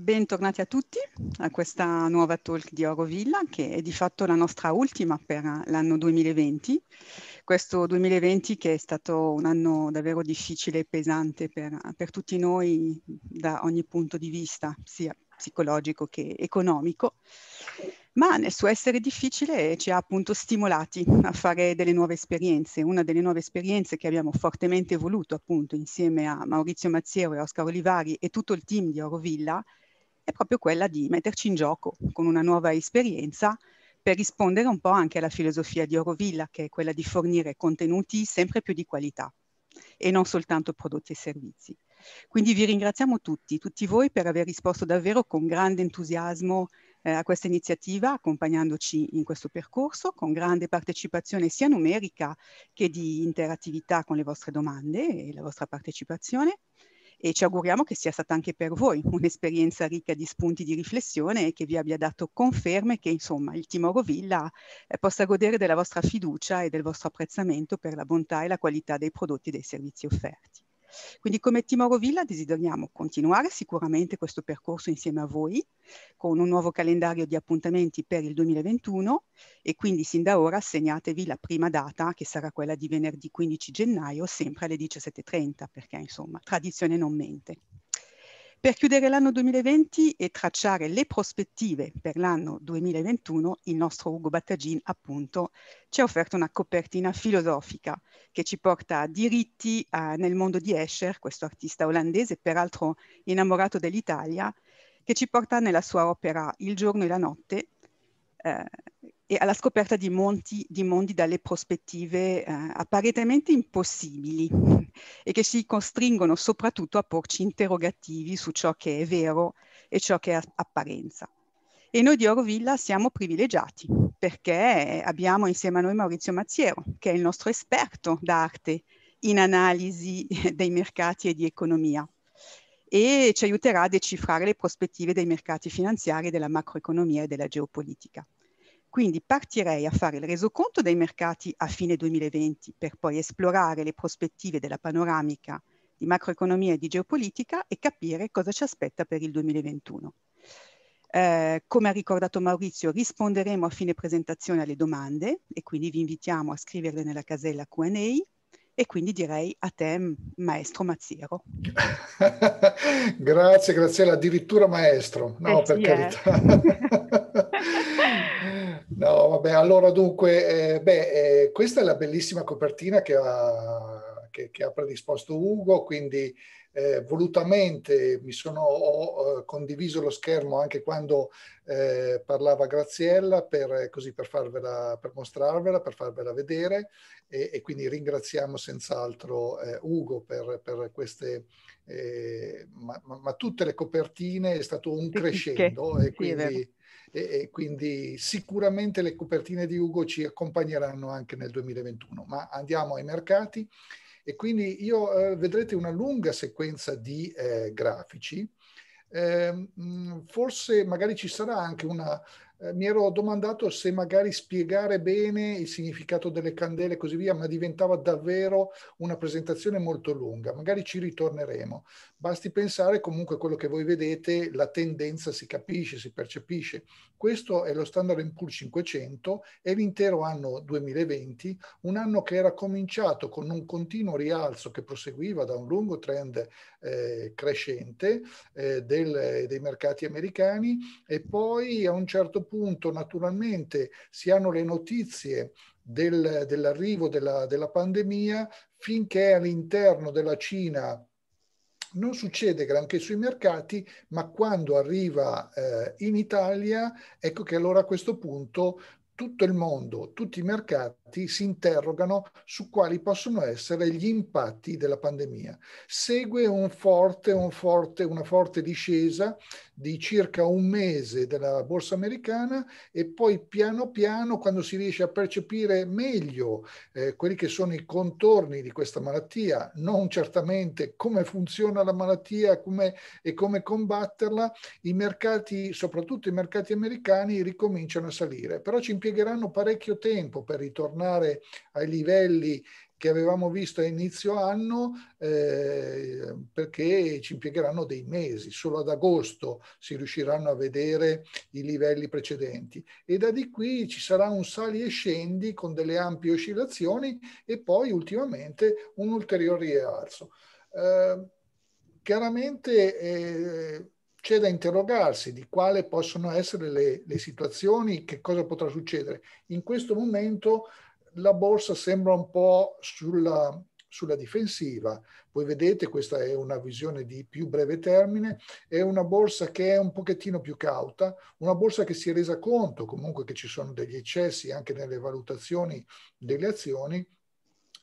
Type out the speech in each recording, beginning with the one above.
Bentornati a tutti a questa nuova talk di Orovilla che è di fatto la nostra ultima per l'anno 2020. Questo 2020 che è stato un anno davvero difficile e pesante per, per tutti noi da ogni punto di vista, sia psicologico che economico, ma nel suo essere difficile ci ha appunto stimolati a fare delle nuove esperienze. Una delle nuove esperienze che abbiamo fortemente voluto appunto insieme a Maurizio Mazziero e Oscar Olivari e tutto il team di Orovilla è proprio quella di metterci in gioco con una nuova esperienza per rispondere un po' anche alla filosofia di Orovilla, che è quella di fornire contenuti sempre più di qualità e non soltanto prodotti e servizi. Quindi vi ringraziamo tutti, tutti voi per aver risposto davvero con grande entusiasmo eh, a questa iniziativa, accompagnandoci in questo percorso con grande partecipazione sia numerica che di interattività con le vostre domande e la vostra partecipazione e ci auguriamo che sia stata anche per voi un'esperienza ricca di spunti di riflessione e che vi abbia dato conferme che insomma il Timoro Villa eh, possa godere della vostra fiducia e del vostro apprezzamento per la bontà e la qualità dei prodotti e dei servizi offerti. Quindi come Timoro Villa desideriamo continuare sicuramente questo percorso insieme a voi con un nuovo calendario di appuntamenti per il 2021 e quindi sin da ora segnatevi la prima data che sarà quella di venerdì 15 gennaio sempre alle 17.30 perché insomma tradizione non mente per chiudere l'anno 2020 e tracciare le prospettive per l'anno 2021, il nostro Ugo Battagin appunto ci ha offerto una copertina filosofica che ci porta diritti eh, nel mondo di Escher, questo artista olandese peraltro innamorato dell'Italia, che ci porta nella sua opera Il giorno e la notte, eh, e alla scoperta di, monti, di mondi dalle prospettive eh, apparentemente impossibili e che ci costringono soprattutto a porci interrogativi su ciò che è vero e ciò che è apparenza. E noi di Orovilla siamo privilegiati perché abbiamo insieme a noi Maurizio Mazziero, che è il nostro esperto d'arte in analisi dei mercati e di economia e ci aiuterà a decifrare le prospettive dei mercati finanziari, della macroeconomia e della geopolitica. Quindi partirei a fare il resoconto dei mercati a fine 2020 per poi esplorare le prospettive della panoramica di macroeconomia e di geopolitica e capire cosa ci aspetta per il 2021. Eh, come ha ricordato Maurizio, risponderemo a fine presentazione alle domande e quindi vi invitiamo a scriverle nella casella QA e quindi direi a te, maestro Mazziero. grazie, Graziella, addirittura maestro, no, eh, per sì, eh. carità. Eh. No, vabbè, allora dunque, eh, beh, eh, questa è la bellissima copertina che ha, che, che ha predisposto Ugo, quindi eh, volutamente mi sono ho, eh, condiviso lo schermo anche quando eh, parlava Graziella per, eh, così per, farvela, per mostrarvela, per farvela vedere e, e quindi ringraziamo senz'altro eh, Ugo per, per queste, eh, ma, ma, ma, tutte le copertine è stato un crescendo e quindi e, quindi sicuramente le copertine di Ugo ci accompagneranno anche nel 2021, ma andiamo ai mercati e quindi io eh, vedrete una lunga sequenza di eh, grafici. Eh, forse magari ci sarà anche una eh, mi ero domandato se magari spiegare bene il significato delle candele e così via, ma diventava davvero una presentazione molto lunga. Magari ci ritorneremo. Basti pensare comunque a quello che voi vedete, la tendenza si capisce, si percepisce. Questo è lo Standard Poor's 500 e l'intero anno 2020, un anno che era cominciato con un continuo rialzo che proseguiva da un lungo trend eh, crescente eh, del, dei mercati americani e poi a un certo punto punto naturalmente si hanno le notizie del, dell'arrivo della, della pandemia, finché all'interno della Cina non succede granché sui mercati, ma quando arriva eh, in Italia, ecco che allora a questo punto tutto il mondo, tutti i mercati si interrogano su quali possono essere gli impatti della pandemia. Segue un forte, un forte, una forte discesa di circa un mese della borsa americana e poi piano piano quando si riesce a percepire meglio eh, quelli che sono i contorni di questa malattia, non certamente come funziona la malattia come, e come combatterla, i mercati, soprattutto i mercati americani, ricominciano a salire. Però ci impiegheranno parecchio tempo per ritornare ai livelli che avevamo visto a inizio anno eh, perché ci impiegheranno dei mesi, solo ad agosto si riusciranno a vedere i livelli precedenti e da di qui ci sarà un sali e scendi con delle ampie oscillazioni e poi ultimamente un ulteriore rialzo. Eh, chiaramente eh, c'è da interrogarsi di quale possono essere le, le situazioni, che cosa potrà succedere. In questo momento la borsa sembra un po' sulla, sulla difensiva. Voi vedete, questa è una visione di più breve termine, è una borsa che è un pochettino più cauta, una borsa che si è resa conto comunque che ci sono degli eccessi anche nelle valutazioni delle azioni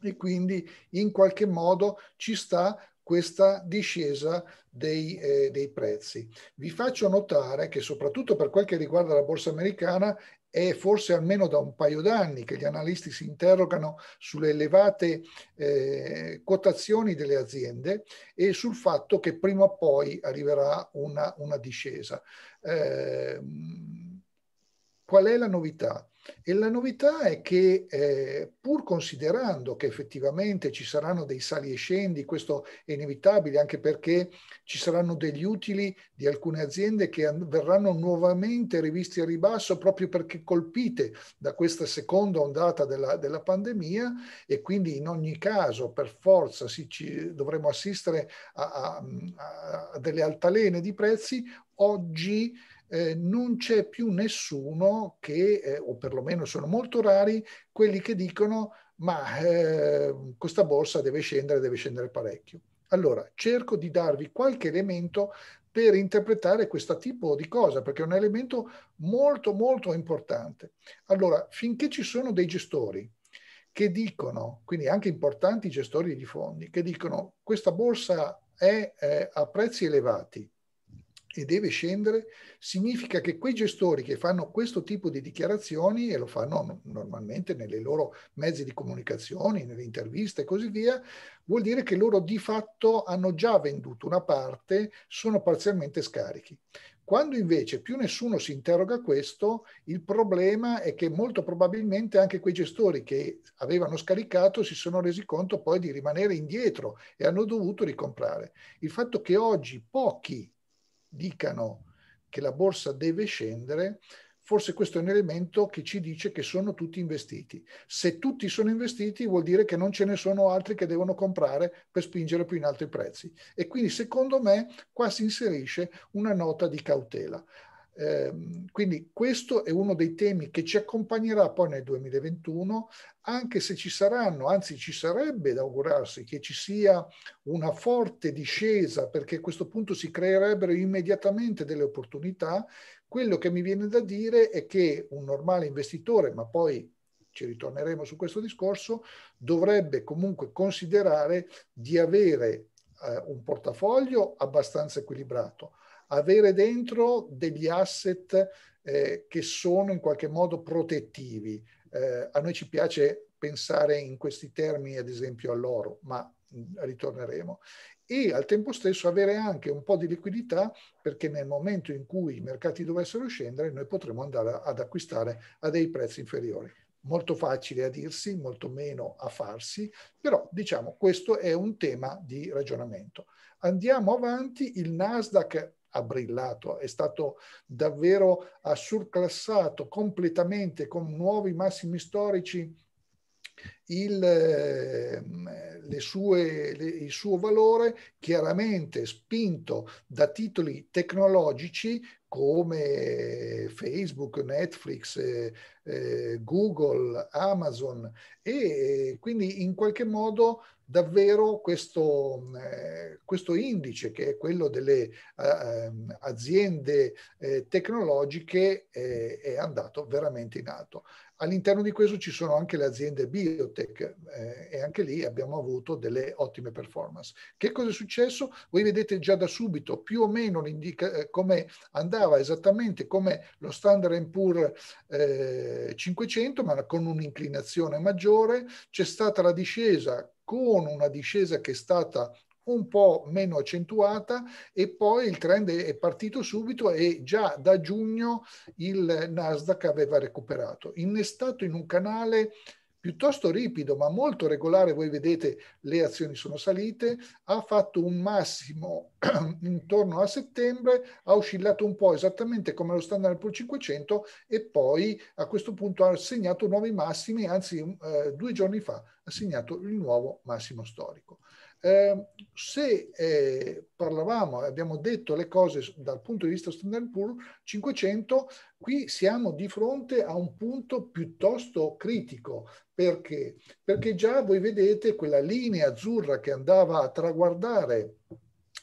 e quindi in qualche modo ci sta questa discesa dei, eh, dei prezzi. Vi faccio notare che soprattutto per quel che riguarda la borsa americana è forse almeno da un paio d'anni che gli analisti si interrogano sulle elevate eh, quotazioni delle aziende e sul fatto che prima o poi arriverà una, una discesa. Eh, qual è la novità? E la novità è che eh, pur considerando che effettivamente ci saranno dei sali e scendi, questo è inevitabile anche perché ci saranno degli utili di alcune aziende che verranno nuovamente rivisti a ribasso proprio perché colpite da questa seconda ondata della, della pandemia e quindi in ogni caso per forza si, ci, dovremo assistere a, a, a delle altalene di prezzi. Oggi eh, non c'è più nessuno che, eh, o perlomeno sono molto rari, quelli che dicono ma eh, questa borsa deve scendere, deve scendere parecchio. Allora, cerco di darvi qualche elemento per interpretare questo tipo di cosa, perché è un elemento molto, molto importante. Allora, finché ci sono dei gestori che dicono, quindi anche importanti gestori di fondi, che dicono questa borsa è eh, a prezzi elevati, e deve scendere, significa che quei gestori che fanno questo tipo di dichiarazioni e lo fanno normalmente nelle loro mezzi di comunicazione, nelle interviste e così via, vuol dire che loro di fatto hanno già venduto una parte, sono parzialmente scarichi. Quando invece più nessuno si interroga questo, il problema è che molto probabilmente anche quei gestori che avevano scaricato si sono resi conto poi di rimanere indietro e hanno dovuto ricomprare. Il fatto che oggi pochi dicano che la borsa deve scendere, forse questo è un elemento che ci dice che sono tutti investiti. Se tutti sono investiti vuol dire che non ce ne sono altri che devono comprare per spingere più in alto i prezzi. E quindi secondo me qua si inserisce una nota di cautela. Ehm, quindi questo è uno dei temi che ci accompagnerà poi nel 2021, anche se ci saranno, anzi ci sarebbe da augurarsi che ci sia una forte discesa, perché a questo punto si creerebbero immediatamente delle opportunità. Quello che mi viene da dire è che un normale investitore, ma poi ci ritorneremo su questo discorso, dovrebbe comunque considerare di avere eh, un portafoglio abbastanza equilibrato avere dentro degli asset eh, che sono in qualche modo protettivi. Eh, a noi ci piace pensare in questi termini, ad esempio, all'oro, ma mm, ritorneremo. E al tempo stesso avere anche un po' di liquidità perché nel momento in cui i mercati dovessero scendere noi potremmo andare ad acquistare a dei prezzi inferiori. Molto facile a dirsi, molto meno a farsi, però diciamo questo è un tema di ragionamento. Andiamo avanti, il Nasdaq ha brillato, è stato davvero ha surclassato completamente con nuovi massimi storici il, ehm, le sue, le, il suo valore, chiaramente spinto da titoli tecnologici come Facebook, Netflix, eh, eh Google, Amazon e eh, quindi in qualche modo davvero questo, eh, questo, indice che è quello delle eh, ehm, aziende eh, tecnologiche eh, è andato veramente in alto. All'interno di questo ci sono anche le aziende biotech eh, e anche lì abbiamo avuto delle ottime performance. Che cosa è successo? Voi vedete già da subito più o meno eh, come andava esattamente come lo Standard Poor's 500 ma con un'inclinazione maggiore, c'è stata la discesa con una discesa che è stata un po' meno accentuata e poi il trend è partito subito e già da giugno il Nasdaq aveva recuperato, innestato in un canale piuttosto ripido ma molto regolare, voi vedete le azioni sono salite, ha fatto un massimo intorno a settembre, ha oscillato un po' esattamente come lo standard per 500 e poi a questo punto ha segnato nuovi massimi, anzi eh, due giorni fa ha segnato il nuovo massimo storico. Ehm, se eh, parlavamo e abbiamo detto le cose dal punto di vista Standard Poor's 500, qui siamo di fronte a un punto piuttosto critico. Perché? Perché già voi vedete quella linea azzurra che andava a traguardare,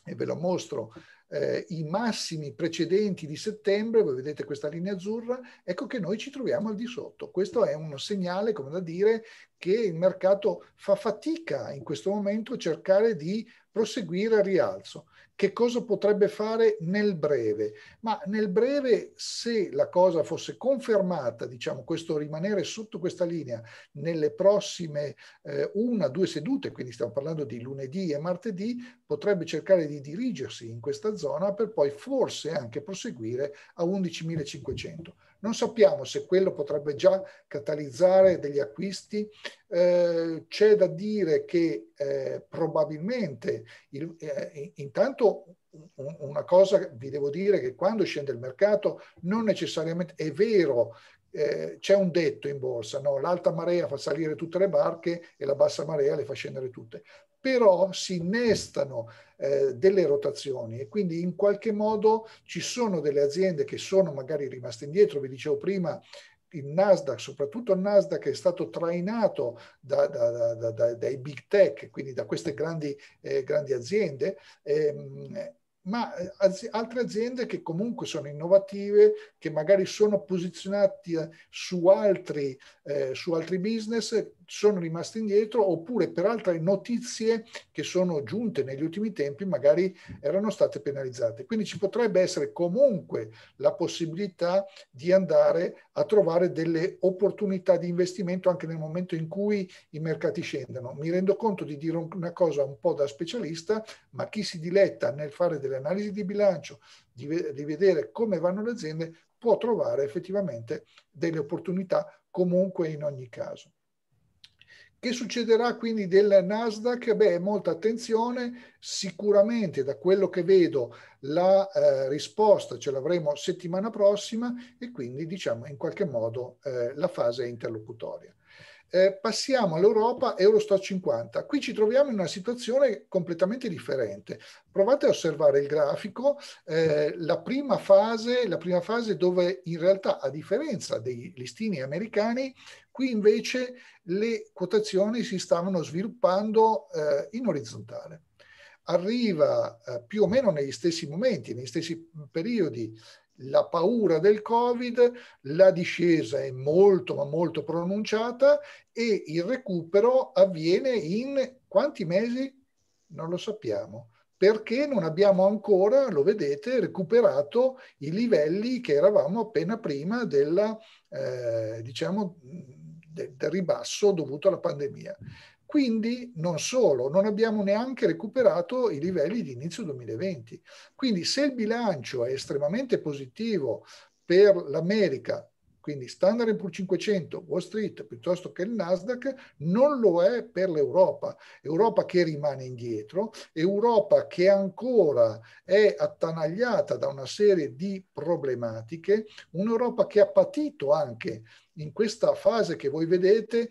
e ve lo mostro, eh, i massimi precedenti di settembre, voi vedete questa linea azzurra, ecco che noi ci troviamo al di sotto. Questo è un segnale, come da dire, che il mercato fa fatica in questo momento a cercare di proseguire al rialzo. Che cosa potrebbe fare nel breve? Ma nel breve, se la cosa fosse confermata, diciamo, questo rimanere sotto questa linea nelle prossime eh, una, due sedute, quindi stiamo parlando di lunedì e martedì, potrebbe cercare di dirigersi in questa zona per poi forse anche proseguire a 11.500. Non sappiamo se quello potrebbe già catalizzare degli acquisti. Eh, c'è da dire che eh, probabilmente, il, eh, intanto una cosa vi devo dire che quando scende il mercato non necessariamente è vero eh, c'è un detto in borsa, no? l'alta marea fa salire tutte le barche e la bassa marea le fa scendere tutte, però si innestano eh, delle rotazioni e quindi in qualche modo ci sono delle aziende che sono magari rimaste indietro, vi dicevo prima il Nasdaq, soprattutto il Nasdaq è stato trainato da, da, da, dai big tech, quindi da queste grandi, eh, grandi aziende, ehm, ma eh, az- altre aziende che comunque sono innovative, che magari sono posizionate su altri, eh, su altri business, sono rimaste indietro oppure per altre notizie che sono giunte negli ultimi tempi magari erano state penalizzate. Quindi ci potrebbe essere comunque la possibilità di andare a trovare delle opportunità di investimento anche nel momento in cui i mercati scendono. Mi rendo conto di dire una cosa un po' da specialista, ma chi si diletta nel fare delle analisi di bilancio, di, di vedere come vanno le aziende, può trovare effettivamente delle opportunità comunque in ogni caso. Che succederà quindi del Nasdaq? Beh, molta attenzione, sicuramente da quello che vedo la eh, risposta ce l'avremo settimana prossima e quindi diciamo in qualche modo eh, la fase interlocutoria eh, passiamo all'Europa Eurostat 50. Qui ci troviamo in una situazione completamente differente. Provate a osservare il grafico, eh, la, prima fase, la prima fase dove in realtà, a differenza dei listini americani, qui invece le quotazioni si stavano sviluppando eh, in orizzontale. Arriva eh, più o meno negli stessi momenti, negli stessi periodi, la paura del Covid, la discesa è molto ma molto pronunciata e il recupero avviene in quanti mesi? Non lo sappiamo perché non abbiamo ancora, lo vedete, recuperato i livelli che eravamo appena prima della, eh, diciamo, del, del ribasso dovuto alla pandemia. Quindi non solo, non abbiamo neanche recuperato i livelli di inizio 2020. Quindi se il bilancio è estremamente positivo per l'America, quindi Standard Poor's 500, Wall Street piuttosto che il Nasdaq, non lo è per l'Europa. Europa che rimane indietro, Europa che ancora è attanagliata da una serie di problematiche, un'Europa che ha patito anche in questa fase che voi vedete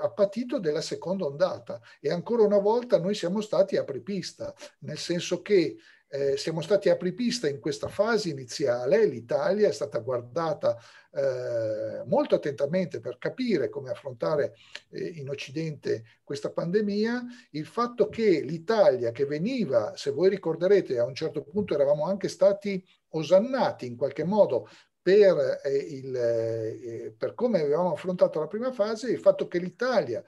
ha patito della seconda ondata e ancora una volta noi siamo stati apripista, nel senso che eh, siamo stati apripista in questa fase iniziale, l'Italia è stata guardata eh, molto attentamente per capire come affrontare eh, in Occidente questa pandemia, il fatto che l'Italia che veniva, se voi ricorderete, a un certo punto eravamo anche stati osannati in qualche modo per, eh, il, eh, per, come avevamo affrontato la prima fase, il fatto che l'Italia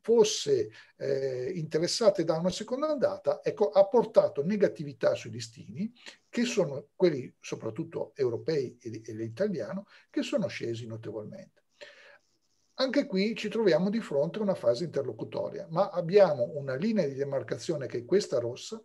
fosse eh, interessata da una seconda andata ecco, ha portato negatività sui listini, che sono quelli soprattutto europei e, e l'italiano, che sono scesi notevolmente. Anche qui ci troviamo di fronte a una fase interlocutoria, ma abbiamo una linea di demarcazione che è questa rossa,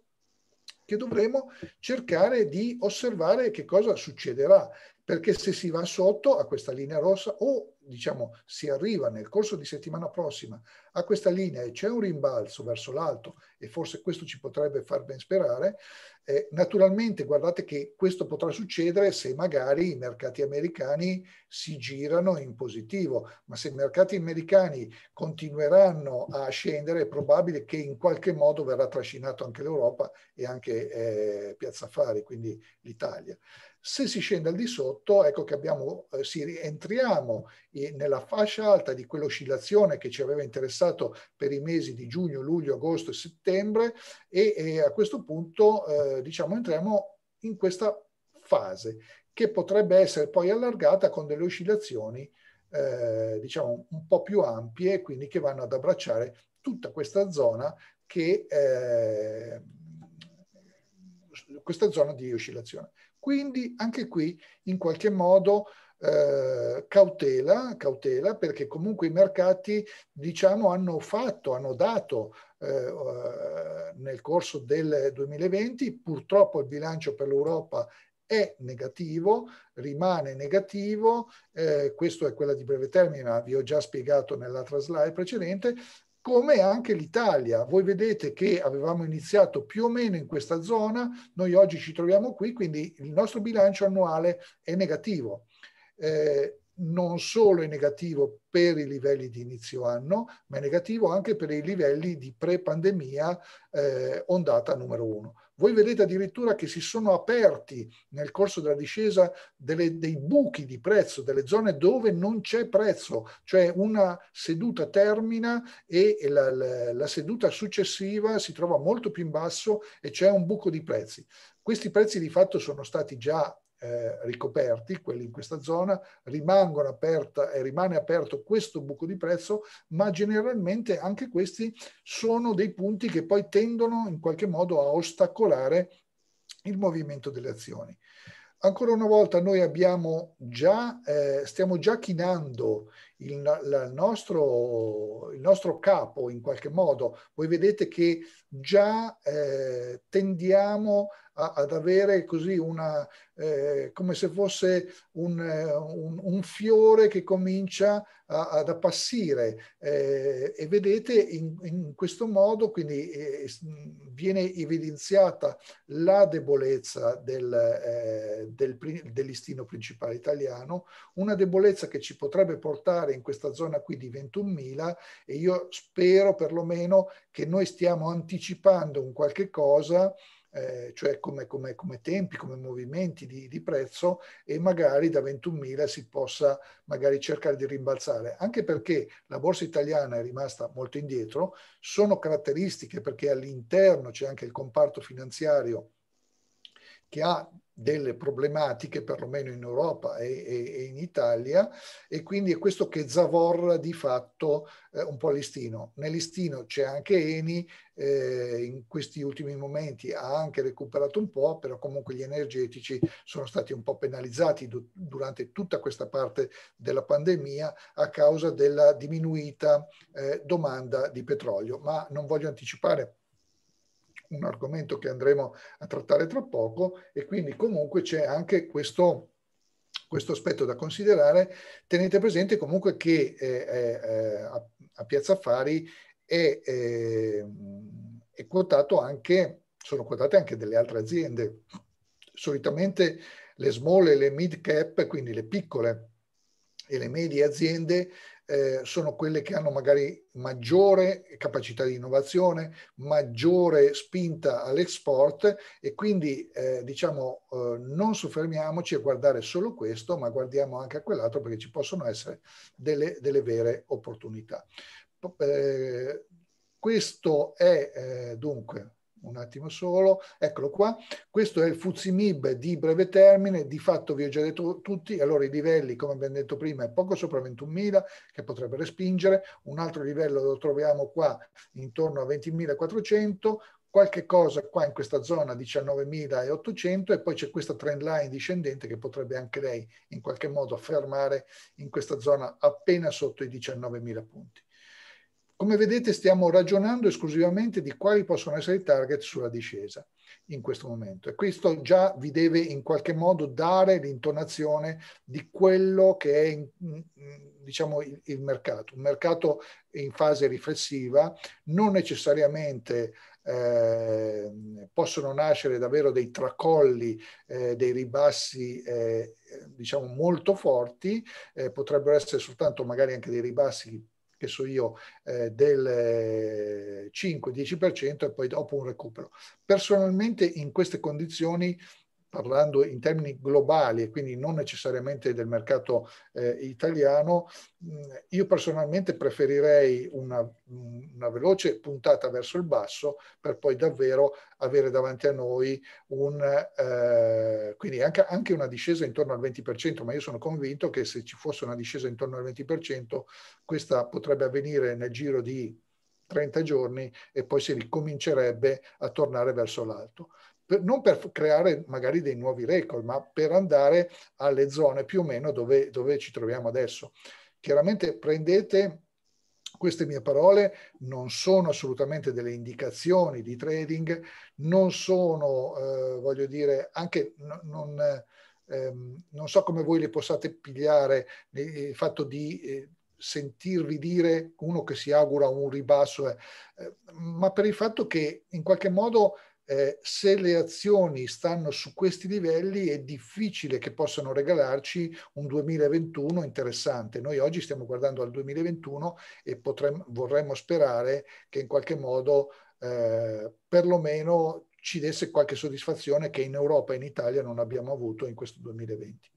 che dovremo cercare di osservare che cosa succederà, perché se si va sotto a questa linea rossa o diciamo si arriva nel corso di settimana prossima a questa linea e c'è un rimbalzo verso l'alto e forse questo ci potrebbe far ben sperare, eh, naturalmente guardate che questo potrà succedere se magari i mercati americani si girano in positivo, ma se i mercati americani continueranno a scendere è probabile che in qualche modo verrà trascinato anche l'Europa e anche eh, Piazza Affari, quindi l'Italia. Se si scende al di sotto, ecco che abbiamo, eh, si rientriamo nella fascia alta di quell'oscillazione che ci aveva interessato per i mesi di giugno, luglio, agosto e settembre e, e a questo punto eh, diciamo entriamo in questa fase che potrebbe essere poi allargata con delle oscillazioni eh, diciamo un po' più ampie quindi che vanno ad abbracciare tutta questa zona che eh, questa zona di oscillazione. Quindi anche qui in qualche modo eh, cautela, cautela, perché comunque i mercati diciamo hanno fatto, hanno dato eh, eh nel corso del 2020, purtroppo il bilancio per l'Europa è negativo, rimane negativo, eh, questo è quella di breve termine, ma vi ho già spiegato nell'altra slide precedente, come anche l'Italia. Voi vedete che avevamo iniziato più o meno in questa zona, noi oggi ci troviamo qui, quindi il nostro bilancio annuale è negativo. Eh, non solo è negativo per i livelli di inizio anno, ma è negativo anche per i livelli di pre-pandemia eh, ondata numero uno. Voi vedete addirittura che si sono aperti nel corso della discesa delle, dei buchi di prezzo, delle zone dove non c'è prezzo, cioè una seduta termina e la, la, la seduta successiva si trova molto più in basso e c'è un buco di prezzi. Questi prezzi di fatto sono stati già eh, ricoperti, quelli in questa zona, rimangono aperta e eh, rimane aperto questo buco di prezzo, ma generalmente anche questi sono dei punti che poi tendono in qualche modo a ostacolare il movimento delle azioni. Ancora una volta noi abbiamo già, eh, stiamo già chinando il, la, nostro, il, nostro, capo in qualche modo, voi vedete che già eh, tendiamo a, ad avere così una, eh, come se fosse un, eh, un, un fiore che comincia a, ad appassire eh, e vedete in, in, questo modo quindi eh, viene evidenziata la debolezza del, eh, del, dell'istino principale italiano, una debolezza che ci potrebbe portare stare in questa zona qui di 21.000 e io spero perlomeno che noi stiamo anticipando un qualche cosa eh, cioè come, come, come, tempi, come movimenti di, di, prezzo e magari da 21.000 si possa magari cercare di rimbalzare, anche perché la borsa italiana è rimasta molto indietro, sono caratteristiche perché all'interno c'è anche il comparto finanziario che ha delle problematiche, perlomeno in Europa e, e, e, in Italia, e quindi è questo che zavorra di fatto eh, un po' l'istino. Nell'istino c'è anche Eni, eh, in questi ultimi momenti ha anche recuperato un po', però comunque gli energetici sono stati un po' penalizzati du- durante tutta questa parte della pandemia a causa della diminuita eh, domanda di petrolio. Ma non voglio anticipare un argomento che andremo a trattare tra poco e quindi comunque c'è anche questo questo aspetto da considerare, tenete presente comunque che eh, eh, a, a, Piazza Affari è, eh, è quotato anche, sono quotate anche delle altre aziende. Solitamente le small e le mid cap, quindi le piccole e le medie aziende, eh, sono quelle che hanno magari maggiore capacità di innovazione, maggiore spinta all'export e quindi eh, diciamo eh, non soffermiamoci a guardare solo questo, ma guardiamo anche a quell'altro perché ci possono essere delle, delle vere opportunità. Eh, questo è eh, dunque un attimo solo, eccolo qua, questo è il Fuzimib di breve termine, di fatto vi ho già detto tutti, allora i livelli come abbiamo detto prima è poco sopra 21.000 che potrebbe respingere, un altro livello lo troviamo qua intorno a 20.400, qualche cosa qua in questa zona 19.800 e poi c'è questa trend line discendente che potrebbe anche lei in qualche modo fermare in questa zona appena sotto i 19.000 punti. Come vedete stiamo ragionando esclusivamente di quali possono essere i target sulla discesa in questo momento e questo già vi deve in qualche modo dare l'intonazione di quello che è diciamo, il, mercato, un mercato in fase riflessiva, non necessariamente eh, possono nascere davvero dei tracolli, eh, dei ribassi eh, diciamo molto forti, eh, potrebbero essere soltanto magari anche dei ribassi che so io, eh, del 5-10% eh, e poi dopo un recupero. Personalmente in queste condizioni parlando in termini globali e quindi non necessariamente del mercato eh, italiano, mm, io personalmente preferirei una, mm, una, veloce puntata verso il basso per poi davvero avere davanti a noi un, eh, quindi anche, anche, una discesa intorno al 20%, ma io sono convinto che se ci fosse una discesa intorno al 20%, questa potrebbe avvenire nel giro di 30 giorni e poi si ricomincerebbe a tornare verso l'alto per, non per creare magari dei nuovi record, ma per andare alle zone più o meno dove, dove ci troviamo adesso. Chiaramente prendete queste mie parole non sono assolutamente delle indicazioni di trading, non sono, eh, voglio dire, anche non, ehm, non, so come voi le possiate pigliare, eh, il fatto di eh, sentirvi dire uno che si augura un ribasso, eh, eh, ma per il fatto che in qualche modo eh, se le azioni stanno su questi livelli è difficile che possano regalarci un 2021 interessante. Noi oggi stiamo guardando al 2021 e potremmo, vorremmo sperare che in qualche modo eh, perlomeno ci desse qualche soddisfazione che in Europa e in Italia non abbiamo avuto in questo 2020.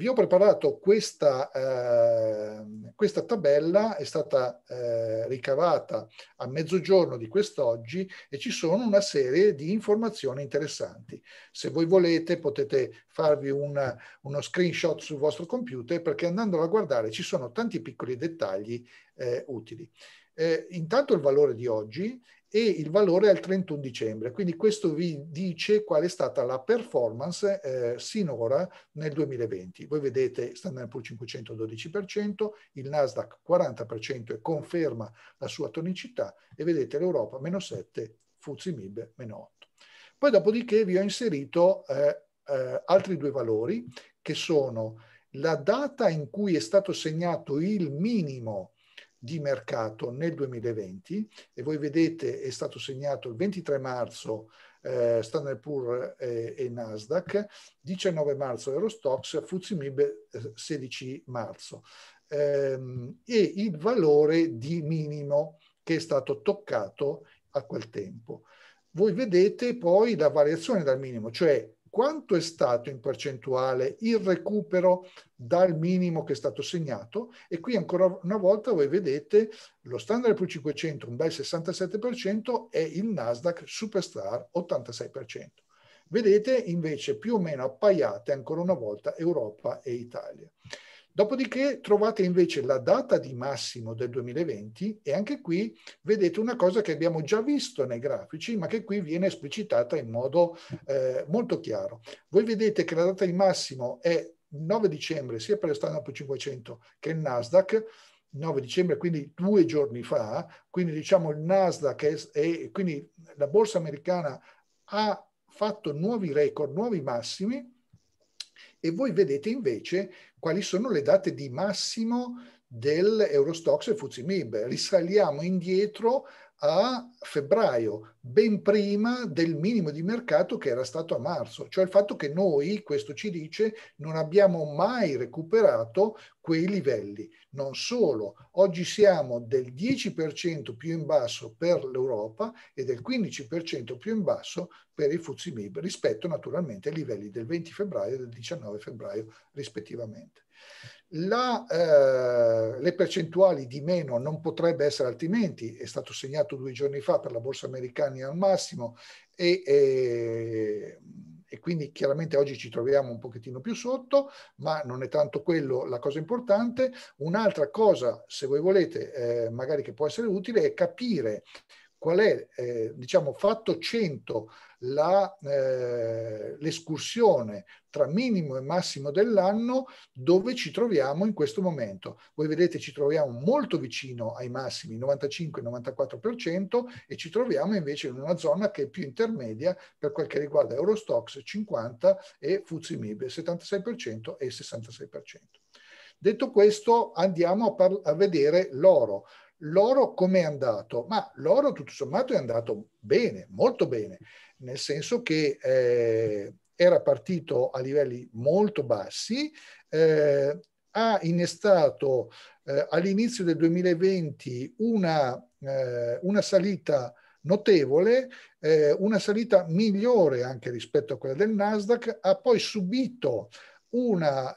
Vi ho preparato questa, eh, questa tabella, è stata eh, ricavata a mezzogiorno di quest'oggi e ci sono una serie di informazioni interessanti. Se voi volete potete farvi una, uno screenshot sul vostro computer perché andandolo a guardare ci sono tanti piccoli dettagli eh, utili. Eh, intanto il valore di oggi e il valore è il 31 dicembre. Quindi questo vi dice qual è stata la performance eh, sinora nel 2020. Voi vedete Standard Poor's 512%, il Nasdaq 40% e conferma la sua tonicità e vedete l'Europa meno 7, Fuzzi Mib meno 8. Poi dopodiché vi ho inserito eh, eh, altri due valori che sono la data in cui è stato segnato il minimo di mercato nel 2020 e voi vedete è stato segnato il 23 marzo eh, Standard Poor's eh, e Nasdaq, 19 marzo Eurostox, Fuzzi Mib eh, 16 marzo ehm, e il valore di minimo che è stato toccato a quel tempo. Voi vedete poi la variazione dal minimo, cioè quanto è stato in percentuale il recupero dal minimo che è stato segnato e qui ancora una volta voi vedete lo standard più 500 un bel 67% e il Nasdaq Superstar 86%. Vedete invece più o meno appaiate ancora una volta Europa e Italia. Dopodiché trovate invece la data di massimo del 2020 e anche qui vedete una cosa che abbiamo già visto nei grafici, ma che qui viene esplicitata in modo eh, molto chiaro. Voi vedete che la data di massimo è 9 dicembre sia per l'Stanop 500 che il Nasdaq, 9 dicembre, quindi due giorni fa, quindi diciamo il Nasdaq è, quindi la borsa americana ha fatto nuovi record, nuovi massimi, e voi vedete invece quali sono le date di massimo dell'Eurostox e Fuzzi Mib. Risaliamo indietro a febbraio, ben prima del minimo di mercato che era stato a marzo, cioè il fatto che noi, questo ci dice, non abbiamo mai recuperato quei livelli. Non solo, oggi siamo del 10% più in basso per l'Europa e del 15% più in basso per i FTSE rispetto naturalmente ai livelli del 20 febbraio e del 19 febbraio rispettivamente. La, eh, le percentuali di meno non potrebbe essere altrimenti, è stato segnato due giorni fa per la borsa americana al massimo e, e, e, quindi chiaramente oggi ci troviamo un pochettino più sotto, ma non è tanto quello la cosa importante. Un'altra cosa, se voi volete, eh, magari che può essere utile, è capire qual è, eh, diciamo, fatto 100 la, eh, l'escursione tra minimo e massimo dell'anno dove ci troviamo in questo momento. Voi vedete ci troviamo molto vicino ai massimi, 95-94%, e ci troviamo invece in una zona che è più intermedia per quel che riguarda Eurostox 50 e FUZIMIB 76% e 66%. Detto questo, andiamo a, par- a vedere l'oro l'oro come è andato? Ma l'oro tutto sommato è andato bene, molto bene, nel senso che eh, era partito a livelli molto bassi, eh, ha innestato eh, all'inizio del 2020 una, eh, una salita notevole, eh, una salita migliore anche rispetto a quella del Nasdaq, ha poi subito una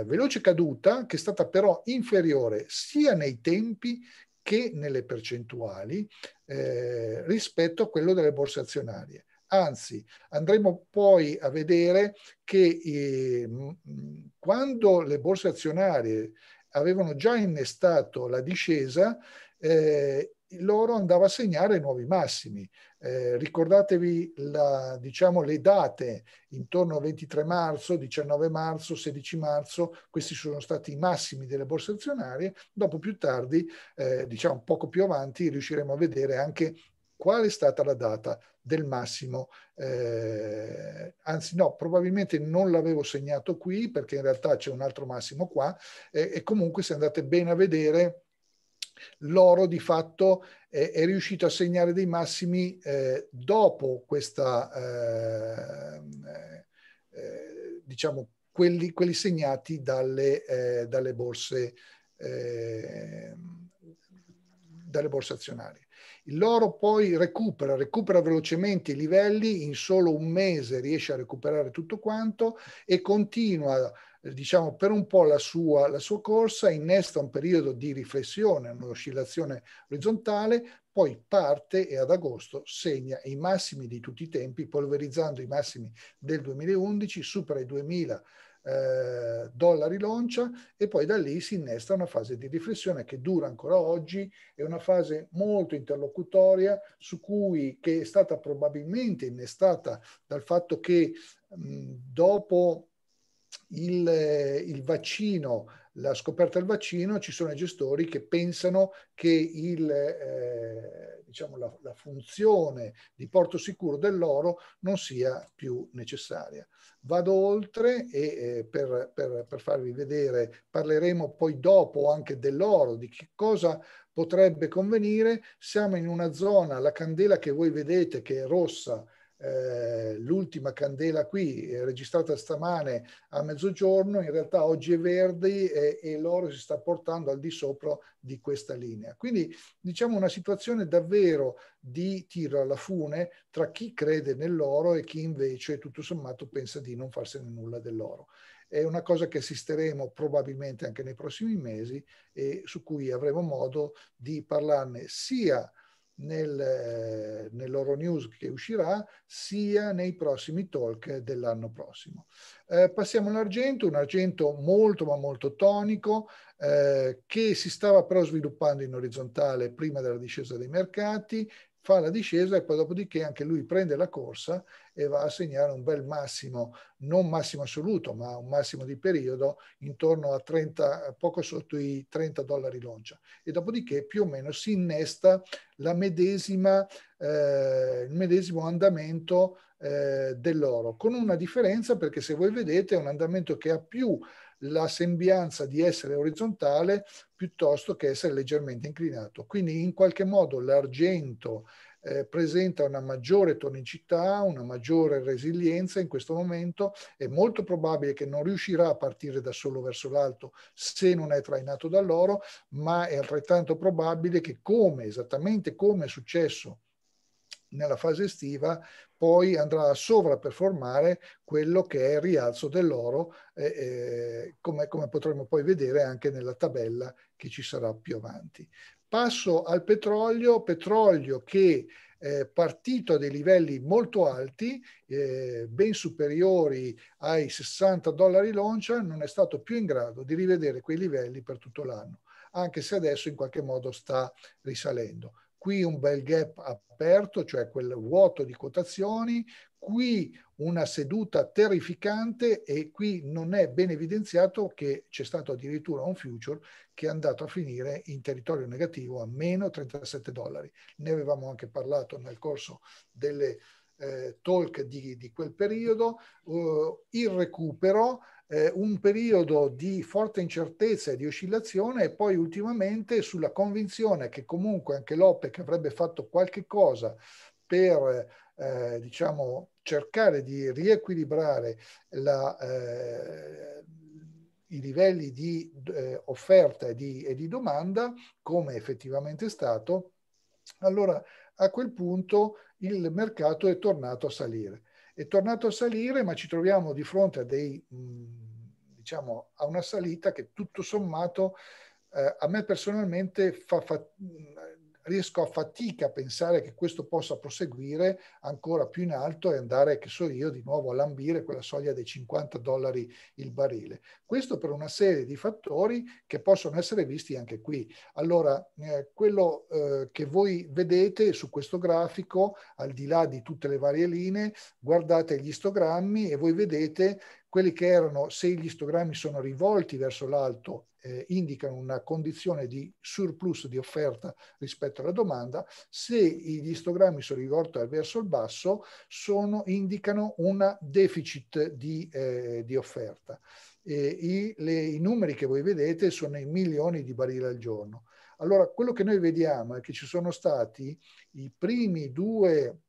eh, veloce caduta che è stata però inferiore sia nei tempi che nelle percentuali eh, rispetto a quello delle borse azionarie. Anzi, andremo poi a vedere che eh, quando le borse azionarie avevano già innestato la discesa, eh, loro andava a segnare nuovi massimi. Eh, ricordatevi la, diciamo, le date intorno al 23 marzo, 19 marzo, 16 marzo, questi sono stati i massimi delle borse azionarie, dopo più tardi, eh, diciamo poco più avanti, riusciremo a vedere anche qual è stata la data del massimo. Eh, anzi no, probabilmente non l'avevo segnato qui perché in realtà c'è un altro massimo qua e, eh, e comunque se andate bene a vedere l'oro di fatto è, è, riuscito a segnare dei massimi eh, dopo questa, eh, eh, diciamo, quelli, quelli, segnati dalle, eh, dalle, borse, ehm, dalle borse azionarie. L'oro poi recupera, recupera velocemente i livelli, in solo un mese riesce a recuperare tutto quanto e continua eh, diciamo, per un po' la sua, la sua corsa, innesta un periodo di riflessione, un'oscillazione orizzontale, poi parte e ad agosto segna i massimi di tutti i tempi, polverizzando i massimi del 2011, supera i 2000 eh, dollari l'oncia e poi da lì si innesta una fase di riflessione che dura ancora oggi, è una fase molto interlocutoria su cui che è stata probabilmente innestata dal fatto che mh, dopo il, eh, il vaccino, la scoperta del vaccino, ci sono i gestori che pensano che il, eh, diciamo la, la, funzione di porto sicuro dell'oro non sia più necessaria. Vado oltre e eh, per, per, per farvi vedere parleremo poi dopo anche dell'oro, di che cosa potrebbe convenire. Siamo in una zona, la candela che voi vedete che è rossa, eh, l'ultima candela qui eh, registrata stamane a mezzogiorno, in realtà oggi è verde eh, e l'oro si sta portando al di sopra di questa linea. Quindi diciamo una situazione davvero di tiro alla fune tra chi crede nell'oro e chi invece tutto sommato pensa di non farsene nulla dell'oro. È una cosa che assisteremo probabilmente anche nei prossimi mesi e su cui avremo modo di parlarne sia eh, nel, loro News che uscirà sia nei prossimi talk dell'anno prossimo. Eh, passiamo all'argento, un argento molto ma molto tonico eh, che si stava però sviluppando in orizzontale prima della discesa dei mercati fa la discesa e poi dopodiché anche lui prende la corsa e va a segnare un bel massimo, non massimo assoluto, ma un massimo di periodo intorno a 30, poco sotto i 30 dollari l'oncia. E dopodiché più o meno si innesta medesima, eh, il medesimo andamento eh, dell'oro, con una differenza perché se voi vedete è un andamento che ha più la sembianza di essere orizzontale piuttosto che essere leggermente inclinato. Quindi in qualche modo l'argento eh, presenta una maggiore tonicità, una maggiore resilienza in questo momento, è molto probabile che non riuscirà a partire da solo verso l'alto se non è trainato dall'oro, ma è altrettanto probabile che come, esattamente come è successo nella fase estiva poi andrà a sovraperformare quello che è il rialzo dell'oro, eh, eh, come, come potremo poi vedere anche nella tabella che ci sarà più avanti. Passo al petrolio, petrolio che eh, partito a dei livelli molto alti, eh, ben superiori ai 60 dollari l'oncia, non è stato più in grado di rivedere quei livelli per tutto l'anno, anche se adesso in qualche modo sta risalendo qui un bel gap aperto, cioè quel vuoto di quotazioni, qui una seduta terrificante e qui non è ben evidenziato che c'è stato addirittura un future che è andato a finire in territorio negativo a meno 37 dollari. Ne avevamo anche parlato nel corso delle eh, talk di, di, quel periodo. Uh, il recupero eh, un periodo di forte incertezza e di oscillazione e poi ultimamente sulla convinzione che comunque anche l'OPEC avrebbe fatto qualche cosa per eh, diciamo, cercare di riequilibrare la, eh, i livelli di eh, offerta e di, e di domanda, come effettivamente è stato, allora a quel punto il mercato è tornato a salire. È tornato a salire, ma ci troviamo di fronte a, dei, diciamo, a una salita che tutto sommato eh, a me personalmente fa, fa, riesco a fatica a pensare che questo possa proseguire ancora più in alto e andare, che so io, di nuovo a lambire quella soglia dei 50 dollari il barile. Questo per una serie di fattori che possono essere visti anche qui. Allora, eh, quello eh, che voi vedete su questo grafico, al di là di tutte le varie linee, guardate gli istogrammi e voi vedete quelli che erano, se gli istogrammi sono rivolti verso l'alto, eh, indicano una condizione di surplus di offerta rispetto alla domanda, se gli istogrammi sono rivolti verso il basso, sono, indicano un deficit di, eh, di offerta. I, le, I numeri che voi vedete sono in milioni di barili al giorno. Allora, quello che noi vediamo è che ci sono stati i primi due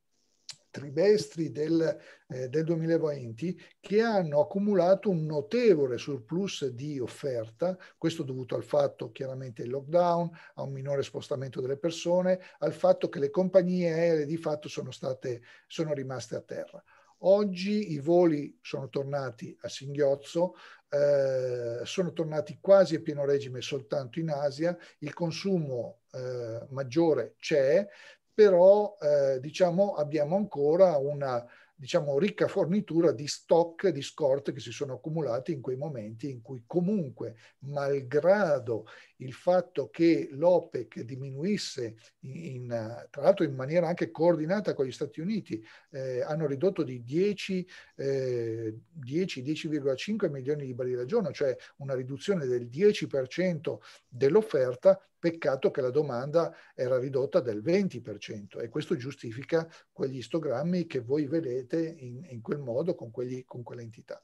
trimestri del, eh, del 2020 che hanno accumulato un notevole surplus di offerta, questo dovuto al fatto chiaramente del lockdown, a un minore spostamento delle persone, al fatto che le compagnie aeree di fatto sono, state, sono rimaste a terra. Oggi i voli sono tornati a singhiozzo, eh, sono tornati quasi a pieno regime soltanto in Asia, il consumo eh, maggiore c'è, però eh, diciamo, abbiamo ancora una diciamo, ricca fornitura di stock di scorte che si sono accumulati in quei momenti in cui comunque, malgrado il fatto che l'OPEC diminuisse, in, tra l'altro in maniera anche coordinata con gli Stati Uniti, eh, hanno ridotto di 10, eh, 10,5 milioni di barili al giorno, cioè una riduzione del 10% dell'offerta, Peccato che la domanda era ridotta del 20% e questo giustifica quegli istogrammi che voi vedete in, in quel modo con, quegli, con quell'entità.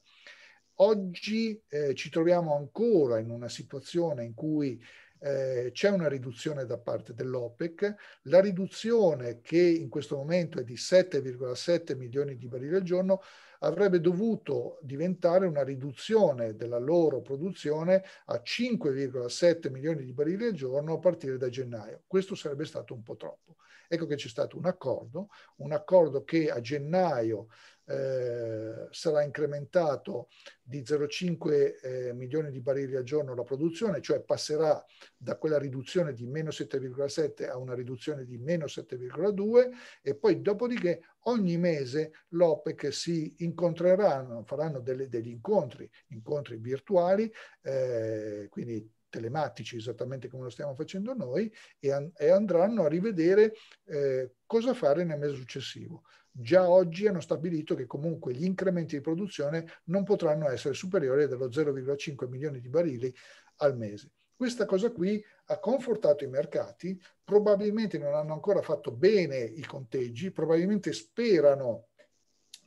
Oggi eh, ci troviamo ancora in una situazione in cui eh, c'è una riduzione da parte dell'OPEC, la riduzione che in questo momento è di 7,7 milioni di barili al giorno avrebbe dovuto diventare una riduzione della loro produzione a 5,7 milioni di barili al giorno a partire da gennaio. Questo sarebbe stato un po' troppo. Ecco che c'è stato un accordo, un accordo che a gennaio eh, sarà incrementato di 0,5 eh, milioni di barili al giorno la produzione, cioè passerà da quella riduzione di meno 7,7 a una riduzione di meno 7,2 e poi dopodiché ogni mese l'OPEC si incontreranno, faranno delle, degli incontri, incontri virtuali, eh, quindi telematici, esattamente come lo stiamo facendo noi, e, an- e andranno a rivedere eh, cosa fare nel mese successivo già oggi hanno stabilito che comunque gli incrementi di produzione non potranno essere superiori dello 0,5 milioni di barili al mese. Questa cosa qui ha confortato i mercati, probabilmente non hanno ancora fatto bene i conteggi, probabilmente sperano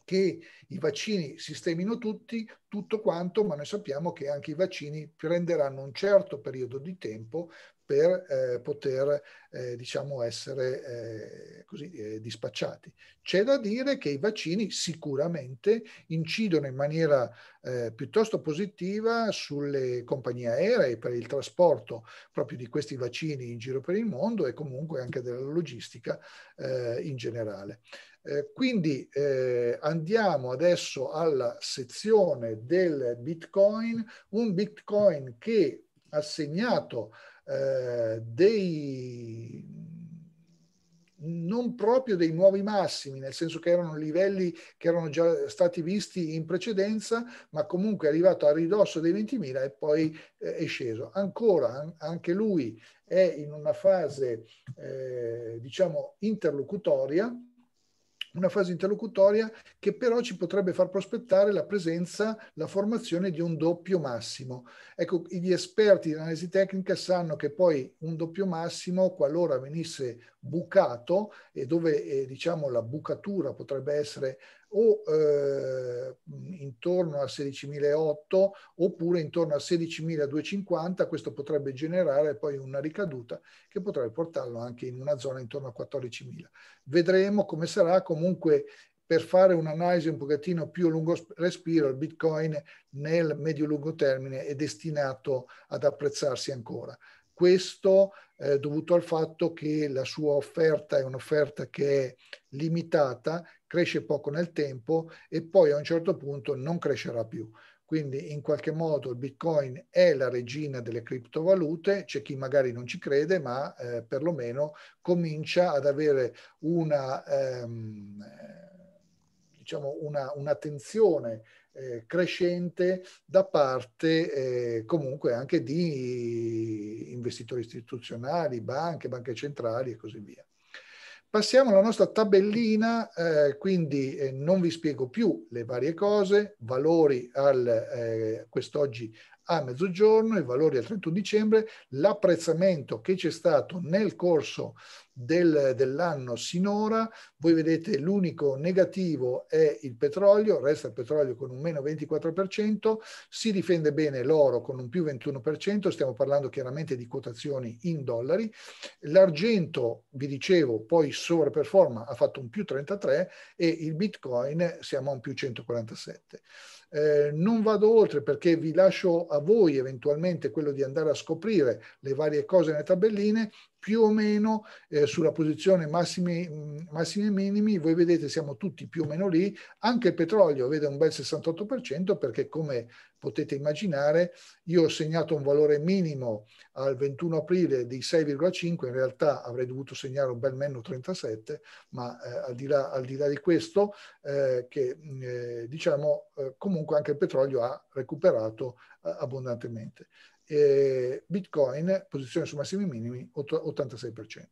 che i vaccini sistemino tutti, tutto quanto, ma noi sappiamo che anche i vaccini prenderanno un certo periodo di tempo per eh, poter eh, diciamo essere eh, così, eh, dispacciati. C'è da dire che i vaccini sicuramente incidono in maniera eh, piuttosto positiva sulle compagnie aeree per il trasporto proprio di questi vaccini in giro per il mondo e comunque anche della logistica eh, in generale. Eh, quindi eh, andiamo adesso alla sezione del Bitcoin, un Bitcoin che ha segnato eh, dei non proprio dei nuovi massimi, nel senso che erano livelli che erano già stati visti in precedenza, ma comunque è arrivato a ridosso dei 20.000 e poi eh, è sceso. Ancora, anche lui è in una fase, eh, diciamo, interlocutoria, una fase interlocutoria che però ci potrebbe far prospettare la presenza, la formazione di un doppio massimo. Ecco, gli esperti di analisi tecnica sanno che poi un doppio massimo, qualora venisse bucato e dove eh, diciamo la bucatura potrebbe essere o eh, intorno a 16.008 oppure intorno a 16.250, questo potrebbe generare poi una ricaduta che potrebbe portarlo anche in una zona intorno a 14.000. Vedremo come sarà, comunque per fare un'analisi un pochettino più a lungo respiro, il Bitcoin nel medio-lungo termine è destinato ad apprezzarsi ancora. Questo eh, dovuto al fatto che la sua offerta è un'offerta che è limitata, cresce poco nel tempo e poi a un certo punto non crescerà più. Quindi in qualche modo il Bitcoin è la regina delle criptovalute, c'è chi magari non ci crede, ma eh, perlomeno comincia ad avere una, ehm, diciamo una, un'attenzione eh, crescente da parte eh, comunque anche di investitori istituzionali, banche, banche centrali e così via. Passiamo alla nostra tabellina, eh, quindi eh, non vi spiego più le varie cose, valori al eh, quest'oggi a mezzogiorno, i valori al 31 dicembre, l'apprezzamento che c'è stato nel corso del, dell'anno sinora, voi vedete l'unico negativo è il petrolio, resta il petrolio con un meno 24%, si difende bene l'oro con un più 21%, stiamo parlando chiaramente di quotazioni in dollari, l'argento, vi dicevo, poi sovraperforma, ha fatto un più 33 e il bitcoin siamo a un più 147. Eh, non vado oltre perché vi lascio a voi eventualmente quello di andare a scoprire le varie cose nelle tabelline più o meno eh, sulla posizione massimi, massimi e minimi, voi vedete siamo tutti più o meno lì, anche il petrolio vede un bel 68% perché come potete immaginare io ho segnato un valore minimo al 21 aprile di 6,5, in realtà avrei dovuto segnare un bel meno 37, ma eh, al, di là, al, di là, di questo eh, che eh, diciamo eh, comunque anche il petrolio ha recuperato eh, abbondantemente eh, Bitcoin, posizione su massimi minimi, 86%.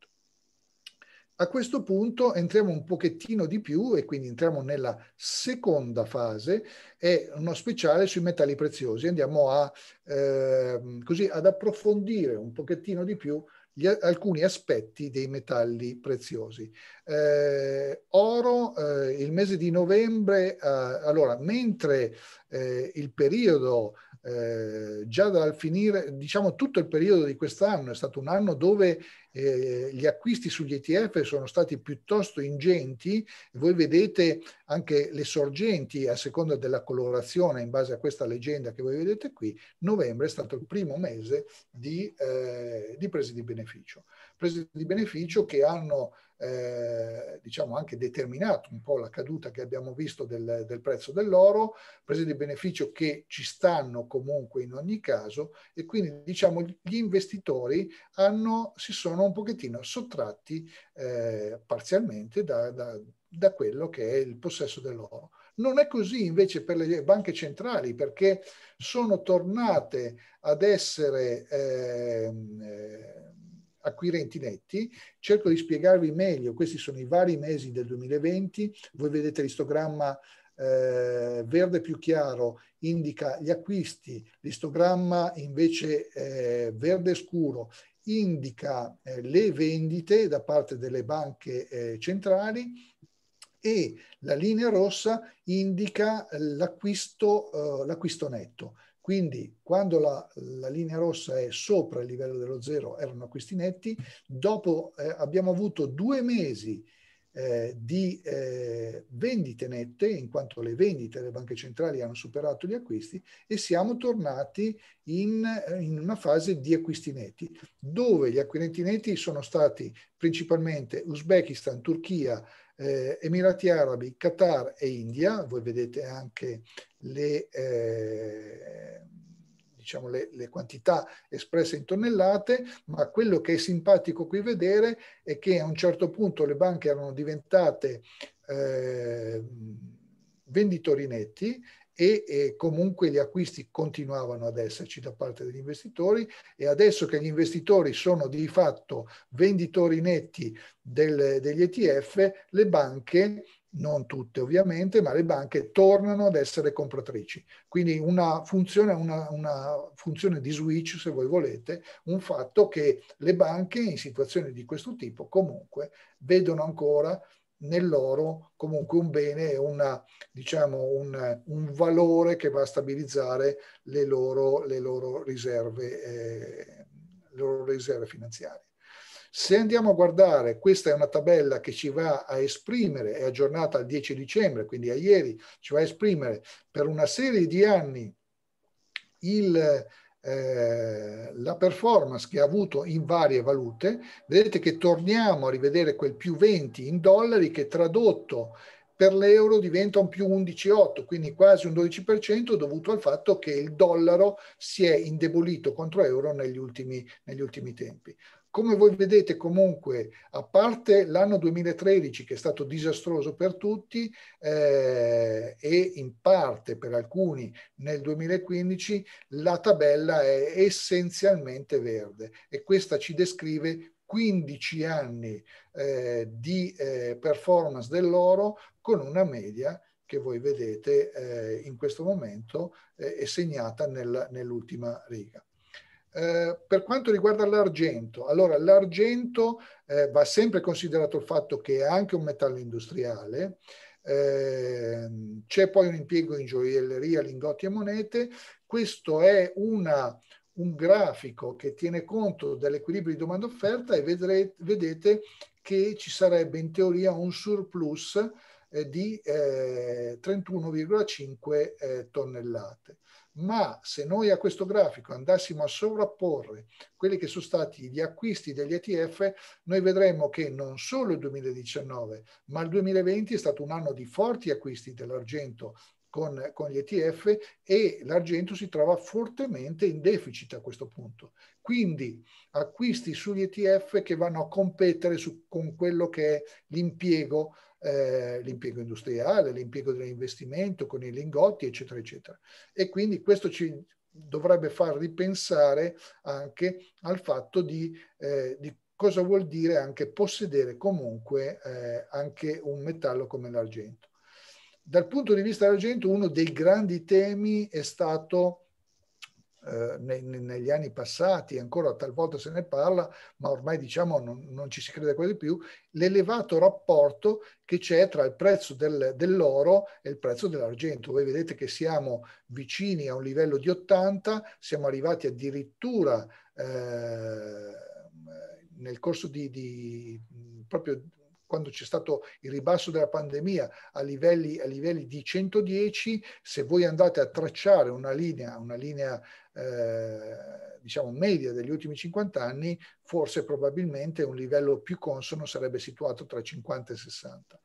A questo punto entriamo un pochettino di più e quindi entriamo nella seconda fase, è uno speciale sui metalli preziosi. Andiamo a, eh, così, ad approfondire un pochettino di più gli, alcuni aspetti dei metalli preziosi. Eh, oro, eh, il mese di novembre, eh, allora, mentre eh, il periodo eh, già dal finire, diciamo tutto il periodo di quest'anno è stato un anno dove eh, gli acquisti sugli ETF sono stati piuttosto ingenti, voi vedete anche le sorgenti a seconda della colorazione in base a questa leggenda che voi vedete qui, novembre è stato il primo mese di, eh, di prese di beneficio. Prese di beneficio che hanno eh, diciamo anche determinato un po' la caduta che abbiamo visto del, del prezzo dell'oro, prese di beneficio che ci stanno comunque in ogni caso e quindi diciamo gli investitori hanno, si sono sono un pochettino sottratti eh, parzialmente da, da, da, quello che è il possesso dell'oro. Non è così invece per le banche centrali perché sono tornate ad essere ehm, eh, acquirenti netti. Cerco di spiegarvi meglio, questi sono i vari mesi del 2020, voi vedete l'istogramma eh, verde più chiaro indica gli acquisti, l'istogramma invece eh, verde scuro indica eh, le vendite da parte delle banche eh, centrali e la linea rossa indica l'acquisto, eh, l'acquisto netto. Quindi quando la, la, linea rossa è sopra il livello dello zero erano acquisti netti, dopo eh, abbiamo avuto due mesi eh, di eh, vendite nette, in quanto le vendite delle banche centrali hanno superato gli acquisti e siamo tornati in, eh, in una fase di acquisti netti, dove gli acquirenti netti sono stati principalmente Uzbekistan, Turchia, eh, Emirati Arabi, Qatar e India. Voi vedete anche le eh, diciamo, le, le, quantità espresse in tonnellate, ma quello che è simpatico qui vedere è che a un certo punto le banche erano diventate eh, venditori netti e, e, comunque gli acquisti continuavano ad esserci da parte degli investitori e adesso che gli investitori sono di fatto venditori netti del, degli ETF, le banche non tutte ovviamente, ma le banche tornano ad essere compratrici. Quindi una funzione, una, una funzione di switch, se voi volete, un fatto che le banche in situazioni di questo tipo comunque vedono ancora nell'oro comunque un bene, una, diciamo un, un, valore che va a stabilizzare le loro, le loro, riserve, eh, le loro riserve finanziarie. Se andiamo a guardare, questa è una tabella che ci va a esprimere, è aggiornata al 10 dicembre, quindi a ieri, ci va a esprimere per una serie di anni il, eh, la performance che ha avuto in varie valute, vedete che torniamo a rivedere quel più 20 in dollari che tradotto per l'euro diventa un più 11,8, quindi quasi un 12% dovuto al fatto che il dollaro si è indebolito contro euro negli ultimi, negli ultimi tempi. Come voi vedete comunque, a parte l'anno 2013 che è stato disastroso per tutti eh, e in parte per alcuni nel 2015, la tabella è essenzialmente verde e questa ci descrive 15 anni eh, di eh, performance dell'oro con una media che voi vedete eh, in questo momento eh, è segnata nel, nell'ultima riga. Eh, per quanto riguarda l'argento, allora l'argento eh, va sempre considerato il fatto che è anche un metallo industriale, eh, c'è poi un impiego in gioielleria, lingotti e monete, questo è una, un grafico che tiene conto dell'equilibrio di domanda offerta e vedrete, vedete che ci sarebbe in teoria un surplus eh, di 31,5 eh, tonnellate ma se noi a questo grafico andassimo a sovrapporre quelli che sono stati gli acquisti degli ETF, noi vedremmo che non solo il 2019, ma il 2020 è stato un anno di forti acquisti dell'argento con, con, gli ETF e l'argento si trova fortemente in deficit a questo punto. Quindi acquisti sugli ETF che vanno a competere su, con quello che è l'impiego eh, l'impiego industriale, l'impiego dell'investimento con i lingotti, eccetera, eccetera. E quindi questo ci dovrebbe far ripensare anche al fatto di, eh, di cosa vuol dire anche possedere comunque eh, anche un metallo come l'argento. Dal punto di vista dell'argento uno dei grandi temi è stato eh, negli anni passati, ancora talvolta se ne parla, ma ormai diciamo non, non ci si crede quasi più, l'elevato rapporto che c'è tra il prezzo del, dell'oro e il prezzo dell'argento. Voi vedete che siamo vicini a un livello di 80, siamo arrivati addirittura eh, nel corso di, di proprio quando c'è stato il ribasso della pandemia a livelli, a livelli, di 110, se voi andate a tracciare una linea, una linea eh, diciamo media degli ultimi 50 anni, forse probabilmente un livello più consono sarebbe situato tra 50 e 60.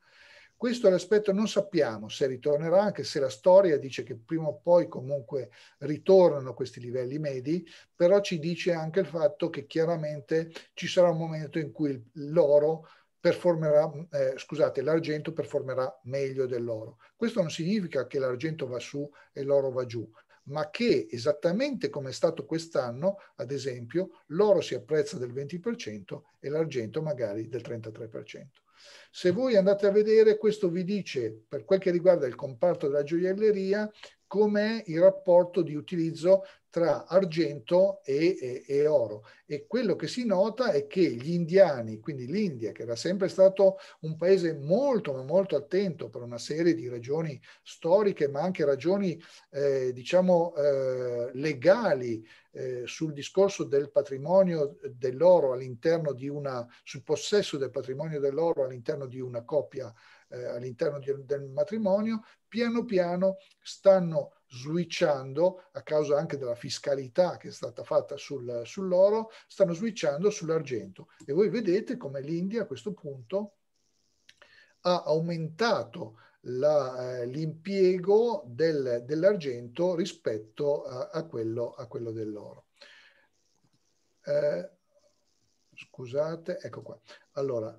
Questo è l'aspetto, non sappiamo se ritornerà, anche se la storia dice che prima o poi comunque ritornano questi livelli medi, però ci dice anche il fatto che chiaramente ci sarà un momento in cui l'oro performerà, eh, scusate, l'argento performerà meglio dell'oro. Questo non significa che l'argento va su e l'oro va giù, ma che esattamente come è stato quest'anno, ad esempio, l'oro si apprezza del 20% e l'argento magari del 33%. Se voi andate a vedere, questo vi dice, per quel che riguarda il comparto della gioielleria, com'è il rapporto di utilizzo tra argento e, e, e, oro. E quello che si nota è che gli indiani, quindi l'India, che era sempre stato un paese molto, ma molto attento per una serie di ragioni storiche, ma anche ragioni, eh, diciamo, eh, legali eh, sul discorso del patrimonio dell'oro all'interno di una, sul possesso del patrimonio dell'oro all'interno di una coppia eh, all'interno di, del matrimonio, piano piano stanno switchando, a causa anche della fiscalità che è stata fatta sul, sull'oro, stanno switchando sull'argento. E voi vedete come l'India a questo punto ha aumentato la, eh, l'impiego del, dell'argento rispetto a, a, quello, a quello, dell'oro. Eh, scusate, ecco qua. Allora,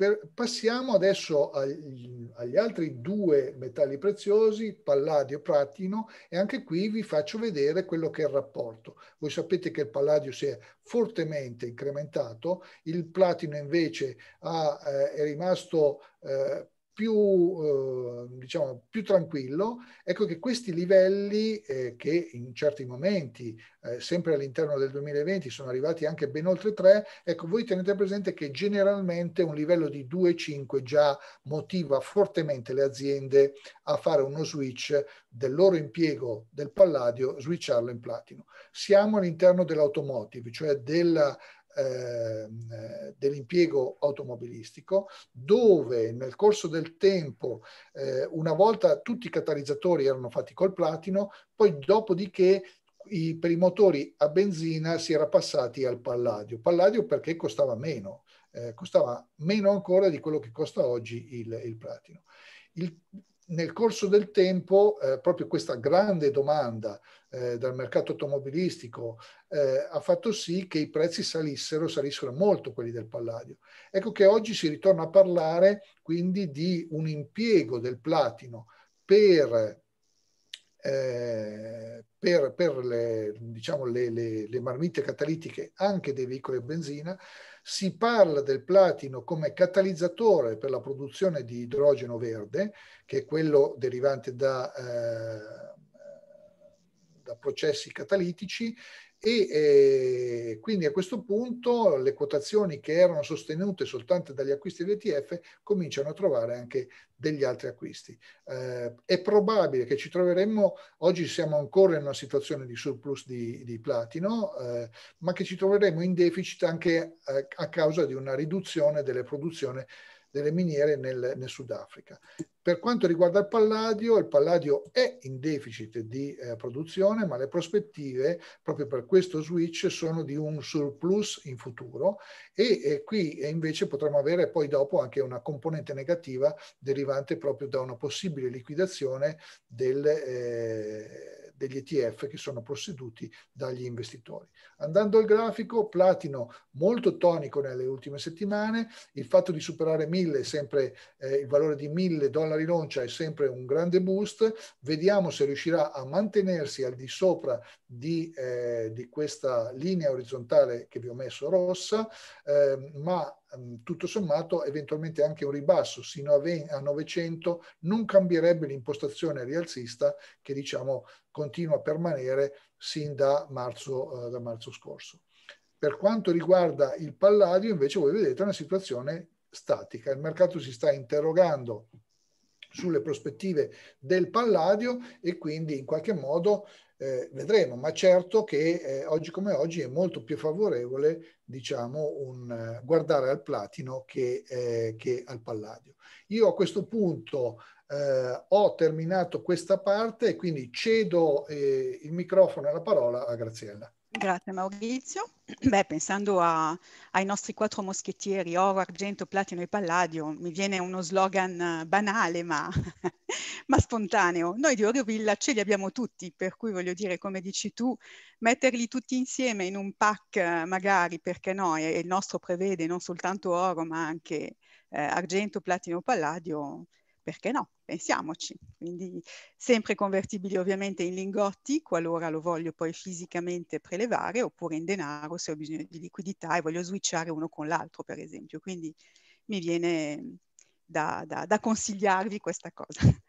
per, passiamo adesso agli, agli, altri due metalli preziosi, palladio e platino, e anche qui vi faccio vedere quello che è il rapporto. Voi sapete che il palladio si è fortemente incrementato, il platino invece ha, eh, è rimasto eh, più, eh, diciamo, più tranquillo, ecco che questi livelli eh, che in certi momenti, eh, sempre all'interno del 2020, sono arrivati anche ben oltre 3, ecco voi tenete presente che generalmente un livello di 2,5 già motiva fortemente le aziende a fare uno switch del loro impiego del palladio, switcharlo in platino. Siamo all'interno dell'automotive, cioè della Ehm, eh, dell'impiego automobilistico, dove nel corso del tempo, eh, una volta tutti i catalizzatori erano fatti col platino, poi dopodiché i, per i motori a benzina si era passati al palladio. Palladio perché costava meno, eh, costava meno ancora di quello che costa oggi il, il platino. Il, nel corso del tempo eh, proprio questa grande domanda eh, dal mercato automobilistico eh, ha fatto sì che i prezzi salissero, salissero molto quelli del palladio. Ecco che oggi si ritorna a parlare quindi di un impiego del platino per, eh, per, per le, diciamo, le, le, le marmitte catalitiche anche dei veicoli a benzina si parla del platino come catalizzatore per la produzione di idrogeno verde, che è quello derivante da, eh, da processi catalitici, e eh, quindi a questo punto le quotazioni che erano sostenute soltanto dagli acquisti dell'ETF cominciano a trovare anche degli altri acquisti. Eh, è probabile che ci troveremmo, oggi siamo ancora in una situazione di surplus di, di platino, eh, ma che ci troveremo in deficit anche a, eh, a causa di una riduzione delle produzioni delle miniere nel, nel Sudafrica. Per quanto riguarda il palladio, il palladio è in deficit di eh, produzione, ma le prospettive proprio per questo switch sono di un surplus in futuro e, e qui e invece potremo avere poi dopo anche una componente negativa derivante proprio da una possibile liquidazione del... Eh, degli ETF che sono posseduti dagli investitori. Andando al grafico, platino molto tonico nelle ultime settimane, il fatto di superare 1000 sempre eh, il valore di 1000 dollari l'oncia è sempre un grande boost, vediamo se riuscirà a mantenersi al di sopra di, eh, di questa linea orizzontale che vi ho messo rossa, eh, ma Ehm, tutto sommato eventualmente anche un ribasso sino a 900 non cambierebbe l'impostazione rialzista che diciamo continua a permanere sin da marzo, eh, da marzo scorso. Per quanto riguarda il palladio invece voi vedete una situazione statica, il mercato si sta interrogando sulle prospettive del palladio e quindi in qualche modo eh, vedremo, ma certo che eh, oggi come oggi è molto più favorevole diciamo, un, uh, guardare al platino che, eh, che, al palladio. Io a questo punto eh, ho terminato questa parte e quindi cedo eh, il microfono e la parola a Graziella. Grazie Maurizio. Beh, pensando a, ai nostri quattro moschettieri, oro, argento, platino e palladio, mi viene uno slogan eh, banale ma, ma spontaneo. Noi di Orio ce li abbiamo tutti, per cui voglio dire, come dici tu, metterli tutti insieme in un pack eh, magari, perché no, e, il nostro prevede non soltanto oro ma anche eh, argento, platino, e palladio, perché no? Pensiamoci. Quindi sempre convertibili ovviamente in lingotti, qualora lo voglio poi fisicamente prelevare, oppure in denaro se ho bisogno di liquidità e voglio switchare uno con l'altro, per esempio. Quindi mi viene mm, da, da, da, consigliarvi questa cosa.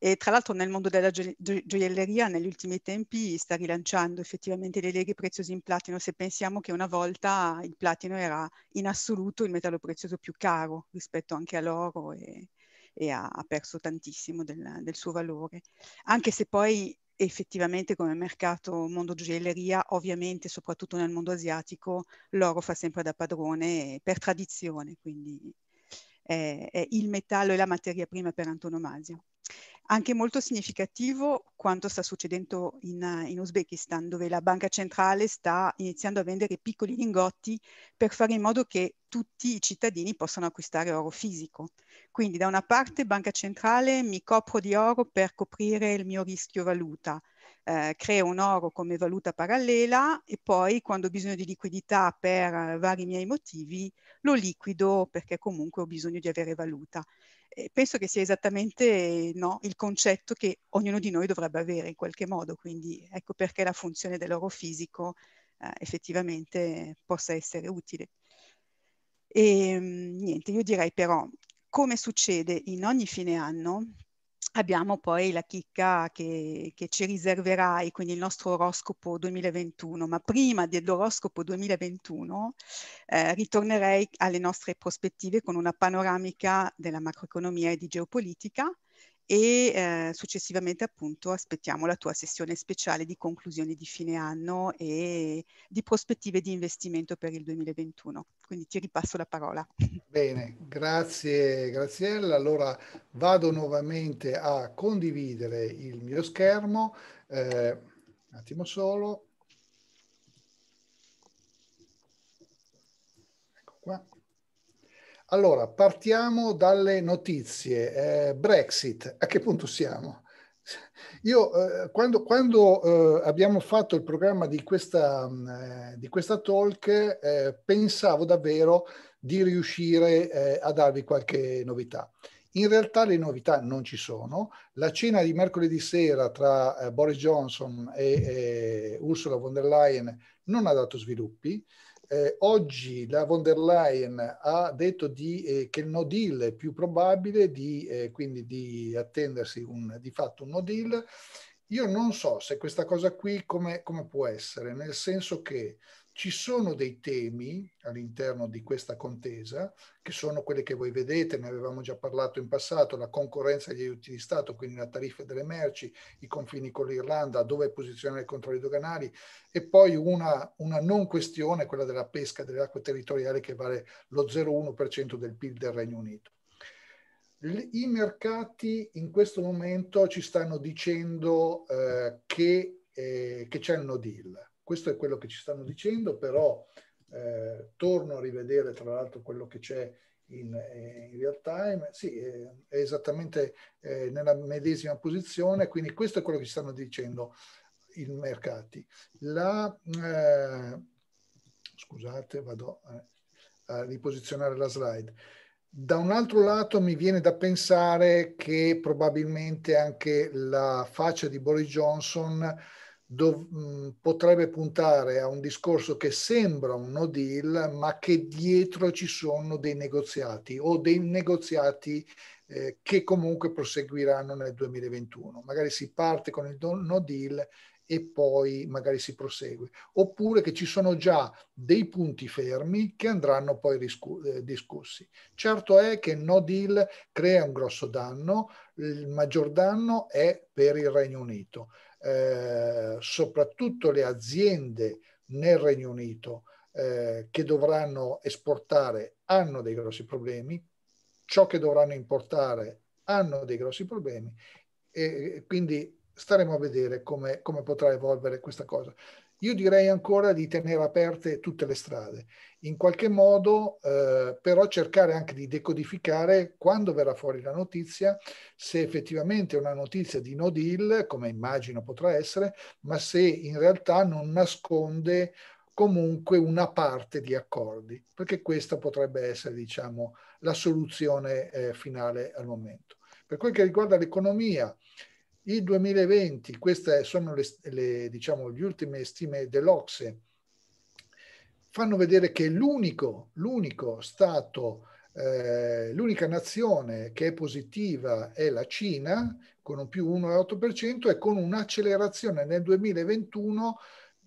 E tra l'altro nel mondo della gioielleria negli ultimi tempi sta rilanciando effettivamente le leghe preziose in platino, se pensiamo che una volta il platino era in assoluto il metallo prezioso più caro rispetto anche all'oro e, e ha, ha perso tantissimo del, del, suo valore, anche se poi effettivamente come mercato mondo gioielleria, ovviamente soprattutto nel mondo asiatico, l'oro fa sempre da padrone per tradizione, quindi è, è il metallo e la materia prima per antonomasia. Anche molto significativo quanto sta succedendo in, in Uzbekistan, dove la banca centrale sta iniziando a vendere piccoli lingotti per fare in modo che tutti i cittadini possano acquistare oro fisico. Quindi da una parte banca centrale mi copro di oro per coprire il mio rischio valuta, eh, creo un oro come valuta parallela e poi quando ho bisogno di liquidità per eh, vari miei motivi lo liquido perché comunque ho bisogno di avere valuta. E penso che sia esattamente no, il concetto che ognuno di noi dovrebbe avere in qualche modo, quindi ecco perché la funzione dell'oro fisico eh, effettivamente possa essere utile. E ehm, niente, io direi però come succede in ogni fine anno abbiamo poi la chicca che, che, ci riserverai, quindi il nostro oroscopo 2021, ma prima dell'oroscopo 2021 eh, ritornerei alle nostre prospettive con una panoramica della macroeconomia e di geopolitica e eh, successivamente appunto aspettiamo la tua sessione speciale di conclusioni di fine anno e di prospettive di investimento per il 2021. Quindi ti ripasso la parola. Bene, grazie Graziella. Allora vado nuovamente a condividere il mio schermo. Eh, un attimo solo. Allora, partiamo dalle notizie. Eh, Brexit, a che punto siamo? Io, eh, quando, quando eh, abbiamo fatto il programma di questa, mm, eh, di questa talk, eh, pensavo davvero di riuscire eh, a darvi qualche novità. In realtà le novità non ci sono. La cena di mercoledì sera tra Boris Johnson e, e Ursula von der Leyen non ha dato sviluppi eh, oggi la von der Leyen ha detto di, eh, che il no deal è più probabile, di, eh, quindi di attendersi un, di fatto un no deal. Io non so se questa cosa qui come, come può essere, nel senso che ci sono dei temi all'interno di questa contesa, che sono quelli che voi vedete, ne avevamo già parlato in passato, la concorrenza degli aiuti di Stato, quindi la tariffa delle merci, i confini con l'Irlanda, dove posizionare i controlli doganali e poi una, una non questione, quella della pesca delle acque territoriali che vale lo 0,1% del PIL del Regno Unito. I mercati in questo momento ci stanno dicendo eh, che, eh, che c'è il no deal questo è quello che ci stanno dicendo, però eh, torno a rivedere tra l'altro quello che c'è in, eh, in, real time, sì, è, eh, è esattamente eh, nella medesima posizione, quindi questo è quello che ci stanno dicendo i mercati. La, eh, scusate, vado a, eh, a riposizionare la slide. Da un altro lato mi viene da pensare che probabilmente anche la faccia di Boris Johnson dov- mm, potrebbe puntare a un discorso che sembra un no deal, ma che dietro ci sono dei negoziati o dei negoziati eh, che comunque proseguiranno nel 2021. Magari si parte con il no deal e poi magari si prosegue, oppure che ci sono già dei punti fermi che andranno poi riscu- eh, discussi. Certo è che il no deal crea un grosso danno, il maggior danno è per il Regno Unito eh, soprattutto le aziende nel Regno Unito eh, che dovranno esportare hanno dei grossi problemi, ciò che dovranno importare hanno dei grossi problemi e quindi staremo a vedere come, come potrà evolvere questa cosa. Io direi ancora di tenere aperte tutte le strade, in qualche modo eh, però cercare anche di decodificare quando verrà fuori la notizia, se effettivamente è una notizia di no deal, come immagino potrà essere, ma se in realtà non nasconde comunque una parte di accordi, perché questa potrebbe essere diciamo, la soluzione eh, finale al momento. Per quel che riguarda l'economia, il 2020, queste sono le, le, diciamo, le ultime stime dell'Ocse, fanno vedere che l'unico, l'unico stato, eh, l'unica nazione che è positiva è la Cina, con un più 1,8% e con un'accelerazione nel 2021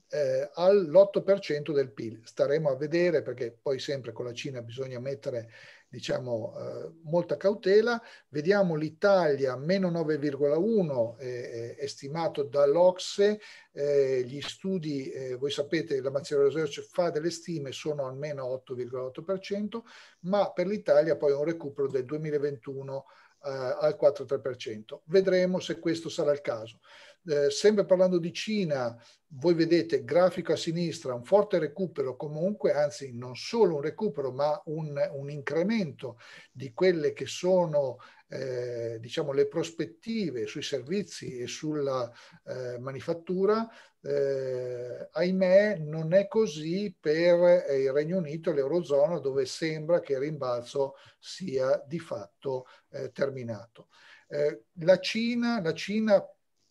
eh, all'8% del PIL. Staremo a vedere perché poi sempre con la Cina bisogna mettere diciamo, eh, molta cautela. Vediamo l'Italia meno 9,1 eh, eh, stimato dall'Ocse, eh, gli studi, eh, voi sapete, la Mazzia Research fa delle stime, sono almeno 8,8%, ma per l'Italia poi un recupero del 2021 eh, al 4,3%. Vedremo se questo sarà il caso. Eh, sempre parlando di Cina, voi vedete grafico a sinistra un forte recupero comunque, anzi non solo un recupero, ma un, un incremento di quelle che sono eh, diciamo, le prospettive sui servizi e sulla eh, manifattura. Eh, ahimè non è così per eh, il Regno Unito e l'Eurozona dove sembra che il rimbalzo sia di fatto eh, terminato. La Cina, la Cina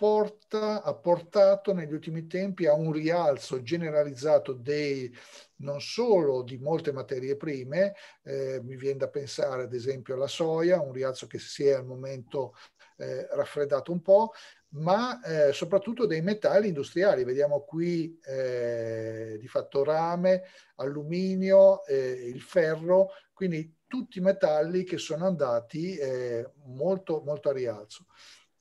porta, ha portato negli ultimi tempi a un rialzo generalizzato dei, non solo di molte materie prime, eh, mi viene da pensare ad esempio alla soia, un rialzo che si è al momento eh, raffreddato un po', ma eh, soprattutto dei metalli industriali. Vediamo qui eh, di fatto rame, alluminio, eh, il ferro, quindi tutti i metalli che sono andati eh, molto, molto a rialzo.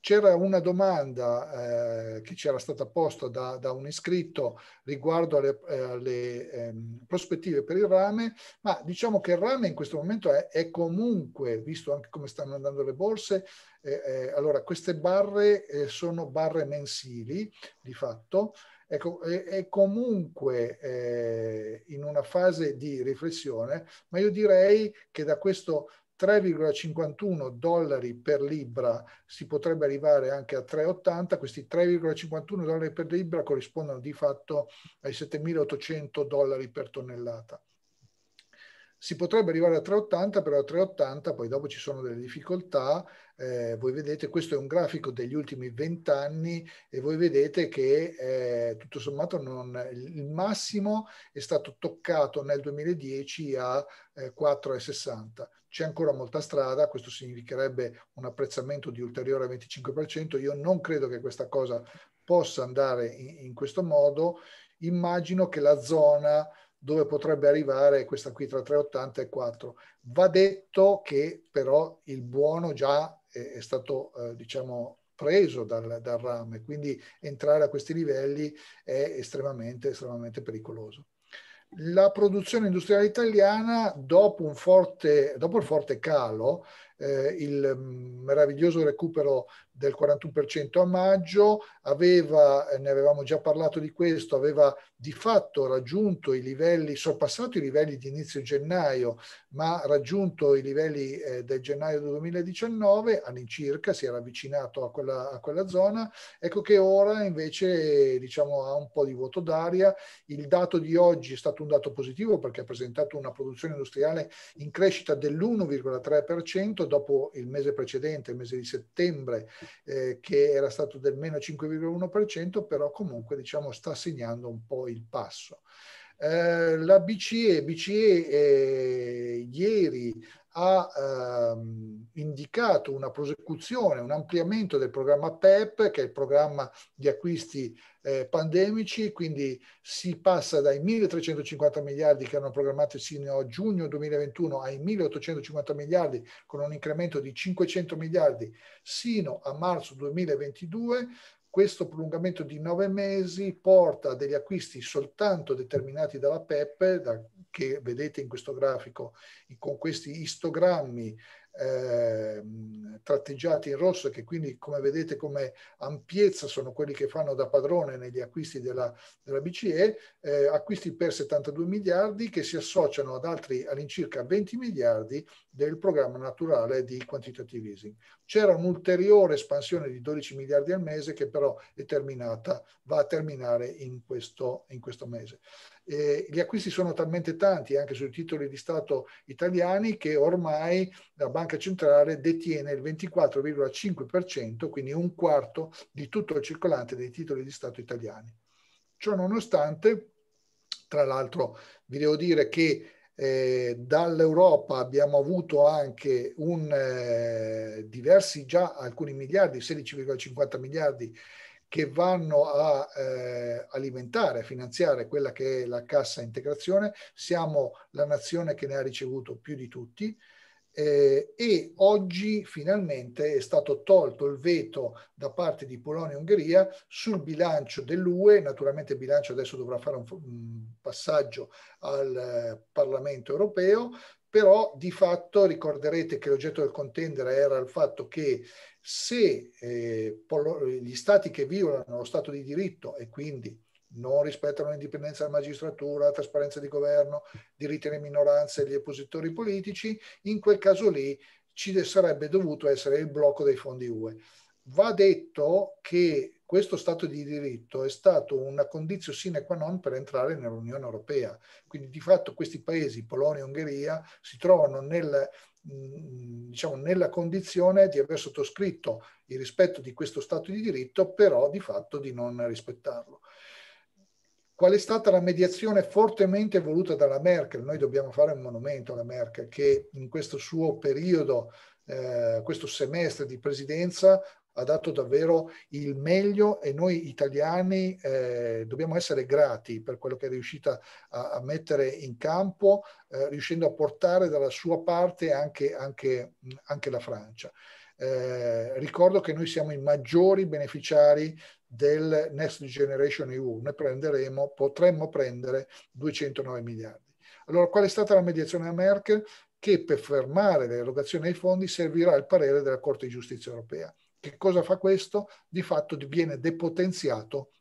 C'era una domanda eh, che era stata posta da, da un iscritto riguardo alle, eh, ehm, prospettive per il rame, ma diciamo che il rame in questo momento è, è comunque, visto anche come stanno andando le borse, eh, eh allora queste barre eh, sono barre mensili di fatto, ecco, è, è comunque eh, in una fase di riflessione, ma io direi che da questo 3,51 dollari per libra si potrebbe arrivare anche a 3,80, questi 3,51 dollari per libra corrispondono di fatto ai 7.800 dollari per tonnellata si potrebbe arrivare a 380, però a 380 poi dopo ci sono delle difficoltà. Eh, voi vedete, questo è un grafico degli ultimi 20 anni e voi vedete che eh, tutto sommato non, il massimo è stato toccato nel 2010 a eh, 4,60. C'è ancora molta strada, questo significherebbe un apprezzamento di ulteriore 25%. Io non credo che questa cosa possa andare in, in questo modo. Immagino che la zona dove potrebbe arrivare questa qui tra 3,80 e 4. Va detto che però il buono già è, è stato eh, diciamo preso dal, dal rame, quindi entrare a questi livelli è estremamente, estremamente pericoloso la produzione industriale italiana, dopo, forte, dopo, il forte calo, eh, il mm, meraviglioso recupero del 41% a maggio, aveva, eh, ne avevamo già parlato di questo, aveva di fatto raggiunto i livelli, sorpassato i livelli di inizio gennaio, ma raggiunto i livelli eh, del gennaio 2019 all'incirca, si era avvicinato a quella, a quella zona, ecco che ora invece diciamo, ha un po' di vuoto d'aria, il dato di oggi è stato un dato positivo perché ha presentato una produzione industriale in crescita dell'1,3%, dopo il mese precedente, il mese di settembre, eh, che era stato del meno 5,1%, però comunque diciamo, sta segnando un po' il passo. Eh, la BCE, BCE eh, ieri ha ehm, indicato una prosecuzione, un ampliamento del programma PEP, che è il programma di acquisti eh, pandemici, quindi si passa dai 1.350 miliardi che erano programmati sino a giugno 2021 ai 1.850 miliardi con un incremento di 500 miliardi sino a marzo 2022. Questo prolungamento di nove mesi porta a degli acquisti soltanto determinati dalla PEP, da, che vedete in questo grafico, con questi istogrammi Ehm, tratteggiati in rosso, che quindi come vedete come ampiezza sono quelli che fanno da padrone negli acquisti della, della BCE, eh, acquisti per 72 miliardi che si associano ad altri all'incirca 20 miliardi del programma naturale di quantitative easing. C'era un'ulteriore espansione di 12 miliardi al mese che però è terminata, va a terminare in questo, in questo mese eh, gli acquisti sono talmente tanti anche sui titoli di Stato italiani che ormai la Banca Centrale detiene il 24,5%, quindi un quarto di tutto il circolante dei titoli di Stato italiani. Ciò nonostante, tra l'altro, vi devo dire che eh, dall'Europa abbiamo avuto anche un, eh, diversi già alcuni miliardi, 16,50 miliardi che vanno a eh, alimentare, finanziare quella che è la cassa integrazione. Siamo la nazione che ne ha ricevuto più di tutti. Eh, e oggi finalmente è stato tolto il veto da parte di Polonia e Ungheria sul bilancio dell'UE, naturalmente il bilancio adesso dovrà fare un, un passaggio al eh, Parlamento europeo, però di fatto ricorderete che l'oggetto del contendere era il fatto che se eh, gli stati che violano lo Stato di diritto e quindi non rispettano l'indipendenza della magistratura, la trasparenza di governo, diritti delle minoranze e gli oppositori politici, in quel caso lì ci sarebbe dovuto essere il blocco dei fondi UE va detto che questo Stato di diritto è stato una condizione sine qua non per entrare nell'Unione Europea. Quindi di fatto questi paesi, Polonia e Ungheria, si trovano nel, mm, diciamo, nella condizione di aver sottoscritto il rispetto di questo Stato di diritto, però di fatto di non rispettarlo. Qual è stata la mediazione fortemente voluta dalla Merkel? Noi dobbiamo fare un monumento alla Merkel che in questo suo periodo eh, questo semestre di presidenza ha dato davvero il meglio e noi italiani eh, dobbiamo essere grati per quello che è riuscita a, a mettere in campo, eh, riuscendo a portare dalla sua parte anche, anche, anche la Francia. Eh, ricordo che noi siamo i maggiori beneficiari del Next Generation EU, ne prenderemo, potremmo prendere 209 miliardi. Allora, qual è stata la mediazione a Merkel? Che per fermare l'erogazione dei fondi servirà il parere della Corte di Giustizia europea. Che cosa fa questo? Di fatto viene depotenziato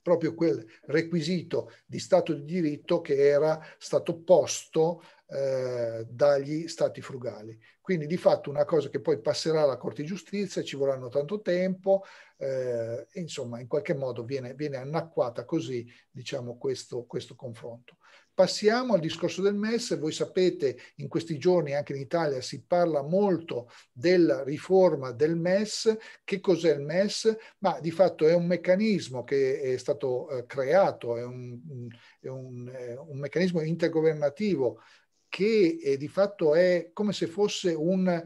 proprio quel requisito di Stato di diritto che era stato posto eh, dagli Stati frugali. Quindi di fatto una cosa che poi passerà alla Corte di Giustizia, ci vorranno tanto tempo, eh, insomma in qualche modo viene, viene, annacquata così diciamo, questo, questo confronto. Passiamo al discorso del MES, voi sapete in questi giorni anche in Italia si parla molto della riforma del MES, che cos'è il MES? Ma di fatto è un meccanismo che è stato eh, creato, è, un, è un, eh, un meccanismo intergovernativo che eh, di fatto è come se fosse un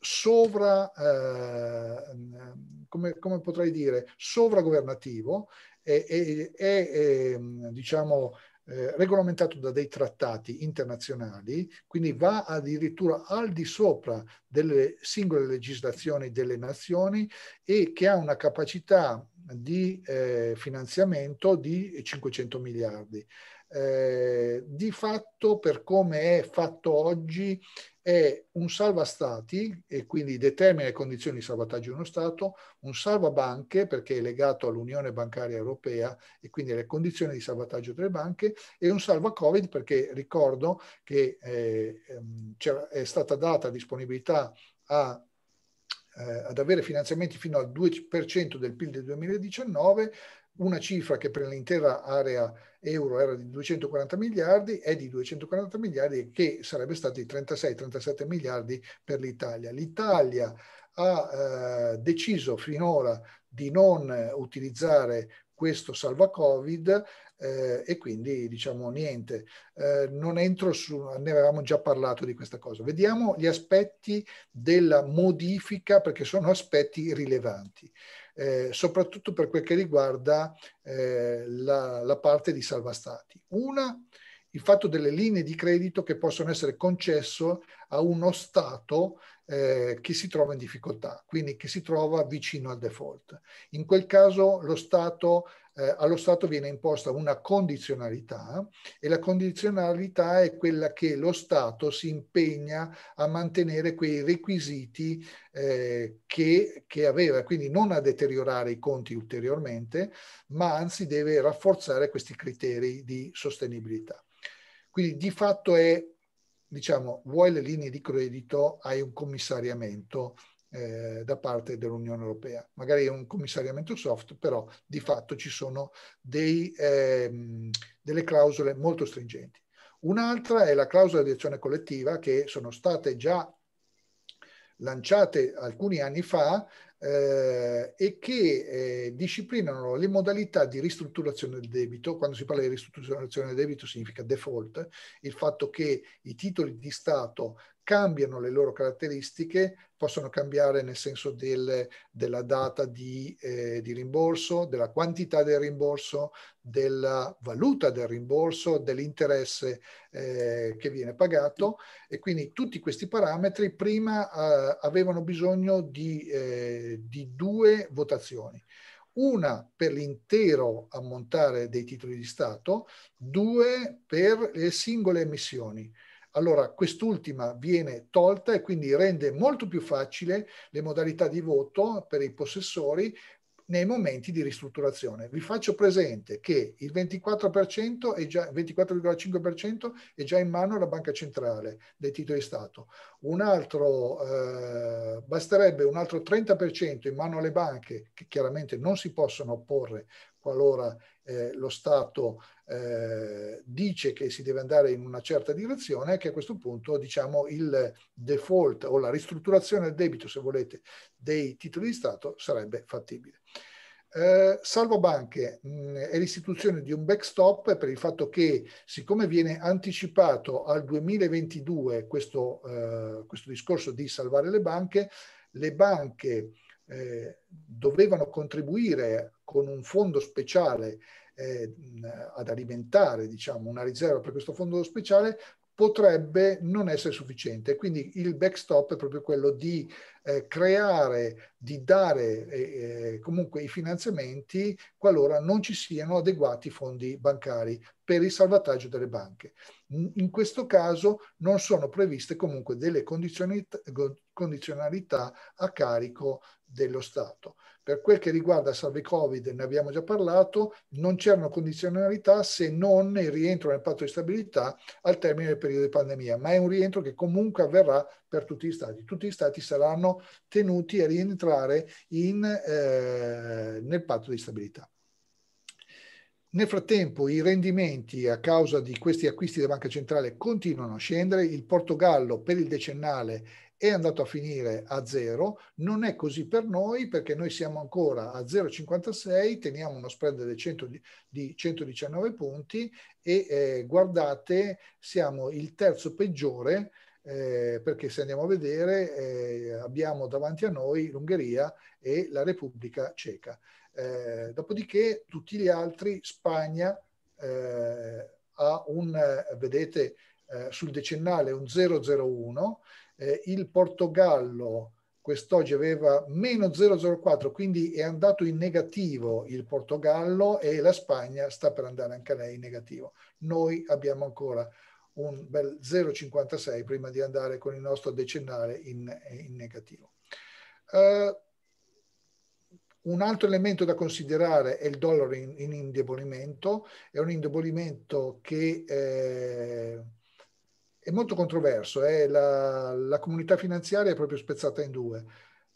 sovra, eh, come, come potrei dire, sovragovernativo, è, è, è ehm, diciamo eh, regolamentato da dei trattati internazionali, quindi va addirittura al di sopra delle singole legislazioni delle nazioni e che ha una capacità di eh, finanziamento di 500 miliardi. Eh, di fatto, per come è fatto oggi, è un salva stati e quindi determina le condizioni di salvataggio di uno Stato, un salva banche perché è legato all'Unione bancaria europea e quindi alle condizioni di salvataggio delle banche e un salva Covid perché ricordo che eh, ehm, è stata data disponibilità a eh, ad avere finanziamenti fino al 2% del PIL del 2019, una cifra che per l'intera area euro era di 240 miliardi, è di 240 miliardi che sarebbe stati 36-37 miliardi per l'Italia. L'Italia ha eh, deciso finora di non utilizzare questo salva Covid eh, e quindi diciamo niente. Eh, non entro su, ne avevamo già parlato di questa cosa. Vediamo gli aspetti della modifica perché sono aspetti rilevanti eh, soprattutto per quel che riguarda eh, la, la, parte di salvastati. Una, il fatto delle linee di credito che possono essere concesse a uno Stato eh, che si trova in difficoltà, quindi che si trova vicino al default. In quel caso lo Stato eh, allo Stato viene imposta una condizionalità e la condizionalità è quella che lo Stato si impegna a mantenere quei requisiti eh, che, che, aveva, quindi non a deteriorare i conti ulteriormente, ma anzi deve rafforzare questi criteri di sostenibilità. Quindi di fatto è, diciamo, vuoi le linee di credito, hai un commissariamento eh, da parte dell'Unione Europea. Magari è un commissariamento soft, però di fatto ci sono dei, ehm, delle clausole molto stringenti. Un'altra è la clausola di azione collettiva che sono state già lanciate alcuni anni fa eh, e che eh, disciplinano le modalità di ristrutturazione del debito. Quando si parla di ristrutturazione del debito significa default, il fatto che i titoli di Stato cambiano le loro caratteristiche, possono cambiare nel senso del, della data di, eh, di, rimborso, della quantità del rimborso, della valuta del rimborso, dell'interesse eh, che viene pagato e quindi tutti questi parametri prima eh, avevano bisogno di, eh, di due votazioni una per l'intero ammontare dei titoli di Stato, due per le singole emissioni allora quest'ultima viene tolta e quindi rende molto più facile le modalità di voto per i possessori nei momenti di ristrutturazione. Vi faccio presente che il 24,5% è, già, 24 è già in mano alla Banca Centrale dei titoli di Stato. Un altro, eh, basterebbe un altro 30% in mano alle banche, che chiaramente non si possono opporre qualora eh, lo Stato eh, dice che si deve andare in una certa direzione, che a questo punto diciamo, il default o la ristrutturazione del debito, se volete, dei titoli di Stato sarebbe fattibile. Eh, salvo banche mh, mm, è l'istituzione di un backstop per il fatto che siccome viene anticipato al 2022 questo, eh, questo discorso di salvare le banche, le banche eh, dovevano contribuire con un fondo speciale eh, ad alimentare diciamo, una riserva per questo fondo speciale, potrebbe non essere sufficiente. Quindi il backstop è proprio quello di eh, creare, di dare eh, eh, comunque i finanziamenti qualora non ci siano adeguati fondi bancari per il salvataggio delle banche. In questo caso non sono previste comunque delle condizionalità a carico dello Stato. Per quel che riguarda salve Covid, ne abbiamo già parlato, non c'erano condizionalità se non il rientro nel patto di stabilità al termine del periodo di pandemia, ma è un rientro che comunque avverrà per tutti gli stati. Tutti gli stati saranno tenuti a rientrare in, eh, nel patto di stabilità. Nel frattempo i rendimenti a causa di questi acquisti della banca centrale continuano a scendere, il Portogallo per il decennale è andato a finire a zero, non è così per noi perché noi siamo ancora a 0,56, teniamo uno spread del 100 di, 119 punti e eh, guardate, siamo il terzo peggiore eh, perché se andiamo a vedere eh, abbiamo davanti a noi l'Ungheria e la Repubblica Ceca. Eh, dopodiché tutti gli altri, Spagna eh, ha un, vedete, eh, sul decennale un 001 eh, il Portogallo quest'oggi aveva meno 0,04, quindi è andato in negativo il Portogallo e la Spagna sta per andare anche lei in negativo. Noi abbiamo ancora un bel 0,56 prima di andare con il nostro decennale in, in negativo. Uh, un altro elemento da considerare è il dollaro in, in indebolimento, è un indebolimento che eh, è molto controverso, eh? la, la, comunità finanziaria è proprio spezzata in due.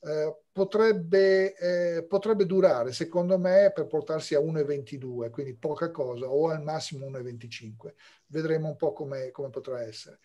Eh, potrebbe, eh, potrebbe, durare, secondo me, per portarsi a 1,22, quindi poca cosa, o al massimo 1,25. Vedremo un po' come, come potrà essere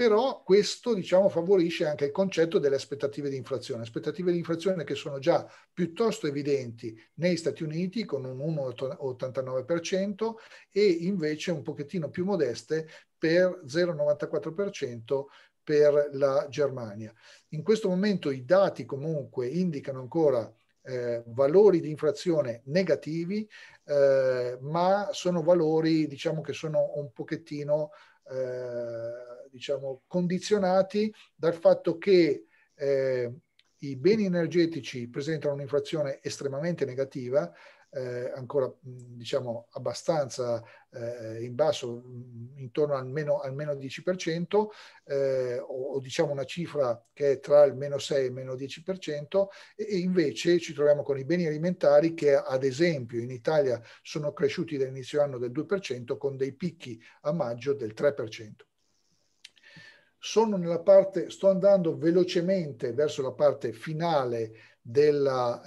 però questo diciamo, favorisce anche il concetto delle aspettative di inflazione, aspettative di inflazione che sono già piuttosto evidenti negli Stati Uniti con un 1,89% e invece un pochettino più modeste per 0,94% per la Germania. In questo momento i dati comunque indicano ancora eh, valori di inflazione negativi, eh, ma sono valori diciamo che sono un pochettino... Eh, diciamo, condizionati dal fatto che eh, i beni energetici presentano un'inflazione estremamente negativa, eh, ancora diciamo abbastanza eh, in basso, intorno al meno, al meno 10%, eh, o, o, diciamo una cifra che è tra il meno 6 e il meno 10%, e, e, invece ci troviamo con i beni alimentari che ad esempio in Italia sono cresciuti dall'inizio anno del 2% con dei picchi a maggio del 3% sono nella parte, sto andando velocemente verso la parte finale della,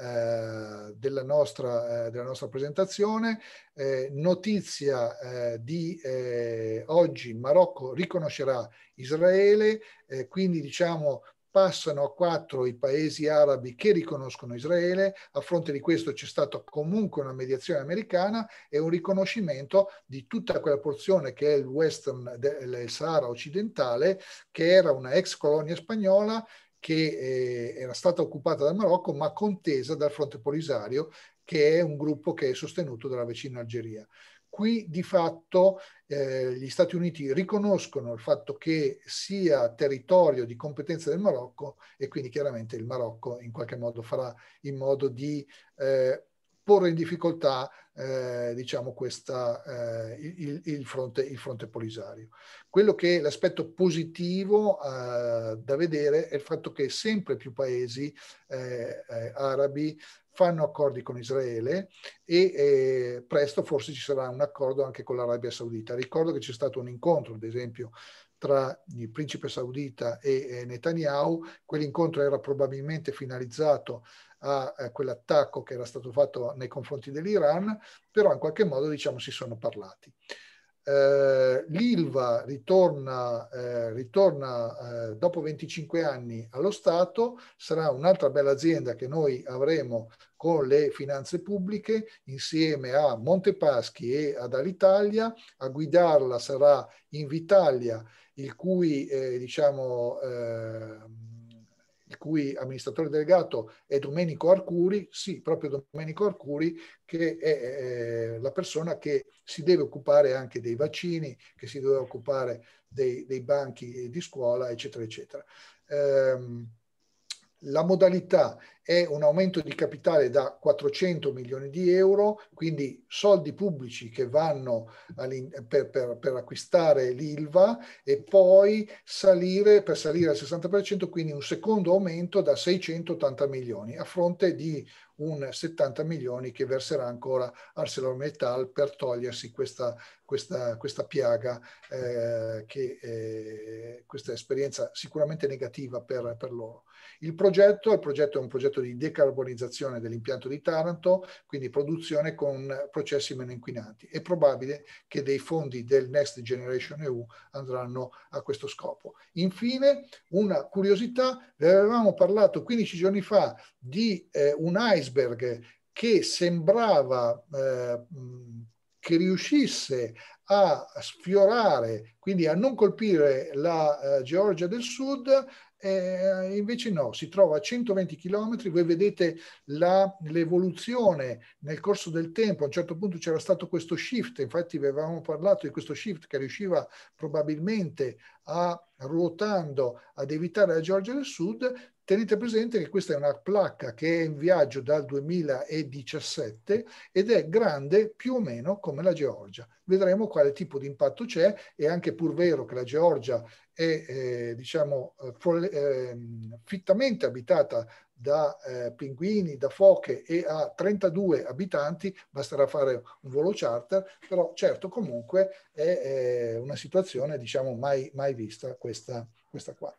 eh, della, nostra, eh, della nostra, presentazione. Eh, notizia eh, di eh, oggi, Marocco riconoscerà Israele, eh, quindi diciamo passano a quattro i paesi arabi che riconoscono Israele, a fronte di questo c'è stata comunque una mediazione americana e un riconoscimento di tutta quella porzione che è il western del Sahara occidentale, che era una ex colonia spagnola che eh, era stata occupata dal Marocco ma contesa dal fronte polisario, che è un gruppo che è sostenuto dalla vicina Algeria qui di fatto eh, gli Stati Uniti riconoscono il fatto che sia territorio di competenza del Marocco e quindi chiaramente il Marocco in qualche modo farà in modo di eh, porre in difficoltà eh, diciamo questa, eh, il, il, fronte, il, fronte, polisario. Quello che è l'aspetto positivo eh, da vedere è il fatto che sempre più paesi eh, eh, arabi fanno accordi con Israele e eh, presto forse ci sarà un accordo anche con l'Arabia Saudita. Ricordo che c'è stato un incontro, ad esempio, tra il principe saudita e eh, Netanyahu, quell'incontro era probabilmente finalizzato a, a quell'attacco che era stato fatto nei confronti dell'Iran, però in qualche modo diciamo si sono parlati eh, l'ILVA ritorna, eh, ritorna eh, dopo 25 anni allo Stato, sarà un'altra bella azienda che noi avremo con le finanze pubbliche insieme a Montepaschi e ad Alitalia, a guidarla sarà Invitalia, il cui eh, diciamo eh, il cui amministratore delegato è Domenico Arcuri, sì, proprio Domenico Arcuri, che è eh, la persona che si deve occupare anche dei vaccini, che si deve occupare dei, dei banchi di scuola, eccetera, eccetera. Ehm, la modalità è un aumento di capitale da 400 milioni di euro, quindi soldi pubblici che vanno per, per, per, acquistare l'ILVA e poi salire, per salire al 60%, quindi un secondo aumento da 680 milioni a fronte di un 70 milioni che verserà ancora ArcelorMittal per togliersi questa, questa, questa piaga, eh, che, eh, questa esperienza sicuramente negativa per, per loro. Il progetto, il progetto, è un progetto di decarbonizzazione dell'impianto di Taranto, quindi produzione con processi meno inquinanti. È probabile che dei fondi del Next Generation EU andranno a questo scopo. Infine, una curiosità, vi avevamo parlato 15 giorni fa di eh, un iceberg che sembrava eh, che riuscisse a sfiorare, quindi a non colpire la eh, Georgia del Sud, eh, invece no, si trova a 120 km, voi vedete la, l'evoluzione nel corso del tempo, a un certo punto c'era stato questo shift, infatti vi avevamo parlato di questo shift che riusciva probabilmente a ruotando ad evitare la Georgia del Sud, Tenete presente che questa è una placca che è in viaggio dal 2017 ed è grande più o meno come la Georgia. Vedremo quale tipo di impatto c'è, è anche pur vero che la Georgia è eh, diciamo, eh, ehm, fittamente abitata da eh, pinguini, da foche e ha 32 abitanti, basterà fare un volo charter, però certo comunque è una situazione diciamo, mai, mai vista questa, questa qua.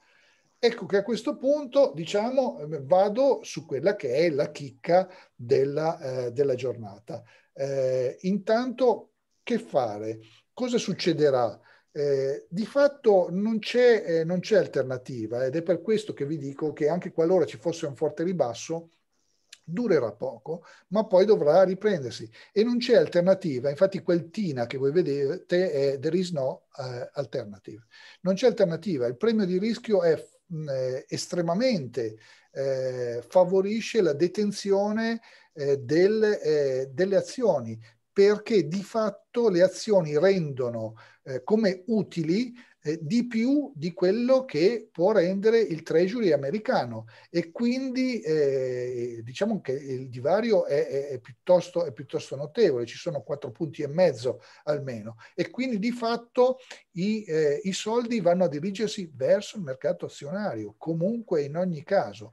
Ecco che a questo punto, diciamo, ehm, vado su quella che è la chicca della, eh, della giornata. Eh, intanto, che fare? Cosa succederà? Eh, di fatto non c'è, eh, non c'è, alternativa ed è per questo che vi dico che anche qualora ci fosse un forte ribasso durerà poco, ma poi dovrà riprendersi e non c'è alternativa. Infatti quel TINA che voi vedete è there is no eh, alternative. Non c'è alternativa, il premio di rischio è mh, eh, estremamente eh, favorisce la detenzione eh, del, delle azioni, perché di fatto le azioni rendono eh, come utili eh, di più di quello che può rendere il treasury americano e quindi eh, diciamo che il divario è, è, è, piuttosto, è, piuttosto, notevole, ci sono quattro punti e mezzo almeno e quindi di fatto i, eh, i soldi vanno a dirigersi verso il mercato azionario, comunque in ogni caso.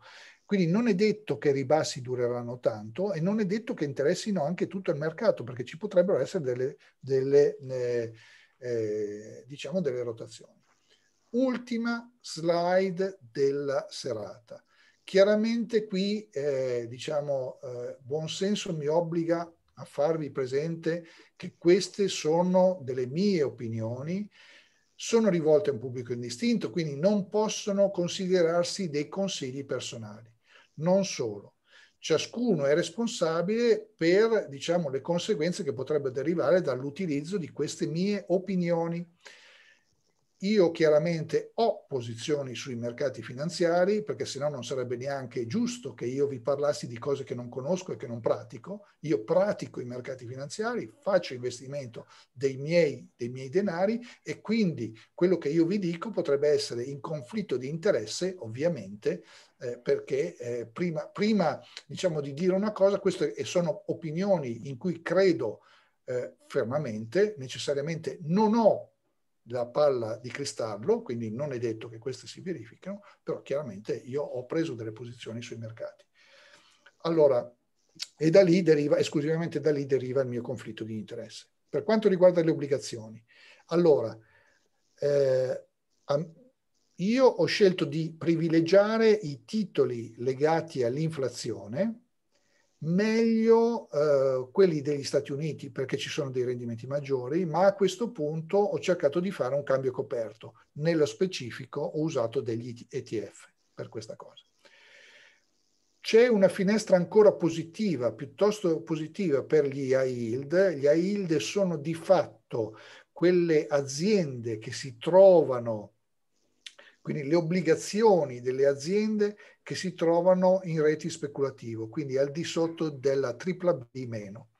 Quindi non è detto che i ribassi dureranno tanto e non è detto che interessino anche tutto il mercato, perché ci potrebbero essere delle, delle, eh, eh, diciamo delle rotazioni. Ultima slide della serata. Chiaramente qui, eh, diciamo, eh, buonsenso mi obbliga a farvi presente che queste sono delle mie opinioni, sono rivolte a un pubblico indistinto, quindi non possono considerarsi dei consigli personali. Non solo. Ciascuno è responsabile per diciamo, le conseguenze che potrebbero derivare dall'utilizzo di queste mie opinioni. Io chiaramente ho posizioni sui mercati finanziari, perché se no non sarebbe neanche giusto che io vi parlassi di cose che non conosco e che non pratico. Io pratico i mercati finanziari, faccio investimento dei miei, dei miei denari e quindi quello che io vi dico potrebbe essere in conflitto di interesse, ovviamente, eh, perché eh, prima, prima diciamo, di dire una cosa, queste sono opinioni in cui credo eh, fermamente, necessariamente non ho la palla di cristallo, quindi non è detto che queste si verifichino, però chiaramente io ho preso delle posizioni sui mercati. Allora, e da lì deriva, esclusivamente da lì deriva il mio conflitto di interesse. Per quanto riguarda le obbligazioni, allora, eh, a, io ho scelto di privilegiare i titoli legati all'inflazione, meglio eh, quelli degli Stati Uniti perché ci sono dei rendimenti maggiori, ma a questo punto ho cercato di fare un cambio coperto. Nello specifico ho usato degli ETF per questa cosa. C'è una finestra ancora positiva, piuttosto positiva per gli high Gli high sono di fatto quelle aziende che si trovano quindi le obbligazioni delle aziende che si trovano in reti speculativo, quindi al di sotto della tripla B meno.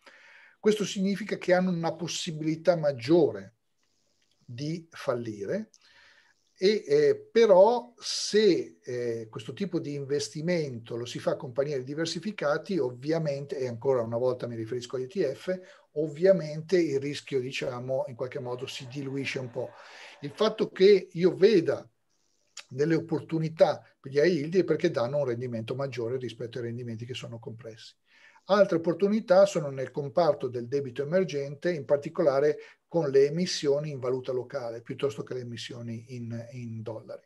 Questo significa che hanno una possibilità maggiore di fallire e eh, però se eh, questo tipo di investimento lo si fa a panieri diversificati, ovviamente, e ancora una volta mi riferisco agli ETF, ovviamente il rischio, diciamo, in qualche modo si diluisce un po'. Il fatto che io veda delle opportunità per gli AILD perché danno un rendimento maggiore rispetto ai rendimenti che sono compressi. Altre opportunità sono nel comparto del debito emergente, in particolare con le emissioni in valuta locale piuttosto che le emissioni in, in dollari.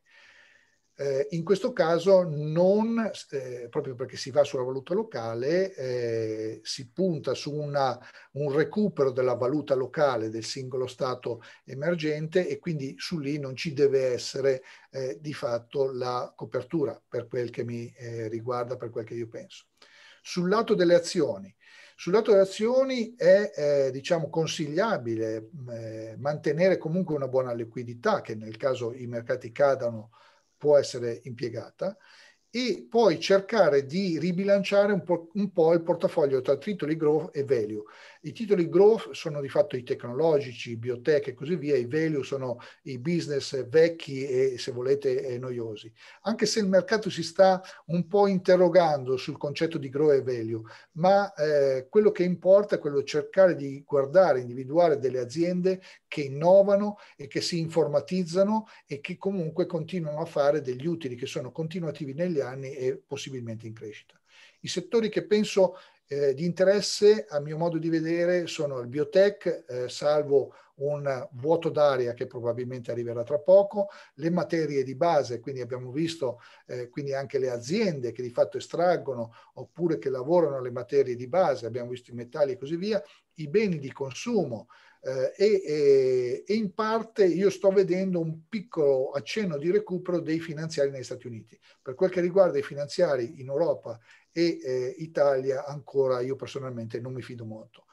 Eh, in questo caso non, eh, proprio perché si va sulla valuta locale, eh, si punta su una, un recupero della valuta locale del singolo Stato emergente e quindi su lì non ci deve essere eh, di fatto la copertura per quel che mi eh, riguarda, per quel che io penso. Sul lato delle azioni, sul lato delle azioni è eh, diciamo consigliabile eh, mantenere comunque una buona liquidità che nel caso i mercati cadano può essere impiegata e poi cercare di ribilanciare un po', un po il portafoglio tra titoli growth e value. I titoli growth sono di fatto i tecnologici, i biotech e così via, i value sono i business vecchi e se volete noiosi. Anche se il mercato si sta un po' interrogando sul concetto di growth e value, ma eh, quello che importa è quello di cercare di guardare, individuare delle aziende che innovano e che si informatizzano e che comunque continuano a fare degli utili che sono continuativi negli anni e possibilmente in crescita. I settori che penso eh, di interesse, a mio modo di vedere, sono il biotech, eh, salvo un vuoto d'aria che probabilmente arriverà tra poco, le materie di base, quindi abbiamo visto eh, quindi anche le aziende che di fatto estraggono oppure che lavorano le materie di base, abbiamo visto i metalli e così via, i beni di consumo, eh, e, e, in parte io sto vedendo un piccolo accenno di recupero dei finanziari negli Stati Uniti. Per quel che riguarda i finanziari in Europa e eh, Italia ancora io personalmente non mi fido molto.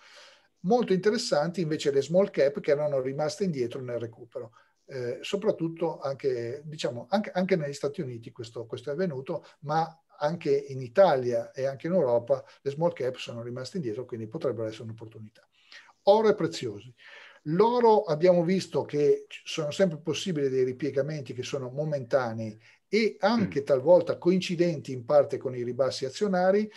Molto interessanti invece le small cap che erano rimaste indietro nel recupero. Eh, soprattutto anche, diciamo, anche, anche, negli Stati Uniti questo, questo è avvenuto, ma anche in Italia e anche in Europa le small cap sono rimaste indietro, quindi potrebbero essere un'opportunità. Oro e preziosi. L'oro abbiamo visto che sono sempre possibili dei ripiegamenti che sono momentanei e anche mm. talvolta coincidenti in parte con i ribassi azionari,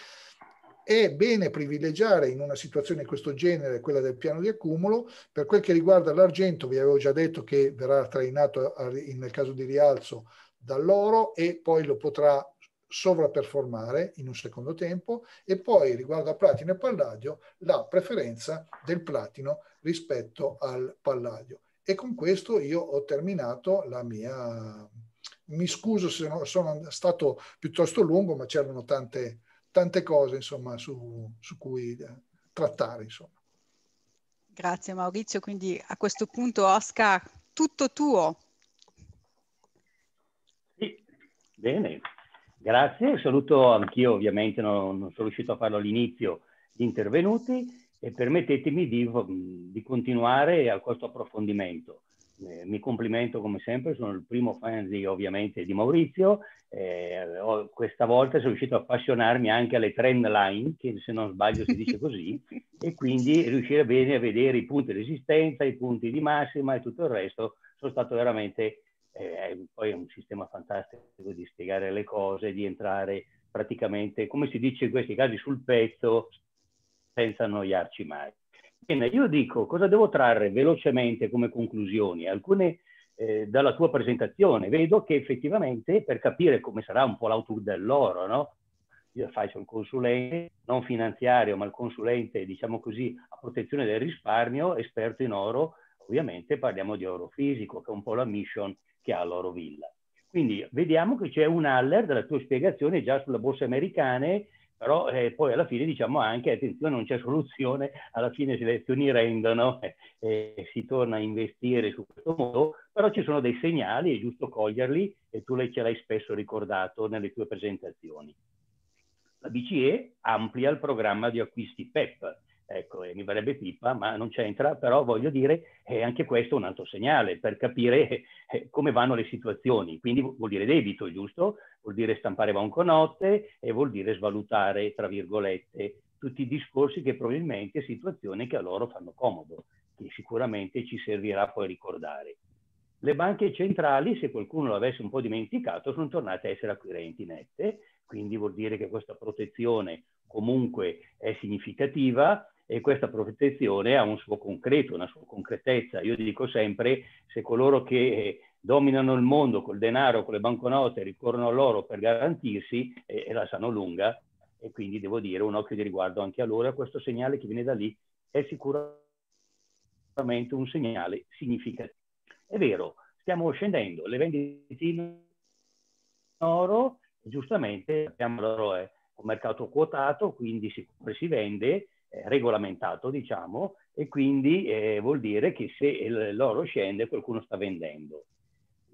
è bene privilegiare in una situazione di questo genere quella del piano di accumulo. Per quel che riguarda l'argento, vi avevo già detto che verrà trainato nel caso di rialzo dall'oro e poi lo potrà sovraperformare in un secondo tempo e poi riguardo a platino e palladio la preferenza del platino rispetto al palladio. E con questo io ho terminato la mia mi scuso se sono stato piuttosto lungo, ma c'erano tante, tante cose insomma, su, su cui eh, trattare. Insomma. Grazie Maurizio, quindi a questo punto Oscar, tutto tuo. Sì, bene, grazie, saluto anch'io ovviamente, non, non, sono riuscito a farlo all'inizio, gli intervenuti e permettetemi di, di continuare a questo approfondimento eh, mi complimento come sempre, sono il primo fan di, ovviamente di Maurizio, eh, ho, questa volta sono riuscito a appassionarmi anche alle trend line, che se non sbaglio si dice così, e quindi riuscire bene a vedere i punti di resistenza, i punti di massima e tutto il resto, sono stato veramente, eh, poi è un sistema fantastico di spiegare le cose, di entrare praticamente, come si dice in questi casi, sul pezzo senza annoiarci mai. Bene, io dico cosa devo trarre velocemente come conclusioni, alcune eh, dalla tua presentazione. Vedo che effettivamente per capire come sarà un po' l'autour dell'oro, no? Io faccio un consulente non finanziario, ma il consulente, diciamo così, a protezione del risparmio, esperto in oro, ovviamente parliamo di oro fisico, che è un po' la mission che ha l'oro villa. Quindi vediamo che c'è un aller della tua spiegazione già sulle borse americane però eh, poi alla fine diciamo anche attenzione non c'è soluzione, alla fine se le azioni rendono eh, eh, si torna a investire su questo modo, però ci sono dei segnali, è giusto coglierli e tu le, ce l'hai spesso ricordato nelle tue presentazioni. La BCE amplia il programma di acquisti PEP, ecco, eh, mi verrebbe pipa, ma non c'entra, però voglio dire che eh, anche questo è un altro segnale per capire eh, come vanno le situazioni, quindi vuol dire debito, giusto? vuol dire stampare banconote e vuol dire svalutare, tra virgolette, tutti i discorsi che probabilmente situazioni che a loro fanno comodo, che sicuramente ci servirà poi a ricordare. Le banche centrali, se qualcuno l'avesse un po' dimenticato, sono tornate a essere acquirenti nette, quindi vuol dire che questa protezione comunque è significativa e questa protezione ha un suo concreto, una sua concretezza. Io dico sempre, se coloro che dominano il mondo col denaro, con le banconote, ricorrono a loro per garantirsi e, e la sanno lunga e quindi devo dire un occhio di riguardo anche a loro e questo segnale che viene da lì è sicuramente un segnale significativo. È vero, stiamo scendendo, le vendite in oro, giustamente sappiamo l'oro è un mercato quotato, quindi si, si vende, regolamentato, diciamo, e quindi eh, vuol dire che se l'oro scende qualcuno sta vendendo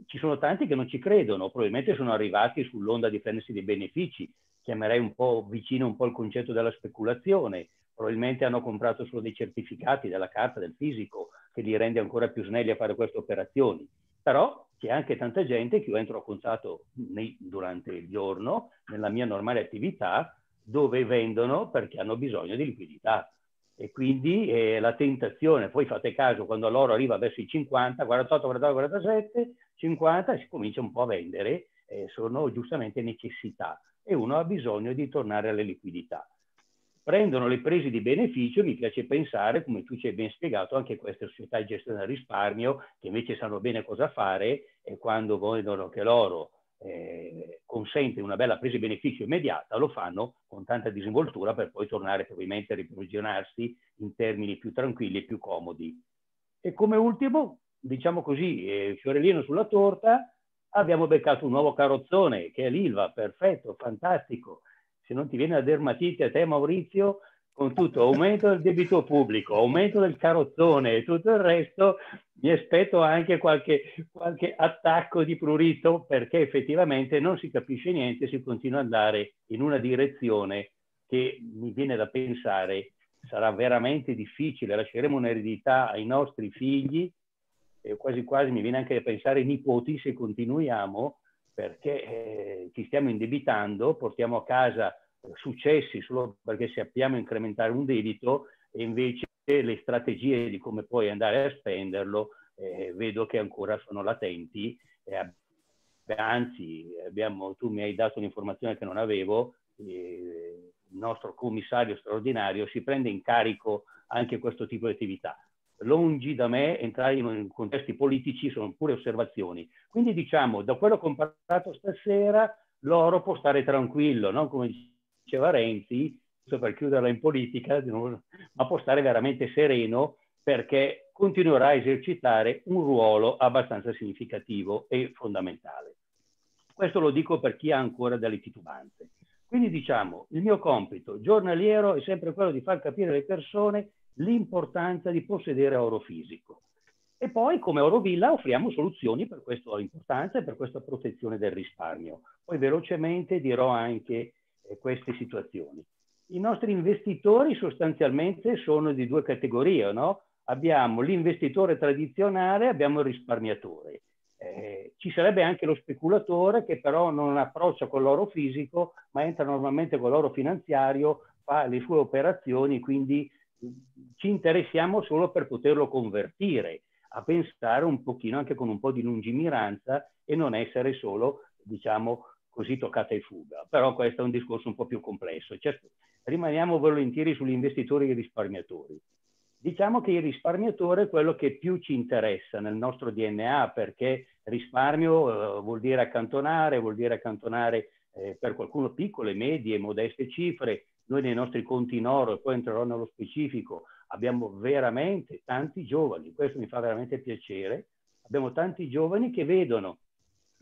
ci sono tanti che non ci credono, probabilmente sono arrivati sull'onda di prendersi dei benefici, chiamerei un po' vicino un po' il concetto della speculazione, probabilmente hanno comprato solo dei certificati della carta, del fisico, che li rende ancora più snelli a fare queste operazioni. Però c'è anche tanta gente che io entro a contatto nei, durante il giorno, nella mia normale attività, dove vendono perché hanno bisogno di liquidità. E quindi eh, la tentazione, poi fate caso, quando l'oro arriva verso i 50, 48, 49, 47, 50 si comincia un po' a vendere, eh, sono giustamente necessità e uno ha bisogno di tornare alle liquidità. Prendono le prese di beneficio, mi piace pensare, come tu ci hai ben spiegato, anche queste società di gestione del risparmio, che invece sanno bene cosa fare e quando vogliono che loro eh, consente una bella presa di beneficio immediata, lo fanno con tanta disinvoltura per poi tornare probabilmente a riprovisionarsi in termini più tranquilli e più comodi. E come ultimo, diciamo così, eh, fiorellino sulla torta, abbiamo beccato un nuovo carrozzone che è l'Ilva, perfetto, fantastico. Se non ti viene la dermatite a te Maurizio, con tutto aumento del debito pubblico, aumento del carrozzone e tutto il resto, mi aspetto anche qualche, qualche attacco di prurito perché effettivamente non si capisce niente, si continua ad andare in una direzione che mi viene da pensare sarà veramente difficile, lasceremo un'eredità ai nostri figli e quasi quasi mi viene anche a pensare nipoti se continuiamo perché eh, ci stiamo indebitando, portiamo a casa eh, successi solo perché sappiamo incrementare un debito e invece le strategie di come poi andare a spenderlo eh, vedo che ancora sono latenti. Eh, anzi, abbiamo, tu mi hai dato un'informazione che non avevo, il nostro commissario straordinario si prende in carico anche questo tipo di attività longi da me entrare in contesti politici sono pure osservazioni. Quindi diciamo, da quello che ho comparato stasera, l'oro può stare tranquillo, non come diceva Renzi, per chiuderla in politica, ma può stare veramente sereno perché continuerà a esercitare un ruolo abbastanza significativo e fondamentale. Questo lo dico per chi ha ancora delle titubanze. Quindi diciamo, il mio compito giornaliero è sempre quello di far capire alle persone l'importanza di possedere oro fisico. E poi come Oro Villa offriamo soluzioni per questa importanza e per questa protezione del risparmio. Poi velocemente dirò anche eh, queste situazioni. I nostri investitori sostanzialmente sono di due categorie, no? Abbiamo l'investitore tradizionale, abbiamo il risparmiatore. Eh, ci sarebbe anche lo speculatore che però non approccia con l'oro fisico, ma entra normalmente con l'oro finanziario, fa le sue operazioni, quindi ci interessiamo solo per poterlo convertire, a pensare un pochino anche con un po' di lungimiranza e non essere solo, diciamo, così toccata e fuga. Però questo è un discorso un po' più complesso. Certo, rimaniamo volentieri sugli investitori e i risparmiatori. Diciamo che il risparmiatore è quello che più ci interessa nel nostro DNA perché risparmio eh, vuol dire accantonare, vuol dire accantonare eh, per qualcuno piccole, medie, modeste cifre, noi nei nostri conti in oro, e poi entrerò nello specifico, abbiamo veramente tanti giovani, questo mi fa veramente piacere, abbiamo tanti giovani che vedono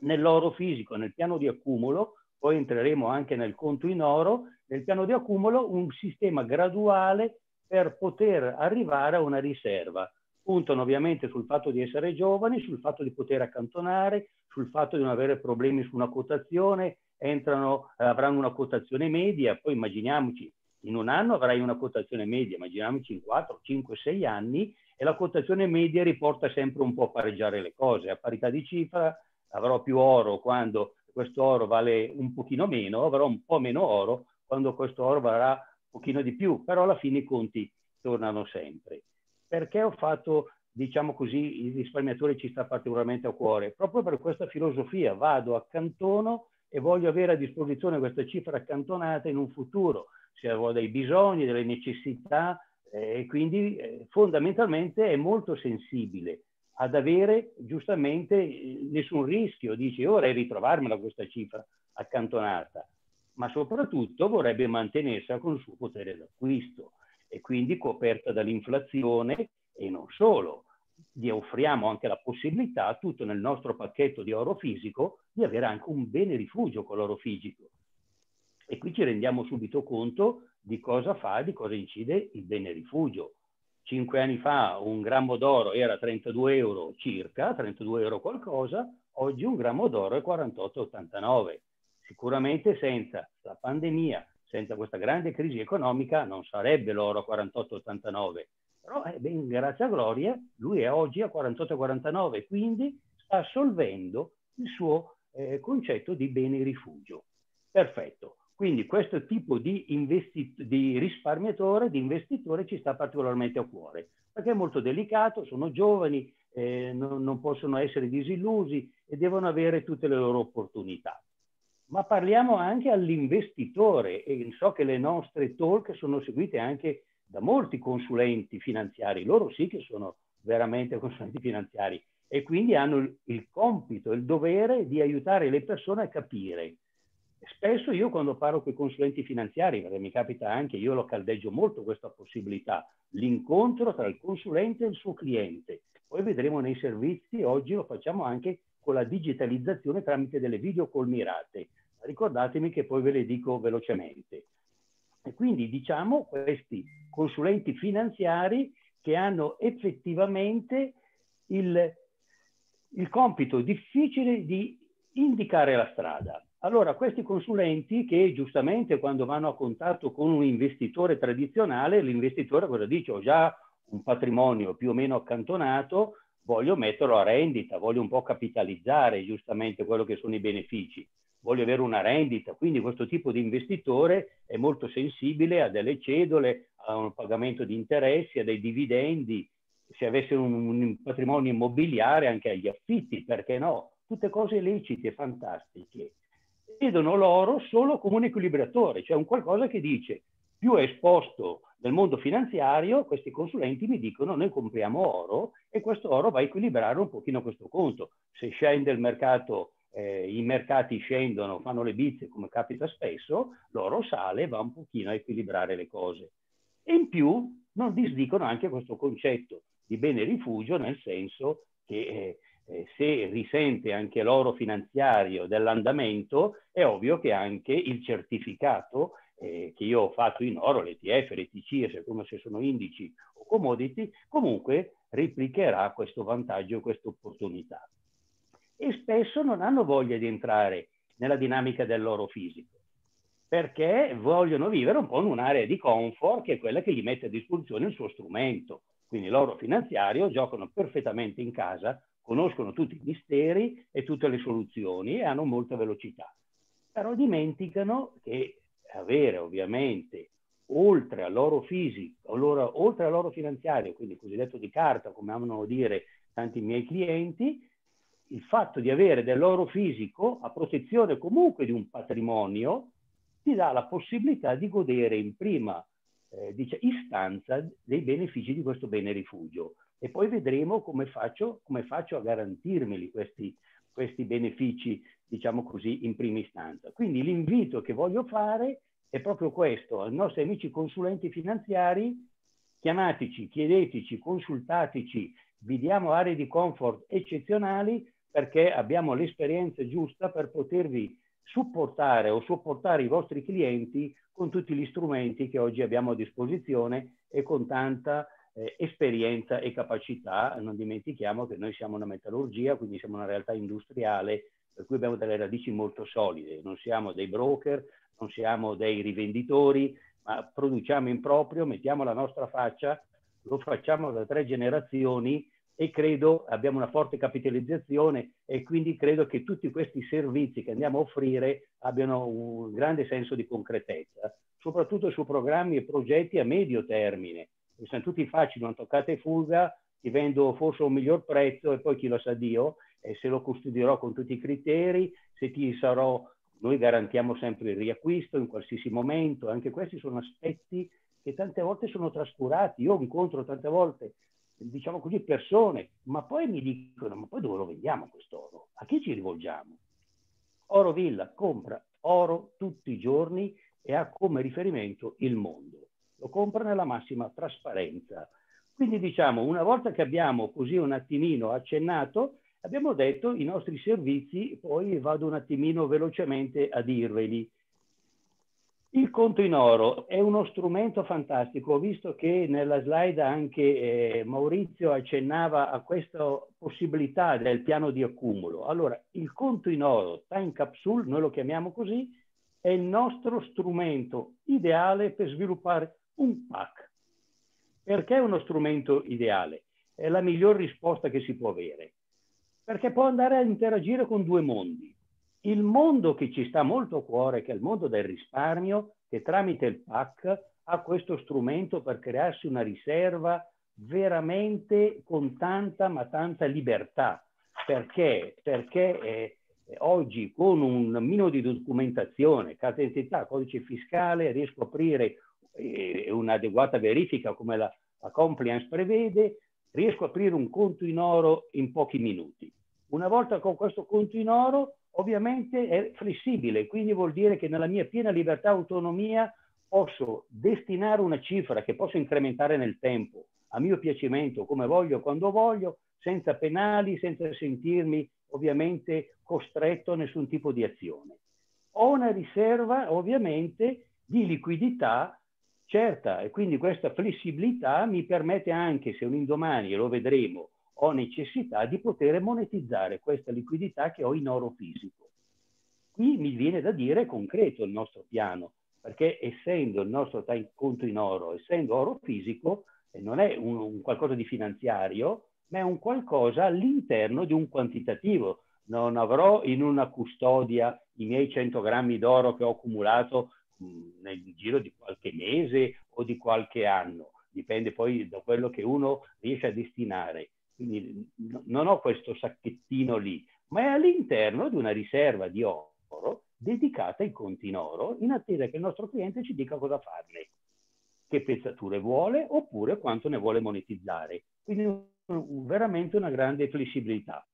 nell'oro fisico, nel piano di accumulo, poi entreremo anche nel conto in oro, nel piano di accumulo un sistema graduale per poter arrivare a una riserva. Puntano ovviamente sul fatto di essere giovani, sul fatto di poter accantonare, sul fatto di non avere problemi su una quotazione, entrano, eh, avranno una quotazione media, poi immaginiamoci in un anno avrai una quotazione media, immaginiamoci in 4, 5, 6 anni e la quotazione media riporta sempre un po' a pareggiare le cose, a parità di cifra avrò più oro quando questo oro vale un pochino meno, avrò un po' meno oro quando questo oro varrà un pochino di più, però alla fine i conti tornano sempre. Perché ho fatto, diciamo così, il risparmiatore ci sta particolarmente a cuore? Proprio per questa filosofia, vado accantono e voglio avere a disposizione questa cifra accantonata in un futuro, se avrò dei bisogni, delle necessità eh, e quindi eh, fondamentalmente è molto sensibile ad avere giustamente eh, nessun rischio, dice vorrei ritrovarmela questa cifra accantonata, ma soprattutto vorrebbe mantenersela con il suo potere d'acquisto e quindi coperta dall'inflazione e non solo, gli offriamo anche la possibilità, tutto nel nostro pacchetto di oro fisico, di avere anche un bene rifugio con l'oro fisico. E qui ci rendiamo subito conto di cosa fa, e di cosa incide il bene rifugio. Cinque anni fa un grammo d'oro era 32 euro circa, 32 euro qualcosa, oggi un grammo d'oro è 48,89. Sicuramente senza la pandemia, senza questa grande crisi economica, non sarebbe l'oro 48,89 però, eh, ben, grazie a Gloria, lui è oggi a 48-49, quindi sta assolvendo il suo eh, concetto di bene rifugio. Perfetto. Quindi questo tipo di, investi- di risparmiatore, di investitore ci sta particolarmente a cuore, perché è molto delicato, sono giovani, eh, non, non, possono essere disillusi e devono avere tutte le loro opportunità. Ma parliamo anche all'investitore e so che le nostre talk sono seguite anche da molti consulenti finanziari, loro sì che sono veramente consulenti finanziari e quindi hanno il, il compito, il dovere di aiutare le persone a capire. Spesso io quando parlo con i consulenti finanziari, perché mi capita anche, io lo caldeggio molto questa possibilità, l'incontro tra il consulente e il suo cliente. Poi vedremo nei servizi, oggi lo facciamo anche con la digitalizzazione tramite delle video call Ricordatemi che poi ve le dico velocemente. E quindi diciamo questi consulenti finanziari che hanno effettivamente il, il compito difficile di indicare la strada. Allora, questi consulenti che giustamente quando vanno a contatto con un investitore tradizionale, l'investitore cosa dice? Ho già un patrimonio più o meno accantonato, voglio metterlo a rendita, voglio un po' capitalizzare giustamente quello che sono i benefici voglio avere una rendita, quindi questo tipo di investitore è molto sensibile a delle cedole, a un pagamento di interessi, a dei dividendi, se avesse un, un patrimonio immobiliare anche agli affitti, perché no? Tutte cose lecite, fantastiche. Vedono l'oro solo come un equilibratore, cioè un qualcosa che dice più è esposto nel mondo finanziario, questi consulenti mi dicono noi compriamo oro e questo oro va a equilibrare un pochino questo conto. Se scende il mercato eh, i mercati scendono, fanno le bizze come capita spesso, l'oro sale e va un pochino a equilibrare le cose. E in più non disdicono anche questo concetto di bene rifugio nel senso che eh, eh se risente anche l'oro finanziario dell'andamento è ovvio che anche il certificato eh, che io ho fatto in oro, l'ETF, l'ETC, a seconda se sono indici o commodity, comunque replicherà questo vantaggio, questa opportunità e spesso non hanno voglia di entrare nella dinamica del loro fisico perché vogliono vivere un po' in un'area di comfort che è quella che gli mette a disposizione il suo strumento. Quindi l'oro finanziario giocano perfettamente in casa, conoscono tutti i misteri e tutte le soluzioni e hanno molta velocità. Però dimenticano che avere ovviamente oltre al loro fisico, oltre al loro finanziario, quindi il cosiddetto di carta, come amano dire tanti miei clienti, il fatto di avere dell'oro fisico a protezione comunque di un patrimonio ti dà la possibilità di godere in prima eh, dice, istanza dei benefici di questo bene rifugio e poi vedremo come faccio, come faccio a garantirmeli questi, questi benefici, diciamo così, in prima istanza. Quindi l'invito che voglio fare è proprio questo, ai nostri amici consulenti finanziari, chiamateci, chiedeteci, consultateci, vi diamo aree di comfort eccezionali perché abbiamo l'esperienza giusta per potervi supportare o supportare i vostri clienti con tutti gli strumenti che oggi abbiamo a disposizione e con tanta eh, esperienza e capacità. Non dimentichiamo che noi siamo una metallurgia, quindi siamo una realtà industriale, per cui abbiamo delle radici molto solide, non siamo dei broker, non siamo dei rivenditori, ma produciamo in proprio, mettiamo la nostra faccia, lo facciamo da tre generazioni e credo abbiamo una forte capitalizzazione e quindi credo che tutti questi servizi che andiamo a offrire abbiano un grande senso di concretezza, soprattutto su programmi e progetti a medio termine. E sono tutti facili, non toccate fuga, ti vendo forse un miglior prezzo e poi chi lo sa Dio, e se lo custodirò con tutti i criteri, se ti sarò, noi garantiamo sempre il riacquisto in qualsiasi momento, anche questi sono aspetti che tante volte sono trascurati. Io incontro tante volte diciamo così, persone, ma poi mi dicono, ma poi dove lo vendiamo questo oro? A chi ci rivolgiamo? Oro Villa compra oro tutti i giorni e ha come riferimento il mondo. Lo compra nella massima trasparenza. Quindi diciamo, una volta che abbiamo così un attimino accennato, abbiamo detto i nostri servizi, poi vado un attimino velocemente a dirveli. Il conto in oro è uno strumento fantastico, ho visto che nella slide anche eh, Maurizio accennava a questa possibilità del piano di accumulo. Allora, il conto in oro, time capsule, noi lo chiamiamo così, è il nostro strumento ideale per sviluppare un PAC. Perché è uno strumento ideale? È la miglior risposta che si può avere, perché può andare a interagire con due mondi il mondo che ci sta molto a cuore, che è il mondo del risparmio, che tramite il PAC ha questo strumento per crearsi una riserva veramente con tanta ma tanta libertà. Perché? Perché eh, oggi con un minimo di documentazione, carta d'identità, codice fiscale, riesco a aprire eh, un'adeguata verifica come la, la compliance prevede, riesco a aprire un conto in oro in pochi minuti. Una volta con questo conto in oro ovviamente è flessibile, quindi vuol dire che nella mia piena libertà e autonomia posso destinare una cifra che posso incrementare nel tempo, a mio piacimento, come voglio, quando voglio, senza penali, senza sentirmi ovviamente costretto a nessun tipo di azione. Ho una riserva ovviamente di liquidità certa e quindi questa flessibilità mi permette anche se un indomani, lo vedremo, ho necessità di poter monetizzare questa liquidità che ho in oro fisico. Qui mi viene da dire concreto il nostro piano, perché essendo il nostro conto in oro, essendo oro fisico, non è un, un qualcosa di finanziario, ma è un qualcosa all'interno di un quantitativo. Non avrò in una custodia i miei 100 grammi d'oro che ho accumulato nel giro di qualche mese o di qualche anno, dipende poi da quello che uno riesce a destinare quindi non ho questo sacchettino lì, ma è all'interno di una riserva di oro dedicata ai conti in oro in attesa che il nostro cliente ci dica cosa farne, che pezzature vuole oppure quanto ne vuole monetizzare. Quindi veramente una grande flessibilità.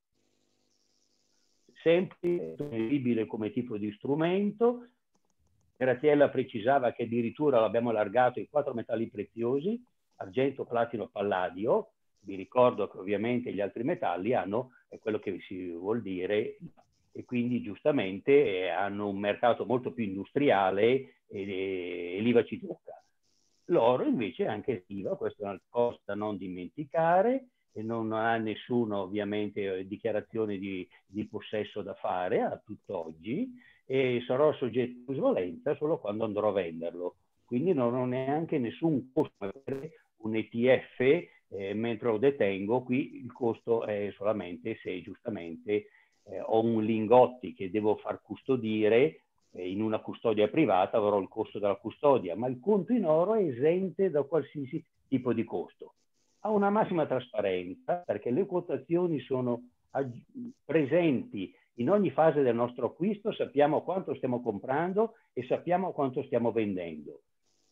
Sempre disponibile come tipo di strumento. Graziella precisava che addirittura l'abbiamo allargato ai quattro metalli preziosi, argento, platino, palladio, vi ricordo che ovviamente gli altri metalli hanno quello che si vuol dire e quindi giustamente hanno un mercato molto più industriale e, e l'IVA ci tocca. L'oro invece è anche l'IVA, questa è una cosa da non dimenticare, e non ha nessuna ovviamente eh, dichiarazione di, di, possesso da fare a tutt'oggi e sarò soggetto a usvolenza solo quando andrò a venderlo. Quindi non ho neanche nessun costo per un ETF eh, mentre lo detengo, qui il costo è solamente se giustamente eh, ho un lingotti che devo far custodire eh, in una custodia privata, avrò il costo della custodia, ma il conto in oro è esente da qualsiasi tipo di costo. Ha una massima trasparenza perché le quotazioni sono presenti in ogni fase del nostro acquisto, sappiamo quanto stiamo comprando e sappiamo quanto stiamo vendendo.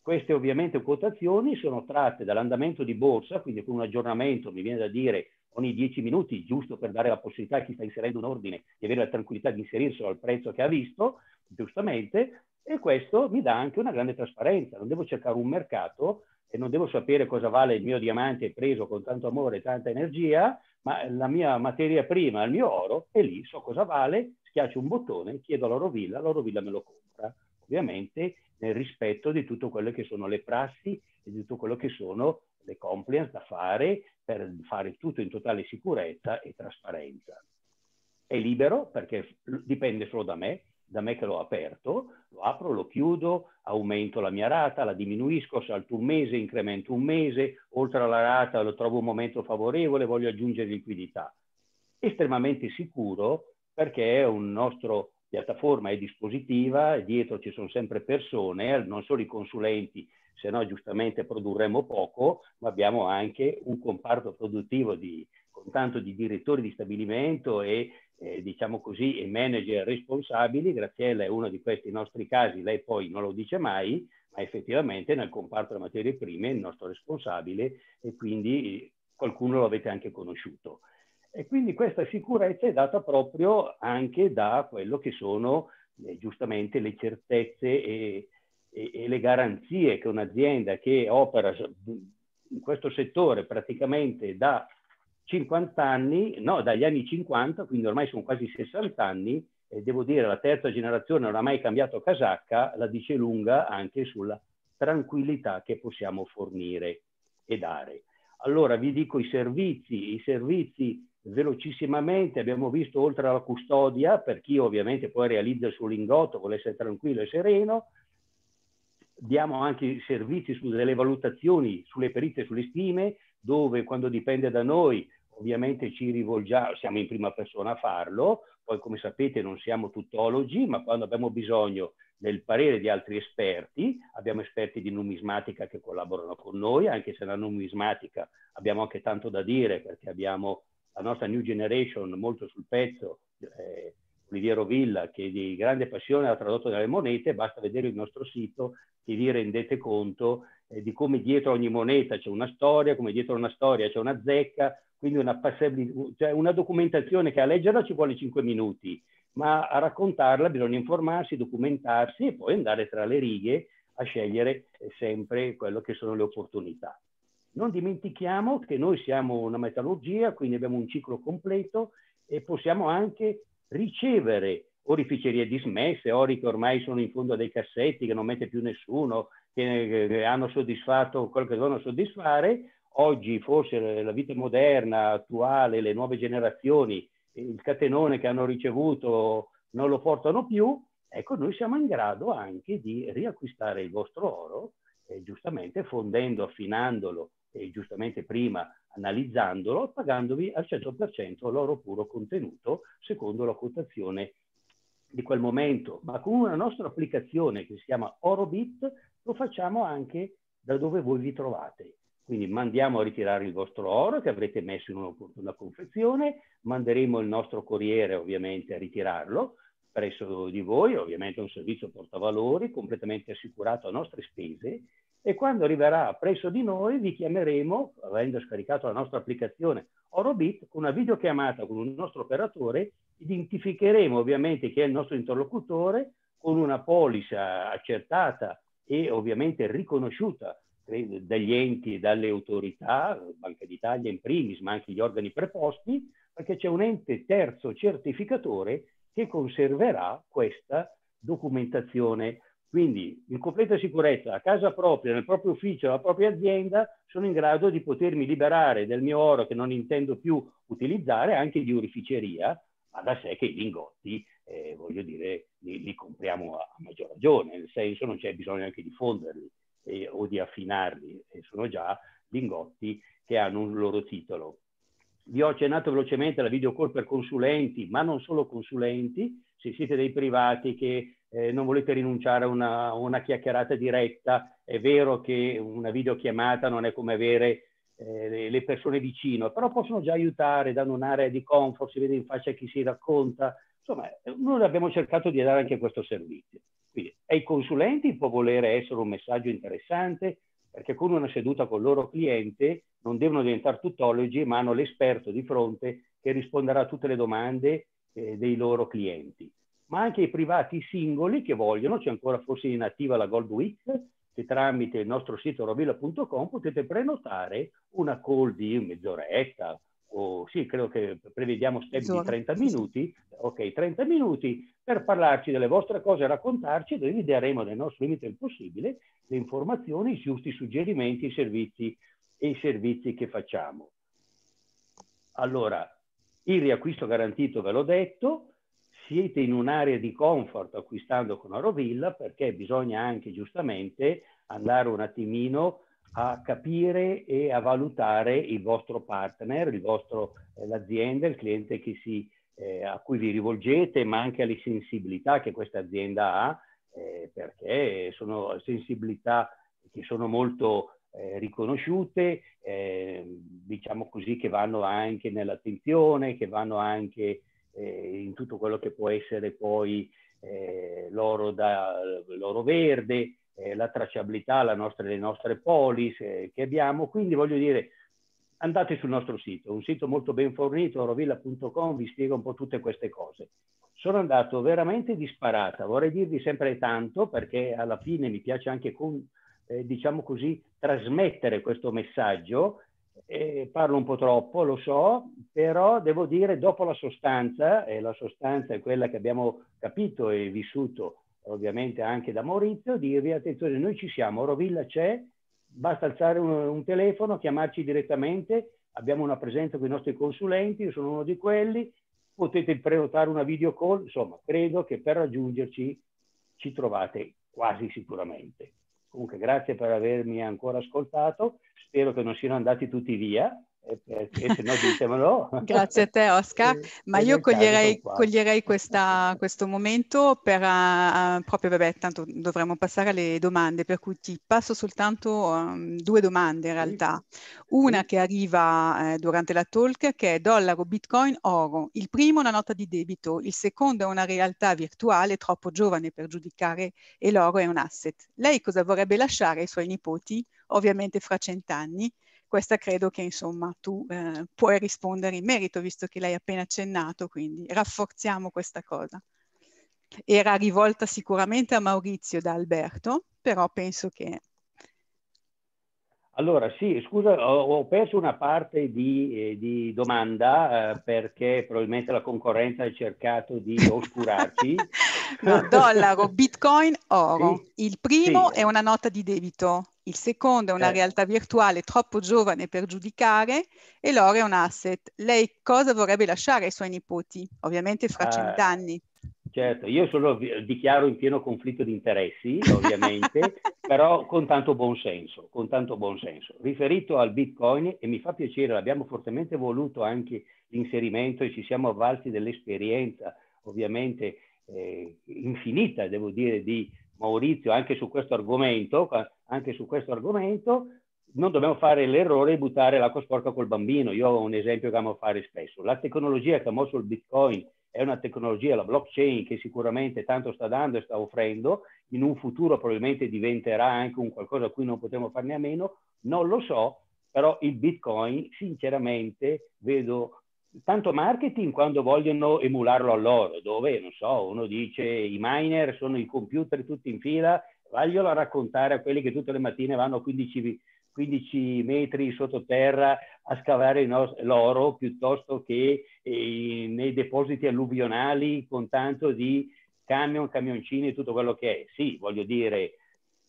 Queste ovviamente quotazioni sono tratte dall'andamento di borsa, quindi con un aggiornamento, mi viene da dire, ogni 10 minuti, giusto per dare la possibilità a chi sta inserendo un ordine di avere la tranquillità di inserirselo al prezzo che ha visto, giustamente, e questo mi dà anche una grande trasparenza. Non devo cercare un mercato e non devo sapere cosa vale il mio diamante preso con tanto amore e tanta energia, ma la mia materia prima, il mio oro, è lì, so cosa vale, schiaccio un bottone, chiedo all'Orovilla, l'Orovilla me lo compra ovviamente nel rispetto di tutto quello che sono le prassi e di tutto quello che sono le compliance da fare per fare tutto in totale sicurezza e trasparenza. È libero perché dipende solo da me, da me che l'ho aperto, lo apro, lo chiudo, aumento la mia rata, la diminuisco, salto un mese, incremento un mese, oltre alla rata lo trovo un momento favorevole, voglio aggiungere liquidità. Estremamente sicuro perché è un nostro piattaforma è dispositiva, dietro ci sono sempre persone, non solo i consulenti, se no giustamente produrremo poco, ma abbiamo anche un comparto produttivo di, con tanto di direttori di stabilimento e eh, diciamo così e manager responsabili, Graziella è uno di questi nostri casi, lei poi non lo dice mai, ma effettivamente nel comparto delle materie prime è il nostro responsabile e quindi eh, qualcuno lo avete anche conosciuto. E quindi questa sicurezza è data proprio anche da quello che sono eh, giustamente le certezze e, e, e, le garanzie che un'azienda che opera in questo settore praticamente da 50 anni, no, dagli anni 50, quindi ormai sono quasi 60 anni, e devo dire la terza generazione non ha mai cambiato casacca, la dice lunga anche sulla tranquillità che possiamo fornire e dare. Allora vi dico i servizi, i servizi velocissimamente, abbiamo visto oltre alla custodia, per chi ovviamente poi realizza il suo lingotto, vuole essere tranquillo e sereno, diamo anche servizi su delle valutazioni, sulle perizie, sulle stime, dove quando dipende da noi ovviamente ci rivolgiamo, siamo in prima persona a farlo, poi come sapete non siamo tuttologi, ma quando abbiamo bisogno del parere di altri esperti, abbiamo esperti di numismatica che collaborano con noi, anche se la numismatica abbiamo anche tanto da dire perché abbiamo la nostra new generation molto sul pezzo, eh, Oliviero Villa, che di grande passione ha tradotto delle monete, basta vedere il nostro sito e vi rendete conto eh, di come dietro ogni moneta c'è una storia, come dietro una storia c'è una zecca, quindi una, cioè una documentazione che a leggerla ci vuole 5 minuti, ma a raccontarla bisogna informarsi, documentarsi e poi andare tra le righe a scegliere eh, sempre quello che sono le opportunità. Non dimentichiamo che noi siamo una metallurgia, quindi abbiamo un ciclo completo e possiamo anche ricevere orificerie dismesse, ori che ormai sono in fondo a dei cassetti, che non mette più nessuno, che hanno soddisfatto quello che devono soddisfare. Oggi forse la vita moderna, attuale, le nuove generazioni, il catenone che hanno ricevuto non lo portano più, ecco noi siamo in grado anche di riacquistare il vostro oro, eh, giustamente fondendo, affinandolo eh, giustamente prima analizzandolo, pagandovi al 100% l'oro puro contenuto secondo la quotazione di quel momento. Ma con una nostra applicazione che si chiama Orobit lo facciamo anche da dove voi vi trovate. Quindi mandiamo a ritirare il vostro oro che avrete messo in un'opportuna confezione, manderemo il nostro corriere ovviamente a ritirarlo presso di voi, ovviamente è un servizio portavalori completamente assicurato a nostre spese e quando arriverà presso di noi vi chiameremo, avendo scaricato la nostra applicazione Orobit, una videochiamata con il nostro operatore, identificheremo ovviamente chi è il nostro interlocutore con una polizza accertata e ovviamente riconosciuta dagli enti e dalle autorità, Banca d'Italia in primis, ma anche gli organi preposti, perché c'è un ente terzo certificatore che conserverà questa documentazione quindi in completa sicurezza, a casa propria, nel proprio ufficio, nella propria azienda, sono in grado di potermi liberare del mio oro che non intendo più utilizzare, anche di orificeria, ma da sé che i lingotti, eh, voglio dire, li, li, compriamo a maggior ragione, nel senso non c'è bisogno anche di fonderli eh, o di affinarli, eh, sono già lingotti che hanno un loro titolo. Vi ho accennato velocemente la video call per consulenti, ma non solo consulenti, se siete dei privati che eh, non volete rinunciare a una, una, chiacchierata diretta, è vero che una videochiamata non è come avere eh, le persone vicino, però possono già aiutare, danno un'area di comfort, si vede in faccia chi si racconta, insomma noi abbiamo cercato di dare anche questo servizio. Quindi ai consulenti può volere essere un messaggio interessante, perché con una seduta con il loro cliente non devono diventare tuttologi, ma hanno l'esperto di fronte che risponderà a tutte le domande eh, dei loro clienti ma anche i privati singoli che vogliono, c'è ancora forse in attiva la Gold Week, che tramite il nostro sito rovilla.com potete prenotare una call di mezz'oretta o sì, credo che prevediamo step di 30 minuti, ok, 30 minuti per parlarci delle vostre cose, raccontarci, noi vi daremo nel nostro limite il possibile le informazioni, i giusti suggerimenti, i servizi e i servizi che facciamo. Allora, il riacquisto garantito ve l'ho detto, siete in un'area di comfort acquistando con Aurovilla perché bisogna anche giustamente andare un attimino a capire e a valutare il vostro partner, il vostro, eh, l'azienda, il cliente si, eh, a cui vi rivolgete, ma anche alle sensibilità che questa azienda ha, eh, perché sono sensibilità che sono molto eh, riconosciute, eh, diciamo così, che vanno anche nell'attenzione, che vanno anche eh, in tutto quello che può essere poi eh, l'oro, da, l'oro verde, eh, la tracciabilità, la nostra, le nostre polis eh, che abbiamo. Quindi voglio dire, andate sul nostro sito, un sito molto ben fornito, orovilla.com, vi spiega un po' tutte queste cose. Sono andato veramente disparata, vorrei dirvi sempre tanto perché alla fine mi piace anche con, eh, diciamo così, trasmettere questo messaggio eh, parlo un po' troppo, lo so, però devo dire dopo la sostanza, e la sostanza è quella che abbiamo capito e vissuto ovviamente anche da Maurizio, dirvi attenzione, noi ci siamo, Rovilla c'è, basta alzare un, un telefono, chiamarci direttamente, abbiamo una presenza con i nostri consulenti, io sono uno di quelli, potete prenotare una video call, insomma credo che per raggiungerci ci trovate quasi sicuramente. Comunque grazie per avermi ancora ascoltato, spero che non siano andati tutti via Oh". Grazie a te Oscar, ma io coglierei, coglierei questa, questo momento per, uh, proprio vabbè, tanto dovremmo passare alle domande, per cui ti passo soltanto um, due domande in realtà. Una che arriva eh, durante la talk che è dollaro, bitcoin, oro. Il primo è una nota di debito, il secondo è una realtà virtuale troppo giovane per giudicare e l'oro è un asset. Lei cosa vorrebbe lasciare ai suoi nipoti, ovviamente fra cent'anni? Questa credo che insomma tu eh, puoi rispondere in merito, visto che l'hai appena accennato, quindi rafforziamo questa cosa. Era rivolta sicuramente a Maurizio da Alberto, però penso che... Allora sì, scusa, ho, ho perso una parte di, eh, di domanda eh, perché probabilmente la concorrenza ha cercato di oscurarci. No, dollaro, bitcoin, oro. Sì, il primo sì. è una nota di debito, il secondo è una eh. realtà virtuale troppo giovane per giudicare e l'oro è un asset. Lei cosa vorrebbe lasciare ai suoi nipoti? Ovviamente fra eh, cent'anni. certo, io sono, dichiaro in pieno conflitto di interessi, ovviamente, però con tanto buon senso, con tanto buon senso. Riferito al Bitcoin, e mi fa piacere, l'abbiamo fortemente voluto anche l'inserimento e ci siamo avvalsi dell'esperienza, ovviamente, eh, infinita, devo dire, di Maurizio anche su questo argomento, anche su questo argomento, non dobbiamo fare l'errore di buttare l'acqua sporca col bambino. Io ho un esempio che amo fare spesso. La tecnologia che ha mosso il Bitcoin è una tecnologia, la blockchain, che sicuramente tanto sta dando e sta offrendo, in un futuro probabilmente diventerà anche un qualcosa a cui non potremo farne a meno, non lo so, però il Bitcoin sinceramente vedo tanto marketing quando vogliono emularlo a loro, dove, non so, uno dice i miner sono i computer tutti in fila, vaglielo a raccontare a quelli che tutte le mattine vanno 15, 15 metri sottoterra a scavare l'oro piuttosto che eh, nei depositi alluvionali con tanto di camion, camioncini e tutto quello che è. Sì, voglio dire,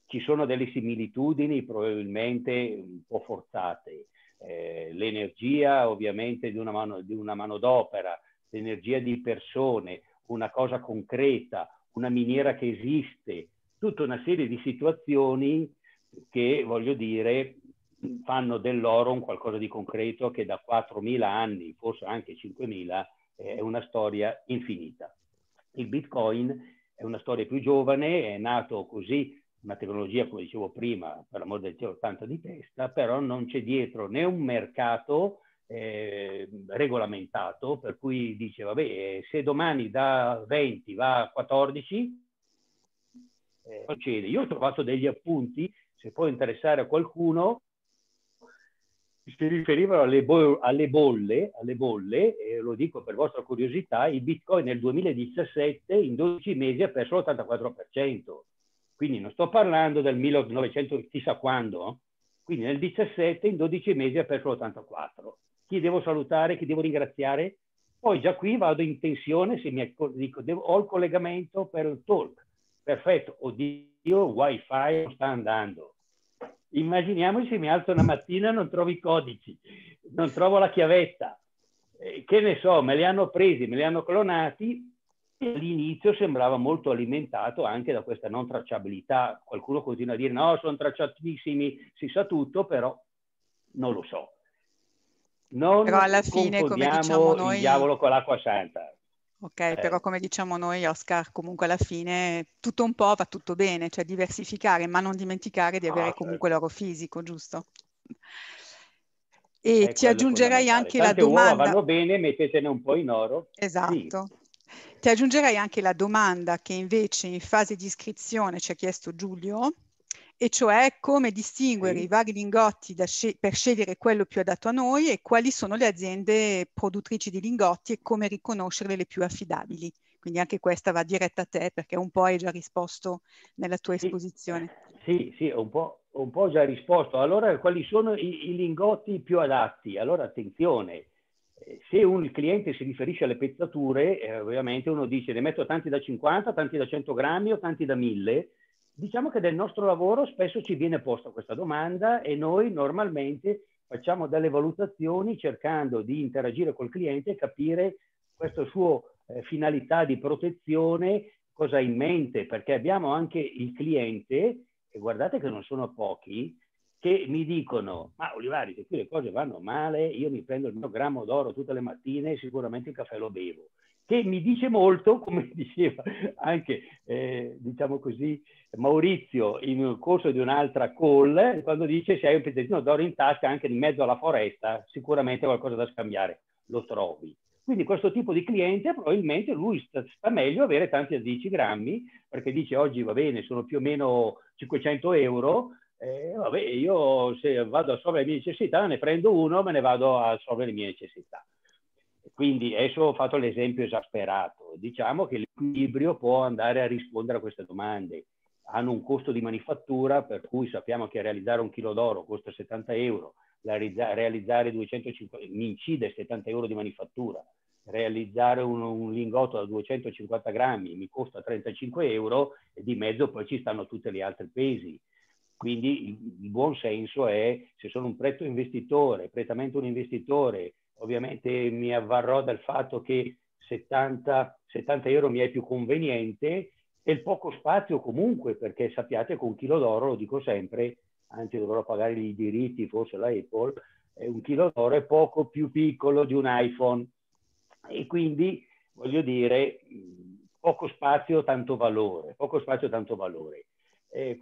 ci sono delle similitudini probabilmente un po' forzate eh, l'energia ovviamente di una, mano, di una manodopera, l'energia di persone, una cosa concreta, una miniera che esiste, tutta una serie di situazioni che, voglio dire, fanno dell'oro un qualcosa di concreto che da 4.000 anni, forse anche 5.000, è una storia infinita. Il Bitcoin è una storia più giovane, è nato così una tecnologia, come dicevo prima, per l'amor del cielo, tanto di testa, però non c'è dietro né un mercato eh, regolamentato, per cui dice, vabbè, se domani da 20 va a 14, eh, succede. Io ho trovato degli appunti, se può interessare a qualcuno, si riferivano alle, bo- alle bolle, alle bolle eh, lo dico per vostra curiosità, il Bitcoin nel 2017 in 12 mesi ha perso l'84%. Quindi non sto parlando del 1900 chissà quando, quindi nel 17 in 12 mesi ha perso l'84. Chi devo salutare, chi devo ringraziare? Poi già qui vado in tensione se mi dico, devo, ho il collegamento per il talk. Perfetto, oddio, wifi non sta andando. Immaginiamoci se mi alzo una mattina e non trovo i codici, non trovo la chiavetta. Eh, che ne so, me li hanno presi, me li hanno clonati all'inizio sembrava molto alimentato anche da questa non tracciabilità. Qualcuno continua a dire no, sono tracciatissimi, si sa tutto, però non lo so. Non però alla fine, come diciamo noi... Il diavolo con l'acqua santa. Ok, eh. però come diciamo noi, Oscar, comunque alla fine tutto un po' va tutto bene, cioè diversificare, ma non dimenticare di avere ah, certo. comunque certo. l'oro fisico, giusto? E ti aggiungerei anche Tante la domanda... Se Uova vanno bene, mettetene un po' in oro. Esatto. Sì. Ti aggiungerei anche la domanda che invece in fase di iscrizione ci ha chiesto Giulio, e cioè come distinguere sì. i vari lingotti sce- per scegliere quello più adatto a noi e quali sono le aziende produttrici di lingotti e come riconoscerle le più affidabili. Quindi anche questa va diretta a te perché un po' hai già risposto nella tua sì. esposizione. Sì, sì, un po', ho già risposto. Allora, quali sono i, i lingotti più adatti? Allora, attenzione, se un, cliente si riferisce alle pezzature, eh, ovviamente uno dice ne metto tanti da 50, tanti da 100 grammi o tanti da 1000. Diciamo che nel nostro lavoro spesso ci viene posta questa domanda e noi normalmente facciamo delle valutazioni cercando di interagire col cliente e capire questa sua eh, finalità di protezione, cosa ha in mente, perché abbiamo anche il cliente, e guardate che non sono pochi, che mi dicono, ma Olivari, se qui le cose vanno male, io mi prendo il mio grammo d'oro tutte le mattine e sicuramente il caffè lo bevo, che mi dice molto, come diceva anche, eh, diciamo così, Maurizio in corso di un'altra call, quando dice se hai un pezzettino d'oro in tasca anche in mezzo alla foresta, sicuramente qualcosa da scambiare, lo trovi. Quindi questo tipo di cliente probabilmente lui sta, sta, meglio avere tanti a 10 grammi, perché dice oggi va bene, sono più o meno 500 euro, eh, vabbè, io se vado a sopra le mie necessità, ne prendo uno, me ne vado a sopra le mie necessità. Quindi adesso ho fatto l'esempio esasperato. Diciamo che l'equilibrio può andare a rispondere a queste domande. Hanno un costo di manifattura, per cui sappiamo che realizzare un chilo d'oro costa 70 euro, realizzare 250, mi incide 70 euro di manifattura, realizzare un, un, lingotto da 250 grammi mi costa 35 euro e di mezzo poi ci stanno tutti gli altri pesi quindi il, buon senso è se sono un pretto investitore, prettamente un investitore, ovviamente mi avvarrò dal fatto che 70, 70 euro mi è più conveniente e il poco spazio comunque, perché sappiate con un chilo d'oro, lo dico sempre, anzi dovrò pagare i diritti forse la Apple, eh, un chilo d'oro è poco più piccolo di un iPhone e quindi voglio dire poco spazio tanto valore, poco spazio tanto valore. Eh,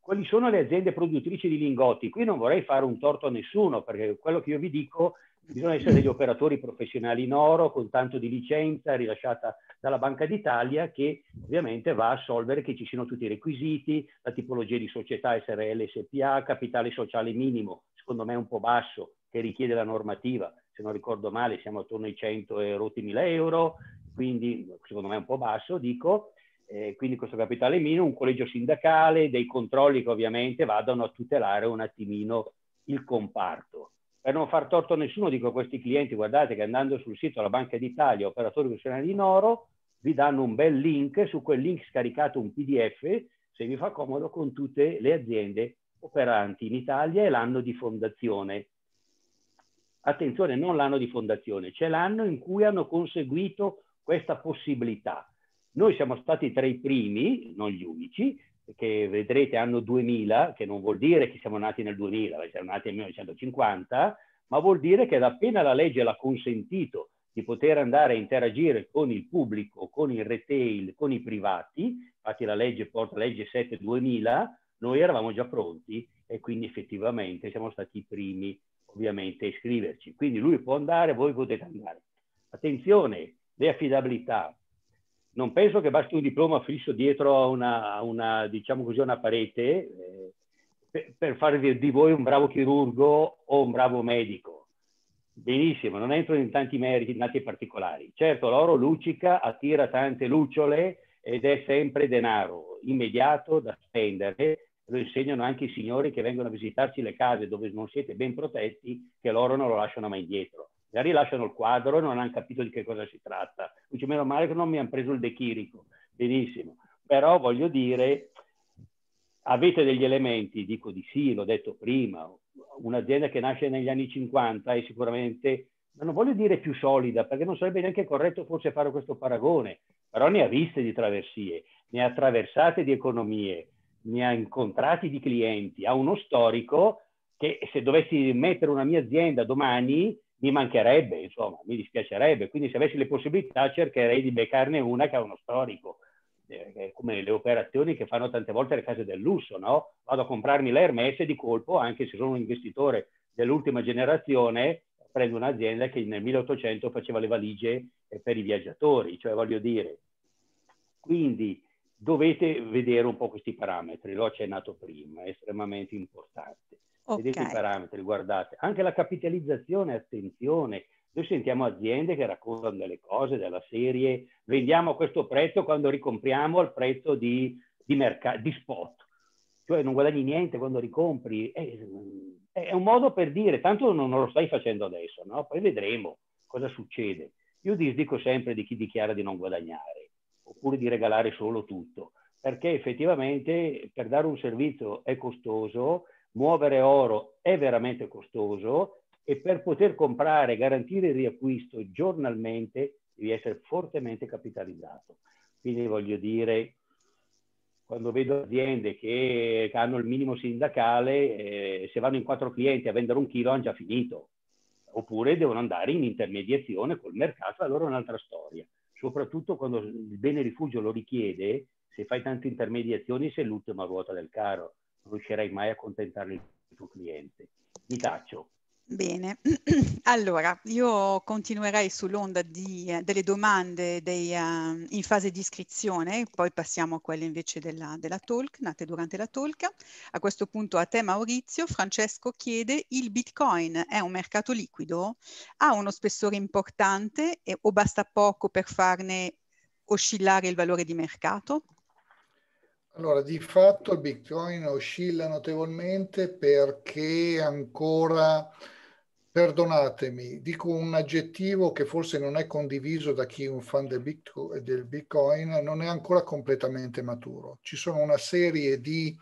quali sono le aziende produttrici di lingotti? Qui non vorrei fare un torto a nessuno, perché quello che io vi dico, bisogna essere degli operatori professionali in oro, con tanto di licenza rilasciata dalla Banca d'Italia, che ovviamente va a assolvere che ci siano tutti i requisiti, la tipologia di società SRL, SPA, capitale sociale minimo, secondo me un po' basso, che richiede la normativa, se non ricordo male siamo attorno ai 100 e rotti mila euro, quindi secondo me è un po' basso, dico, eh, quindi questo capitale minimo, un collegio sindacale, dei controlli che ovviamente vadano a tutelare un attimino il comparto. Per non far torto a nessuno dico a questi clienti, guardate che andando sul sito della Banca d'Italia, operatori professionali di Noro, vi danno un bel link, su quel link scaricate un PDF, se vi fa comodo, con tutte le aziende operanti in Italia e l'anno di fondazione. Attenzione, non l'anno di fondazione, c'è l'anno in cui hanno conseguito questa possibilità. Noi siamo stati tra i primi, non gli unici, che vedrete anno 2000, che non vuol dire che siamo nati nel 2000, siamo nati nel 1950, ma vuol dire che appena la legge l'ha consentito di poter andare a interagire con il pubblico, con il retail, con i privati, infatti la legge porta legge 7 2000, noi eravamo già pronti e quindi effettivamente siamo stati i primi ovviamente a iscriverci. Quindi lui può andare, voi potete andare. Attenzione, le affidabilità, non penso che basti un diploma fisso dietro a una, una, diciamo così, una parete eh, per, per fare di voi un bravo chirurgo o un bravo medico. Benissimo, non entro in tanti meriti, in tanti particolari. Certo, l'oro luccica, attira tante lucciole ed è sempre denaro immediato da spendere. Lo insegnano anche i signori che vengono a visitarci le case dove non siete ben protetti, che l'oro non lo lasciano mai indietro. Magari lasciano il quadro e non hanno capito di che cosa si tratta. Dice, meno male che non mi hanno preso il dechirico. Benissimo. Però voglio dire, avete degli elementi, dico di sì, l'ho detto prima, un'azienda che nasce negli anni 50 è sicuramente, non voglio dire più solida, perché non sarebbe neanche corretto forse fare questo paragone, però ne ha viste di traversie, ne ha attraversate di economie, ne ha incontrati di clienti, ha uno storico che se dovessi mettere una mia azienda domani mi mancherebbe, insomma, mi dispiacerebbe. Quindi se avessi le possibilità cercherei di beccarne una che ha uno storico, eh, come le operazioni che fanno tante volte le case del lusso, no? Vado a comprarmi l'Hermes e di colpo, anche se sono un investitore dell'ultima generazione, prendo un'azienda che nel 1800 faceva le valigie eh, per i viaggiatori, cioè voglio dire. Quindi dovete vedere un po' questi parametri, l'ho accennato prima, è estremamente importante. Okay. Vedete i parametri, guardate. Anche la capitalizzazione, attenzione, noi sentiamo aziende che raccontano delle cose della serie, vendiamo a questo prezzo quando ricompriamo al prezzo di, di, merc- di spot. Cioè non guadagni niente quando ricompri. È, eh, eh, è, un modo per dire, tanto non, lo stai facendo adesso, no? Poi vedremo cosa succede. Io disdico sempre di chi dichiara di non guadagnare, oppure di regalare solo tutto, perché effettivamente per dare un servizio è costoso, muovere oro è veramente costoso e per poter comprare e garantire il riacquisto giornalmente devi essere fortemente capitalizzato. Quindi voglio dire, quando vedo aziende che hanno il minimo sindacale, eh, se vanno in quattro clienti a vendere un chilo hanno già finito, oppure devono andare in intermediazione col mercato, allora è un'altra storia. Soprattutto quando il bene rifugio lo richiede, se fai tante intermediazioni sei l'ultima ruota del carro riuscirei mai a contentare il tuo cliente. Mi taccio. Bene, allora io continuerei sull'onda di, eh, delle domande dei, uh, in fase di iscrizione, poi passiamo a quelle invece della, della, talk, nate durante la talk. A questo punto a te Maurizio, Francesco chiede il bitcoin è un mercato liquido? Ha uno spessore importante e, o basta poco per farne oscillare il valore di mercato? Allora, di fatto il Bitcoin oscilla notevolmente perché ancora, perdonatemi, dico un aggettivo che forse non è condiviso da chi è un fan del Bitcoin, del Bitcoin non è ancora completamente maturo. Ci sono una serie di,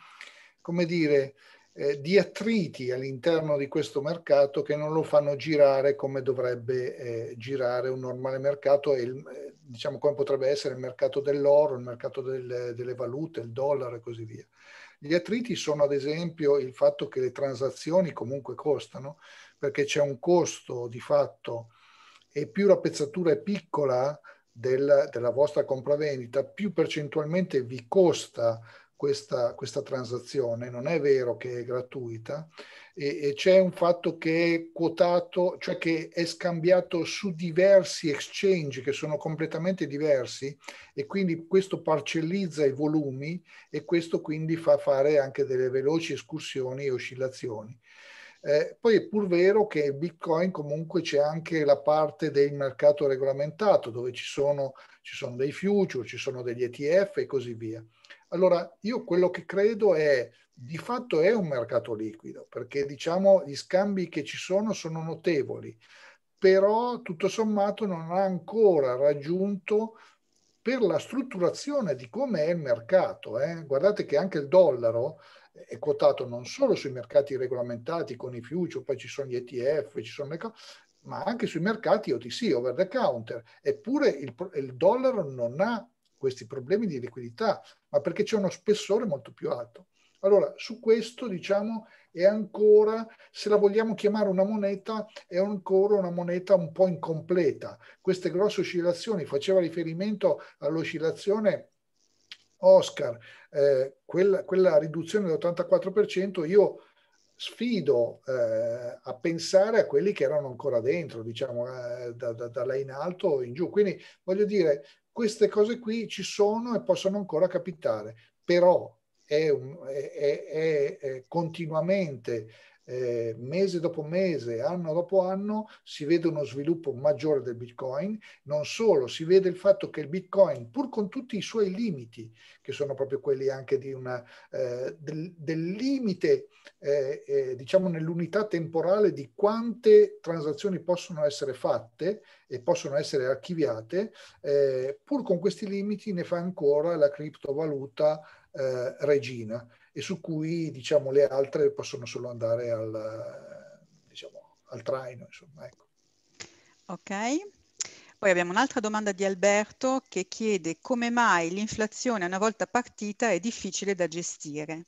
come dire, eh, di attriti all'interno di questo mercato che non lo fanno girare come dovrebbe eh, girare un normale mercato e il, eh, diciamo come potrebbe essere il mercato dell'oro, il mercato del, delle valute, il dollaro e così via. Gli attriti sono ad esempio il fatto che le transazioni comunque costano, perché c'è un costo di fatto e più la pezzatura è piccola del, della vostra compravendita, più percentualmente vi costa questa, questa transazione, non è vero che è gratuita e, e c'è un fatto che è quotato, cioè che è scambiato su diversi exchange che sono completamente diversi e quindi questo parcellizza i volumi e questo quindi fa fare anche delle veloci escursioni e oscillazioni. Eh, poi è pur vero che Bitcoin comunque c'è anche la parte del mercato regolamentato dove ci sono, ci sono dei future, ci sono degli ETF e così via. Allora, io quello che credo è, di fatto è un mercato liquido, perché diciamo gli scambi che ci sono sono notevoli, però tutto sommato non ha ancora raggiunto per la strutturazione di come è il mercato. Eh. Guardate che anche il dollaro è quotato non solo sui mercati regolamentati con i future, poi ci sono gli ETF, ci sono le cose, ma anche sui mercati OTC, over the counter. Eppure il, il dollaro non ha questi problemi di liquidità, ma perché c'è uno spessore molto più alto. Allora, su questo, diciamo, è ancora, se la vogliamo chiamare una moneta, è ancora una moneta un po' incompleta. Queste grosse oscillazioni, faceva riferimento all'oscillazione Oscar, eh, quella, quella, riduzione dell'84%, io sfido eh, a pensare a quelli che erano ancora dentro, diciamo, eh, da, da, da, là in alto in giù. Quindi voglio dire, queste cose qui ci sono e possono ancora capitare, però è, un, è, è, è continuamente eh, mese dopo mese, anno dopo anno, si vede uno sviluppo maggiore del Bitcoin. Non solo, si vede il fatto che il Bitcoin, pur con tutti i suoi limiti, che sono proprio quelli anche una, eh, del, del, limite, eh, eh, diciamo, nell'unità temporale di quante transazioni possono essere fatte e possono essere archiviate, eh, pur con questi limiti ne fa ancora la criptovaluta eh, regina e su cui diciamo, le altre possono solo andare al, diciamo, al traino. Insomma, ecco. Ok. Poi abbiamo un'altra domanda di Alberto che chiede come mai l'inflazione una volta partita è difficile da gestire.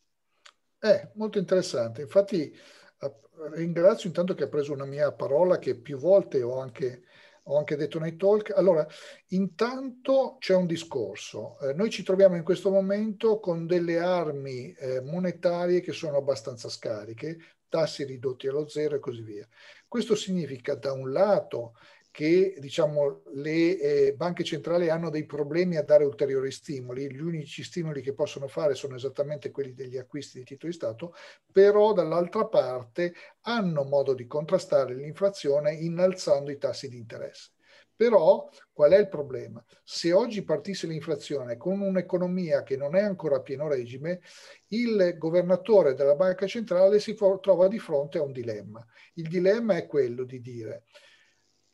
Eh, molto interessante. Infatti eh, ringrazio intanto che ha preso una mia parola che più volte ho anche ho anche detto nei talk. Allora, intanto c'è un discorso. Eh, noi ci troviamo in questo momento con delle armi eh, monetarie che sono abbastanza scariche, tassi ridotti allo zero e così via. Questo significa da un lato che diciamo, le eh, banche centrali hanno dei problemi a dare ulteriori stimoli, gli unici stimoli che possono fare sono esattamente quelli degli acquisti di titoli di Stato, però dall'altra parte hanno modo di contrastare l'inflazione innalzando i tassi di interesse. Però qual è il problema? Se oggi partisse l'inflazione con un'economia che non è ancora a pieno regime, il governatore della banca centrale si trova di fronte a un dilemma. Il dilemma è quello di dire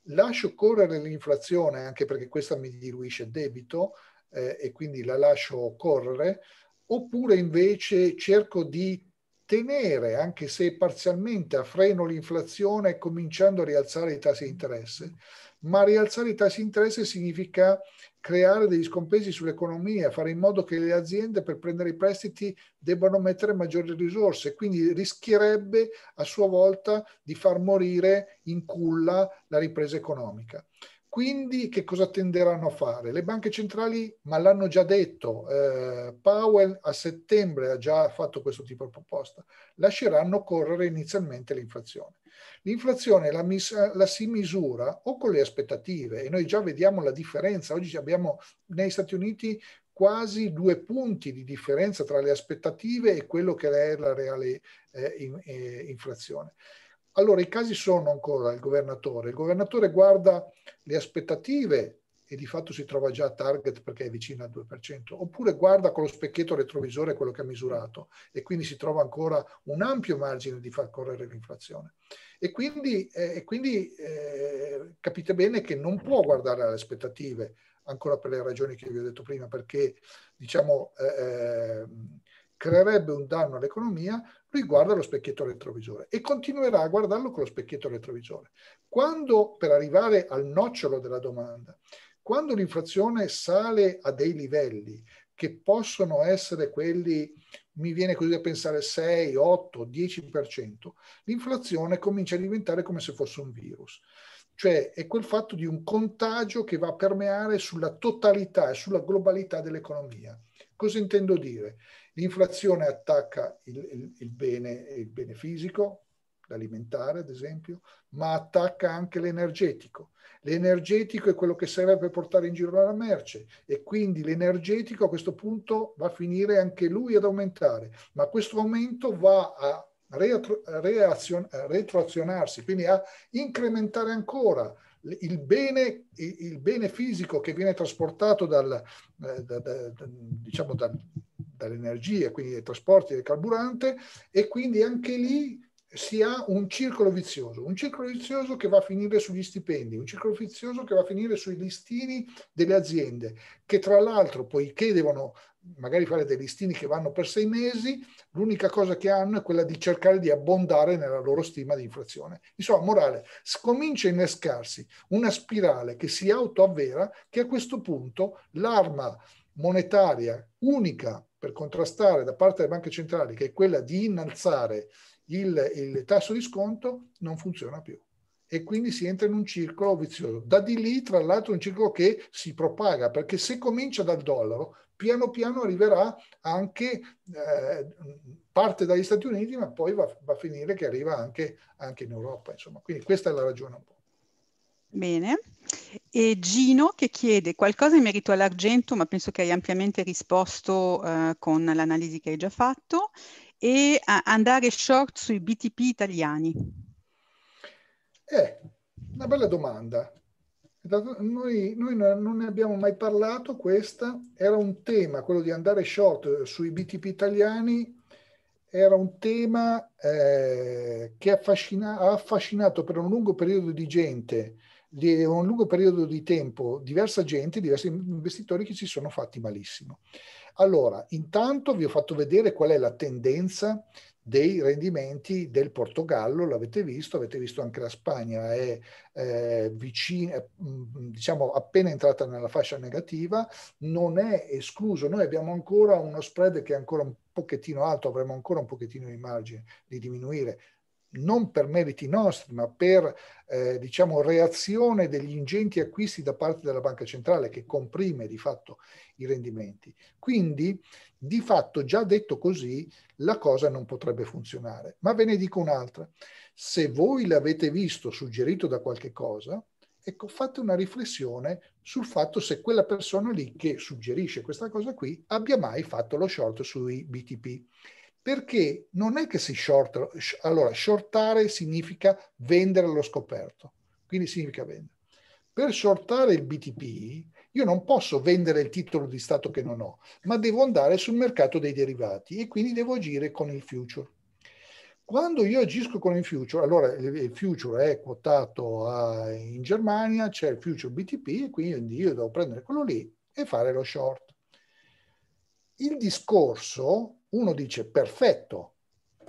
lascio correre l'inflazione anche perché questa mi diluisce il debito eh, e quindi la lascio correre, oppure invece cerco di tenere, anche se parzialmente a freno l'inflazione, cominciando a rialzare i tassi di interesse. Ma rialzare i tassi di interesse significa creare degli scompesi sull'economia, fare in modo che le aziende per prendere i prestiti debbano mettere maggiori risorse, quindi rischierebbe a sua volta di far morire in culla la ripresa economica. Quindi che cosa tenderanno a fare? Le banche centrali, ma l'hanno già detto, eh, Powell a settembre ha già fatto questo tipo di proposta, lasceranno correre inizialmente l'inflazione. L'inflazione la, mis- la si misura o con le aspettative e noi già vediamo la differenza. Oggi abbiamo negli Stati Uniti quasi due punti di differenza tra le aspettative e quello che è la reale eh, in, eh, inflazione. Allora i casi sono ancora il governatore. Il governatore guarda le aspettative e di fatto si trova già a target perché è vicino al 2%, oppure guarda con lo specchietto retrovisore quello che ha misurato e quindi si trova ancora un ampio margine di far correre l'inflazione. E quindi, eh, e quindi eh, capite bene che non può guardare alle aspettative, ancora per le ragioni che vi ho detto prima, perché diciamo... Eh, eh creerebbe un danno all'economia, lui guarda lo specchietto retrovisore e continuerà a guardarlo con lo specchietto retrovisore. Quando, per arrivare al nocciolo della domanda, quando l'inflazione sale a dei livelli che possono essere quelli, mi viene così da pensare, 6, 8, 10%, l'inflazione comincia a diventare come se fosse un virus. Cioè è quel fatto di un contagio che va a permeare sulla totalità e sulla globalità dell'economia. Cosa intendo dire? L'inflazione attacca il, il, il, bene, il bene fisico, l'alimentare ad esempio, ma attacca anche l'energetico. L'energetico è quello che serve per portare in giro la merce e quindi l'energetico a questo punto va a finire anche lui ad aumentare, ma questo aumento va a retroazionarsi, quindi a incrementare ancora il bene, il bene fisico che viene trasportato dal, eh, da, da, da, diciamo dal dall'energia, quindi dai trasporti del carburante e quindi anche lì si ha un circolo vizioso, un circolo vizioso che va a finire sugli stipendi, un circolo vizioso che va a finire sui listini delle aziende, che tra l'altro, poiché devono magari fare dei listini che vanno per sei mesi, L'unica cosa che hanno è quella di cercare di abbondare nella loro stima di inflazione. Insomma, morale, comincia a innescarsi una spirale che si autoavvera che a questo punto l'arma monetaria unica per contrastare da parte delle banche centrali, che è quella di innalzare il, il tasso di sconto, non funziona più e quindi si entra in un circolo vizioso. Da di lì, tra l'altro, un circolo che si propaga, perché se comincia dal dollaro, piano piano arriverà anche eh, parte dagli Stati Uniti, ma poi va, va a finire che arriva anche, anche, in Europa. Insomma, quindi questa è la ragione un po'. Bene. E Gino che chiede qualcosa in merito all'argento, ma penso che hai ampiamente risposto eh, con l'analisi che hai già fatto, e andare short sui BTP italiani. Eh, una bella domanda. Noi, noi, non ne abbiamo mai parlato, questa era un tema, quello di andare short sui BTP italiani, era un tema eh, che affascina, ha affascinato per un lungo periodo di gente, di un lungo periodo di tempo, diversa gente, diversi investitori che si sono fatti malissimo. Allora, intanto vi ho fatto vedere qual è la tendenza dei rendimenti del Portogallo, l'avete visto, avete visto anche la Spagna è eh, vicina, mm, diciamo appena entrata nella fascia negativa, non è escluso, noi abbiamo ancora uno spread che è ancora un pochettino alto, avremo ancora un pochettino di margine di diminuire, non per meriti nostri, ma per eh, diciamo, reazione degli ingenti acquisti da parte della banca centrale che comprime di fatto i rendimenti. Quindi, di fatto, già detto così, la cosa non potrebbe funzionare. Ma ve ne dico un'altra. Se voi l'avete visto suggerito da qualche cosa, ecco, fate una riflessione sul fatto se quella persona lì che suggerisce questa cosa qui abbia mai fatto lo short sui BTP perché non è che si short, allora shortare significa vendere allo scoperto, quindi significa vendere. Per shortare il BTP io non posso vendere il titolo di Stato che non ho, ma devo andare sul mercato dei derivati e quindi devo agire con il future. Quando io agisco con il future, allora il future è quotato a, in Germania, c'è il future BTP e quindi io devo prendere quello lì e fare lo short. Il discorso uno dice perfetto,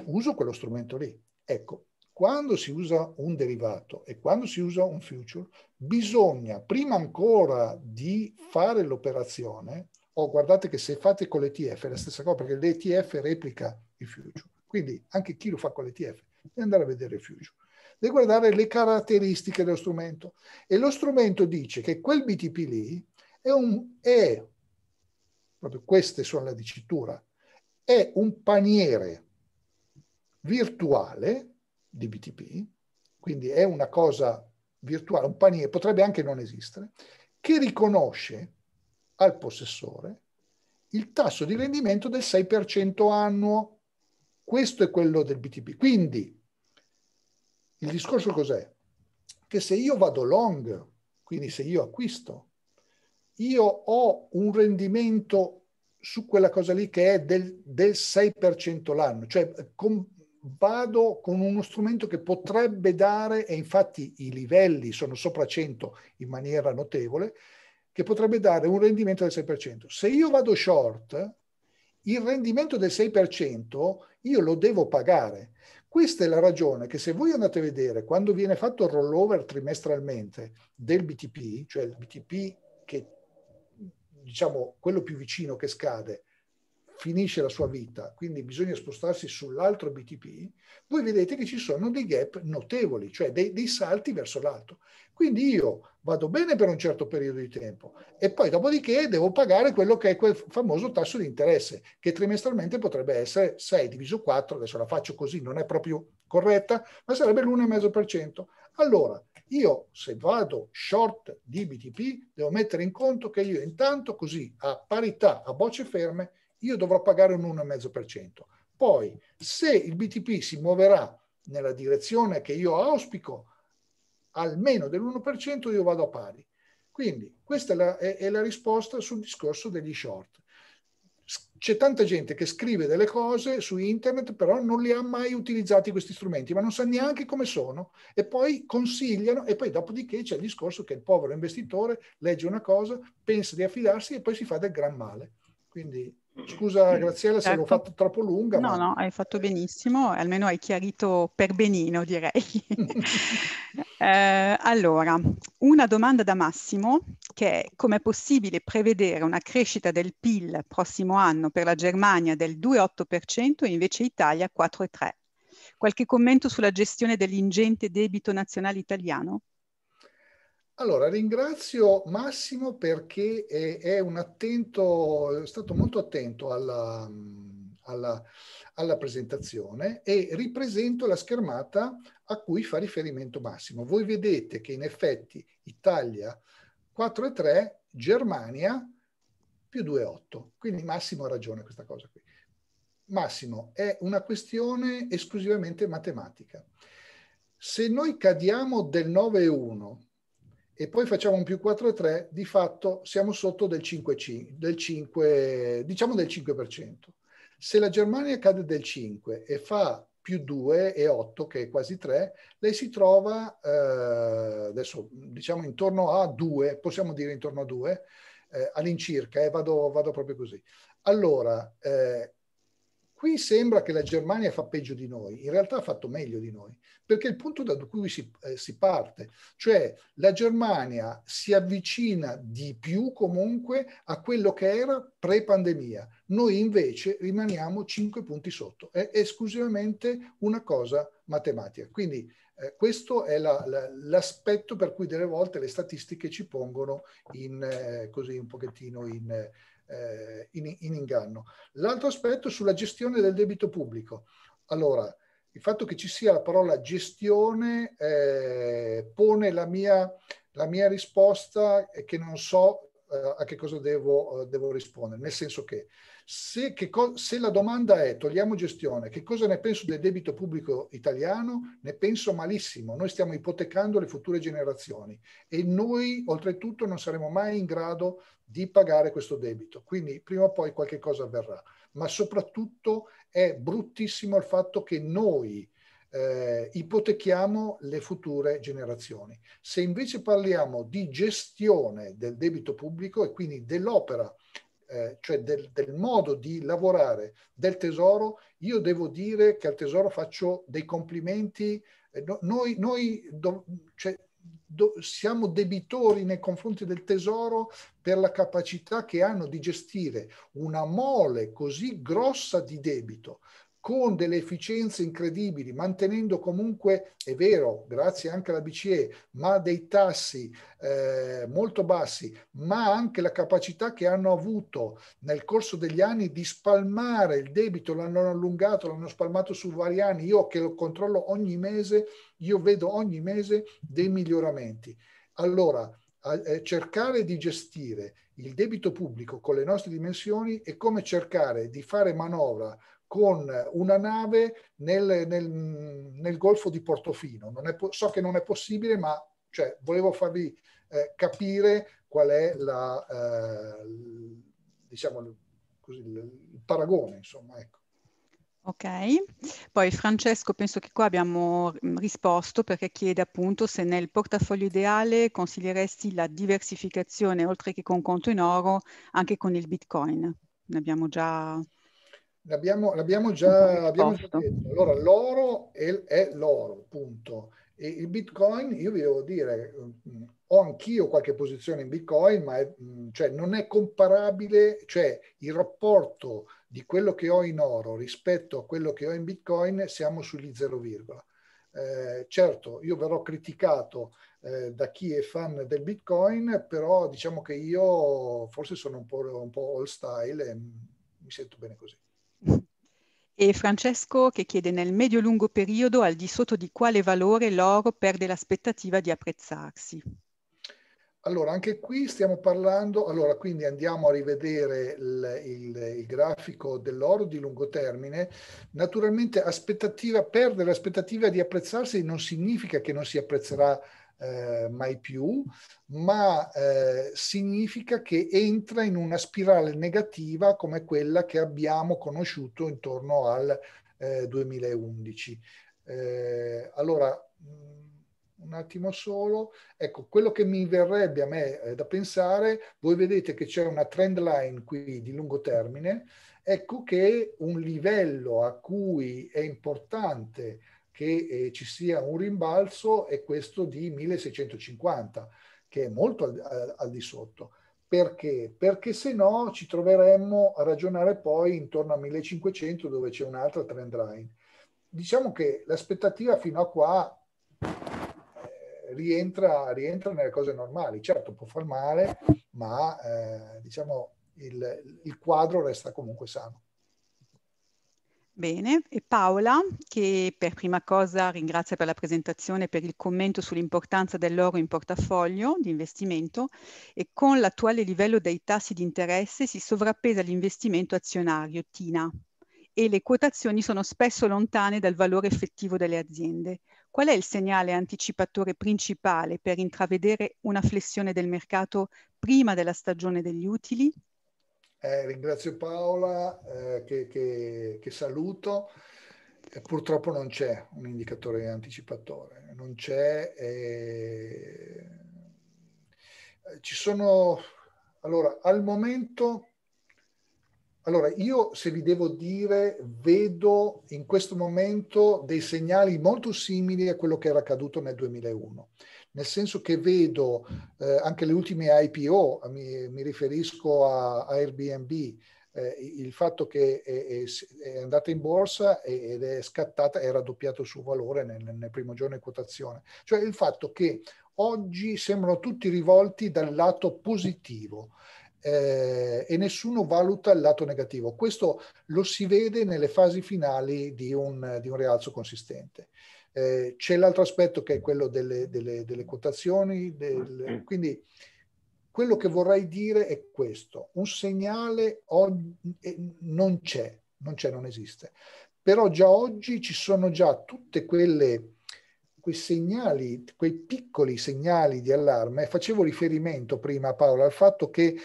uso quello strumento lì. Ecco, quando si usa un derivato e quando si usa un future, bisogna prima ancora di fare l'operazione, o oh, guardate che se fate con l'ETF è la stessa cosa, perché l'ETF replica il future. Quindi anche chi lo fa con l'ETF deve andare a vedere il future, deve guardare le caratteristiche dello strumento. E lo strumento dice che quel BTP lì è un... È, proprio queste sono la dicitura, è un paniere virtuale di BTP, quindi è una cosa virtuale, un paniere, potrebbe anche non esistere, che riconosce al possessore il tasso di rendimento del 6% annuo. Questo è quello del BTP. Quindi il discorso cos'è? Che se io vado long, quindi se io acquisto, io ho un rendimento su quella cosa lì che è del, del 6% l'anno, cioè con, vado con uno strumento che potrebbe dare, e infatti i livelli sono sopra 100 in maniera notevole, che potrebbe dare un rendimento del 6%. Se io vado short, il rendimento del 6% io lo devo pagare. Questa è la ragione che se voi andate a vedere quando viene fatto il rollover trimestralmente del BTP, cioè il BTP che diciamo, quello più vicino che scade finisce la sua vita, quindi bisogna spostarsi sull'altro BTP, voi vedete che ci sono dei gap notevoli, cioè dei, dei salti verso l'alto. Quindi io vado bene per un certo periodo di tempo e poi dopodiché devo pagare quello che è quel famoso tasso di interesse, che trimestralmente potrebbe essere 6 diviso 4, adesso la faccio così, non è proprio corretta, ma sarebbe l'1,5%. Allora, io se vado short di BTP devo mettere in conto che io intanto così a parità, a bocce ferme, io dovrò pagare un 1,5%. Poi se il BTP si muoverà nella direzione che io auspico, almeno dell'1% io vado a pari. Quindi questa è la, è, è la risposta sul discorso degli short c'è tanta gente che scrive delle cose su internet, però non li ha mai utilizzati questi strumenti, ma non sa neanche come sono e poi consigliano e poi dopodiché c'è il discorso che il povero investitore legge una cosa, pensa di affidarsi e poi si fa del gran male. Quindi Mm. Scusa Graziella certo. se l'ho certo. fatto troppo lunga. No, ma... no, hai fatto benissimo, almeno hai chiarito per benino direi. eh, allora, una domanda da Massimo che è come è possibile prevedere una crescita del PIL prossimo anno per la Germania del 2,8% e invece Italia 4,3%? Qualche commento sulla gestione dell'ingente debito nazionale italiano? Allora, ringrazio Massimo perché è, è, attento, è stato molto attento alla, alla, alla, presentazione e ripresento la schermata a cui fa riferimento Massimo. Voi vedete che in effetti Italia 4 e 3, Germania più 2 8. Quindi Massimo ha ragione questa cosa qui. Massimo, è una questione esclusivamente matematica. Se noi cadiamo del 9 e 1 e poi facciamo un più 4 e 3, di fatto siamo sotto del 5, del 5 diciamo del 5%. Se la Germania cade del 5 e fa più 2 e 8, che è quasi 3, lei si trova eh, adesso diciamo intorno a 2, possiamo dire intorno a 2, eh, all'incirca, e eh, vado, vado, proprio così. Allora, eh, Qui sembra che la Germania fa peggio di noi, in realtà ha fatto meglio di noi, perché è il punto da cui si, eh, si parte, cioè la Germania si avvicina di più comunque a quello che era pre-pandemia, noi invece rimaniamo 5 punti sotto, è esclusivamente una cosa matematica. Quindi eh, questo è la, la, l'aspetto per cui delle volte le statistiche ci pongono in, eh, così un pochettino in eh, in, in, inganno. L'altro aspetto è sulla gestione del debito pubblico. Allora, il fatto che ci sia la parola gestione eh, pone la mia, la mia risposta eh, che non so eh, a che cosa devo, eh, devo rispondere, nel senso che se, co- se, la domanda è, togliamo gestione, che cosa ne penso del debito pubblico italiano? Ne penso malissimo, noi stiamo ipotecando le future generazioni e noi oltretutto non saremo mai in grado di pagare questo debito, quindi prima o poi qualche cosa avverrà, ma soprattutto è bruttissimo il fatto che noi eh, ipotechiamo le future generazioni. Se invece parliamo di gestione del debito pubblico e quindi dell'opera eh, cioè del, del, modo di lavorare del tesoro, io devo dire che al tesoro faccio dei complimenti. Eh, noi, noi do, cioè, do, siamo debitori nei confronti del tesoro per la capacità che hanno di gestire una mole così grossa di debito con delle efficienze incredibili, mantenendo comunque, è vero, grazie anche alla BCE, ma dei tassi eh, molto bassi, ma anche la capacità che hanno avuto nel corso degli anni di spalmare il debito, l'hanno allungato, l'hanno spalmato su vari anni. Io che lo controllo ogni mese, io vedo ogni mese dei miglioramenti. Allora, eh, cercare di gestire il debito pubblico con le nostre dimensioni è come cercare di fare manovra con una nave nel, nel, nel Golfo di Portofino. È, so che non è possibile, ma cioè, volevo farvi eh, capire qual è la, eh, diciamo, così, il paragone, insomma, ecco. Ok, poi Francesco penso che qua abbiamo mm, risposto perché chiede appunto se nel portafoglio ideale consiglieresti la diversificazione oltre che con conto in oro anche con il bitcoin. Ne abbiamo già L'abbiamo, l'abbiamo, già, l'abbiamo già, detto. Allora, l'oro è, è, l'oro, punto. E il Bitcoin, io vi devo dire, mm, ho anch'io qualche posizione in Bitcoin, ma è, mm, cioè, non è comparabile, cioè il rapporto di quello che ho in oro rispetto a quello che ho in Bitcoin, siamo sugli 0, virgola. Eh, certo, io verrò criticato eh, da chi è fan del Bitcoin, però diciamo che io forse sono un po', un po old style e mi sento bene così. E Francesco che chiede nel medio-lungo periodo al di sotto di quale valore l'oro perde l'aspettativa di apprezzarsi. Allora, anche qui stiamo parlando, allora quindi andiamo a rivedere il, il, il grafico dell'oro di lungo termine. Naturalmente aspettativa, perdere l'aspettativa di apprezzarsi non significa che non si apprezzerà eh, mai più, ma eh, significa che entra in una spirale negativa come quella che abbiamo conosciuto intorno al eh, 2011. Eh, allora, mm, un attimo solo, ecco, quello che mi verrebbe a me eh, da pensare, voi vedete che c'è una trend line qui di lungo termine, ecco che un livello a cui è importante che eh, ci sia un rimbalzo è questo di 1650, che è molto al, al, al, di sotto. Perché? Perché se no ci troveremmo a ragionare poi intorno a 1500 dove c'è un'altra trend line. Diciamo che l'aspettativa fino a qua eh, rientra, rientra, nelle cose normali. Certo può far male, ma eh, diciamo il, il quadro resta comunque sano. Bene, e Paola, che per prima cosa ringrazia per la presentazione e per il commento sull'importanza dell'oro in portafoglio di investimento e con l'attuale livello dei tassi di interesse si sovrappesa l'investimento azionario, TINA, e le quotazioni sono spesso lontane dal valore effettivo delle aziende. Qual è il segnale anticipatore principale per intravedere una flessione del mercato prima della stagione degli utili? Eh, ringrazio Paola eh, che, che, che, saluto. Eh, purtroppo non c'è un indicatore anticipatore, non c'è. Eh, ci sono, allora, al momento, allora, io se vi devo dire, vedo in questo momento dei segnali molto simili a quello che era accaduto nel 2001 nel senso che vedo eh, anche le ultime IPO, mi, mi riferisco a, a Airbnb, eh, il fatto che è, è, andata in borsa ed è scattata, è raddoppiato il suo valore nel, nel primo giorno di quotazione. Cioè il fatto che oggi sembrano tutti rivolti dal lato positivo. Eh, e nessuno valuta il lato negativo. Questo lo si vede nelle fasi finali di un, di un rialzo consistente. Eh, c'è l'altro aspetto che è quello delle, delle, delle quotazioni, del, mm. quindi quello che vorrei dire è questo, un segnale oggi, eh, non c'è, non c'è, non esiste, però già oggi ci sono già tutti quei segnali, quei piccoli segnali di allarme, facevo riferimento prima Paola, al fatto che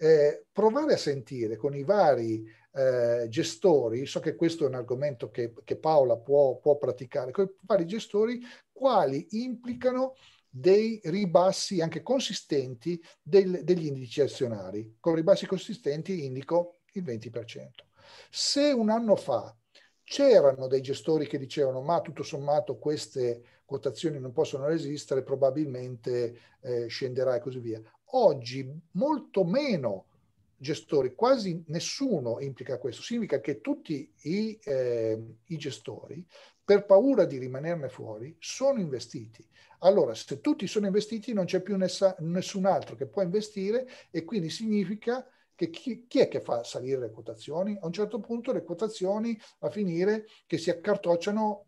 eh, provare a sentire con i vari eh, gestori, so che questo è un argomento che, che Paola può, può praticare, con i vari gestori quali implicano dei ribassi anche consistenti del, degli indici azionari. Con ribassi consistenti indico il 20%. Se un anno fa c'erano dei gestori che dicevano ma tutto sommato queste quotazioni non possono resistere, probabilmente eh, scenderà e così via. Oggi molto meno gestori, quasi nessuno implica questo, significa che tutti i, eh, i, gestori, per paura di rimanerne fuori, sono investiti. Allora, se tutti sono investiti non c'è più nessa, nessun altro che può investire e quindi significa che chi, chi, è che fa salire le quotazioni? A un certo punto le quotazioni a finire che si accartocciano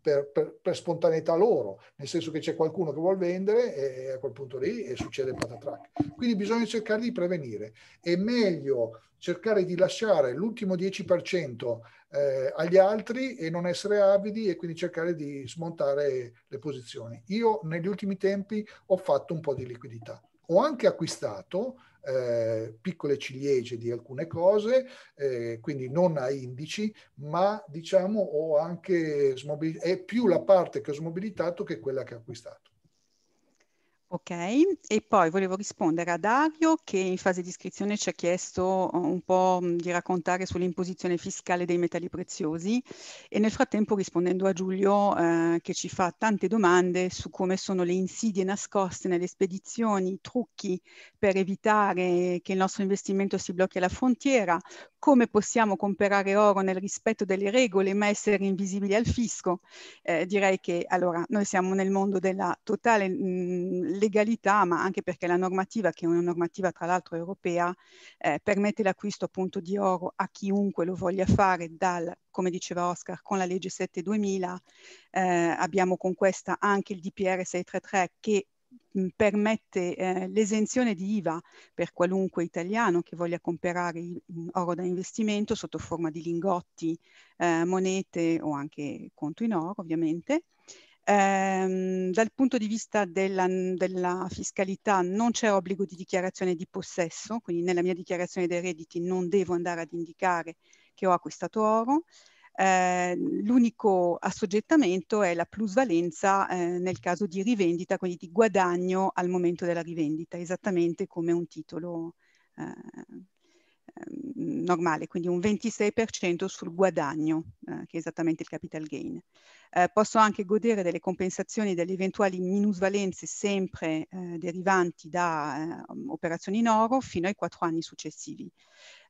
per, per, per, spontaneità loro, nel senso che c'è qualcuno che vuole vendere e a quel punto lì succede il patatrack. Quindi bisogna cercare di prevenire. È meglio cercare di lasciare l'ultimo 10% eh, agli altri e non essere avidi e quindi cercare di smontare le posizioni. Io negli ultimi tempi ho fatto un po' di liquidità ho anche acquistato eh, piccole ciliegie di alcune cose, eh, quindi non a indici, ma diciamo ho anche smobilitato, è più la parte che ho smobilitato che quella che ho acquistato. Ok, e poi volevo rispondere a Dario che in fase di iscrizione ci ha chiesto eh, un po' di raccontare sull'imposizione fiscale dei metalli preziosi e nel frattempo rispondendo a Giulio eh, che ci fa tante domande su come sono le insidie nascoste nelle spedizioni, i trucchi per evitare che il nostro investimento si blocchi alla frontiera, come possiamo comprare oro nel rispetto delle regole ma essere invisibili al fisco. Eh, direi che allora noi siamo nel mondo della totale... Mh, legalità, ma anche perché la normativa, che è una normativa tra l'altro europea, eh, permette l'acquisto appunto di oro a chiunque lo voglia fare dal, come diceva Oscar, con la legge 7-2000, eh, abbiamo con questa anche il DPR 633 che permette eh, l'esenzione di IVA per qualunque italiano che voglia comprare oro da investimento sotto forma di lingotti, eh, monete o anche conto in oro ovviamente Ehm, dal punto di vista della, della fiscalità non c'è obbligo di dichiarazione di possesso, quindi nella mia dichiarazione dei redditi non devo andare ad indicare che ho acquistato oro. Eh, l'unico assoggettamento è la plusvalenza eh, nel caso di rivendita, quindi di guadagno al momento della rivendita, esattamente come un titolo eh, ehm, normale, quindi un 26% sul guadagno, eh, che è esattamente il capital gain eh, posso anche godere delle compensazioni delle eventuali minusvalenze sempre eh, derivanti da eh, operazioni in oro fino ai quattro anni successivi.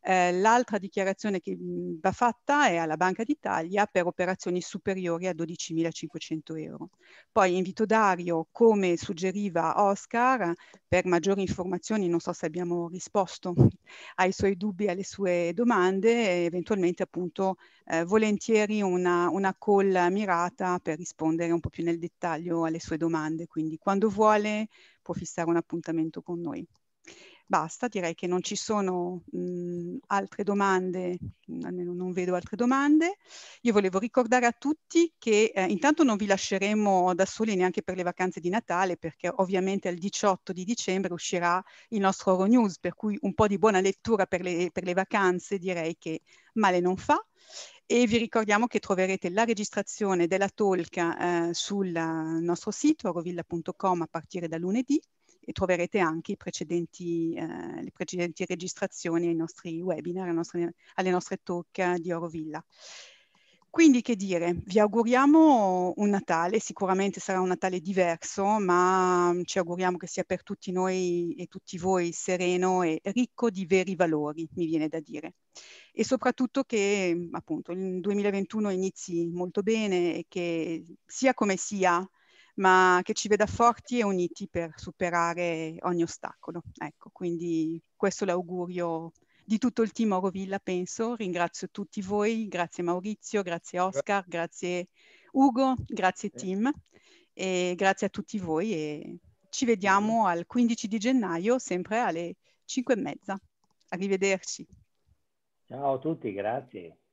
Eh, l'altra dichiarazione che va fatta è alla Banca d'Italia per operazioni superiori a 12.500 euro. Poi invito Dario, come suggeriva Oscar, per maggiori informazioni, non so se abbiamo risposto ai suoi dubbi e alle sue domande, eventualmente appunto eh, volentieri una, una call mirata per rispondere un po' più nel dettaglio alle sue domande. Quindi quando vuole può fissare un appuntamento con noi. Basta, direi che non ci sono mh, mm, altre domande, mm, almeno non vedo altre domande. Io volevo ricordare a tutti che eh, intanto non vi lasceremo da soli neanche per le vacanze di Natale, perché ovviamente il 18 di dicembre uscirà il nostro Oro News, per cui un po' di buona lettura per le, per le vacanze direi che male non fa e vi ricordiamo che troverete la registrazione della talk eh, sul eh, nostro sito agovilla.com a partire da lunedì e troverete anche precedenti, eh, le precedenti registrazioni ai nostri webinar, alle nostre, alle nostre talk di Orovilla. Quindi che dire, vi auguriamo un Natale, sicuramente sarà un Natale diverso, ma ci auguriamo che sia per tutti noi e tutti voi sereno e ricco di veri valori, mi viene da dire. E soprattutto che appunto il 2021 inizi molto bene e che sia come sia ma che ci veda forti e uniti per superare ogni ostacolo. Ecco, quindi questo è l'augurio di tutto il team Orovilla, penso. Ringrazio tutti voi, grazie Maurizio, grazie Oscar, grazie Ugo, grazie team e grazie a tutti voi e ci vediamo al 15 di gennaio sempre alle 5 e mezza. Arrivederci. Ciao a tutti, grazie.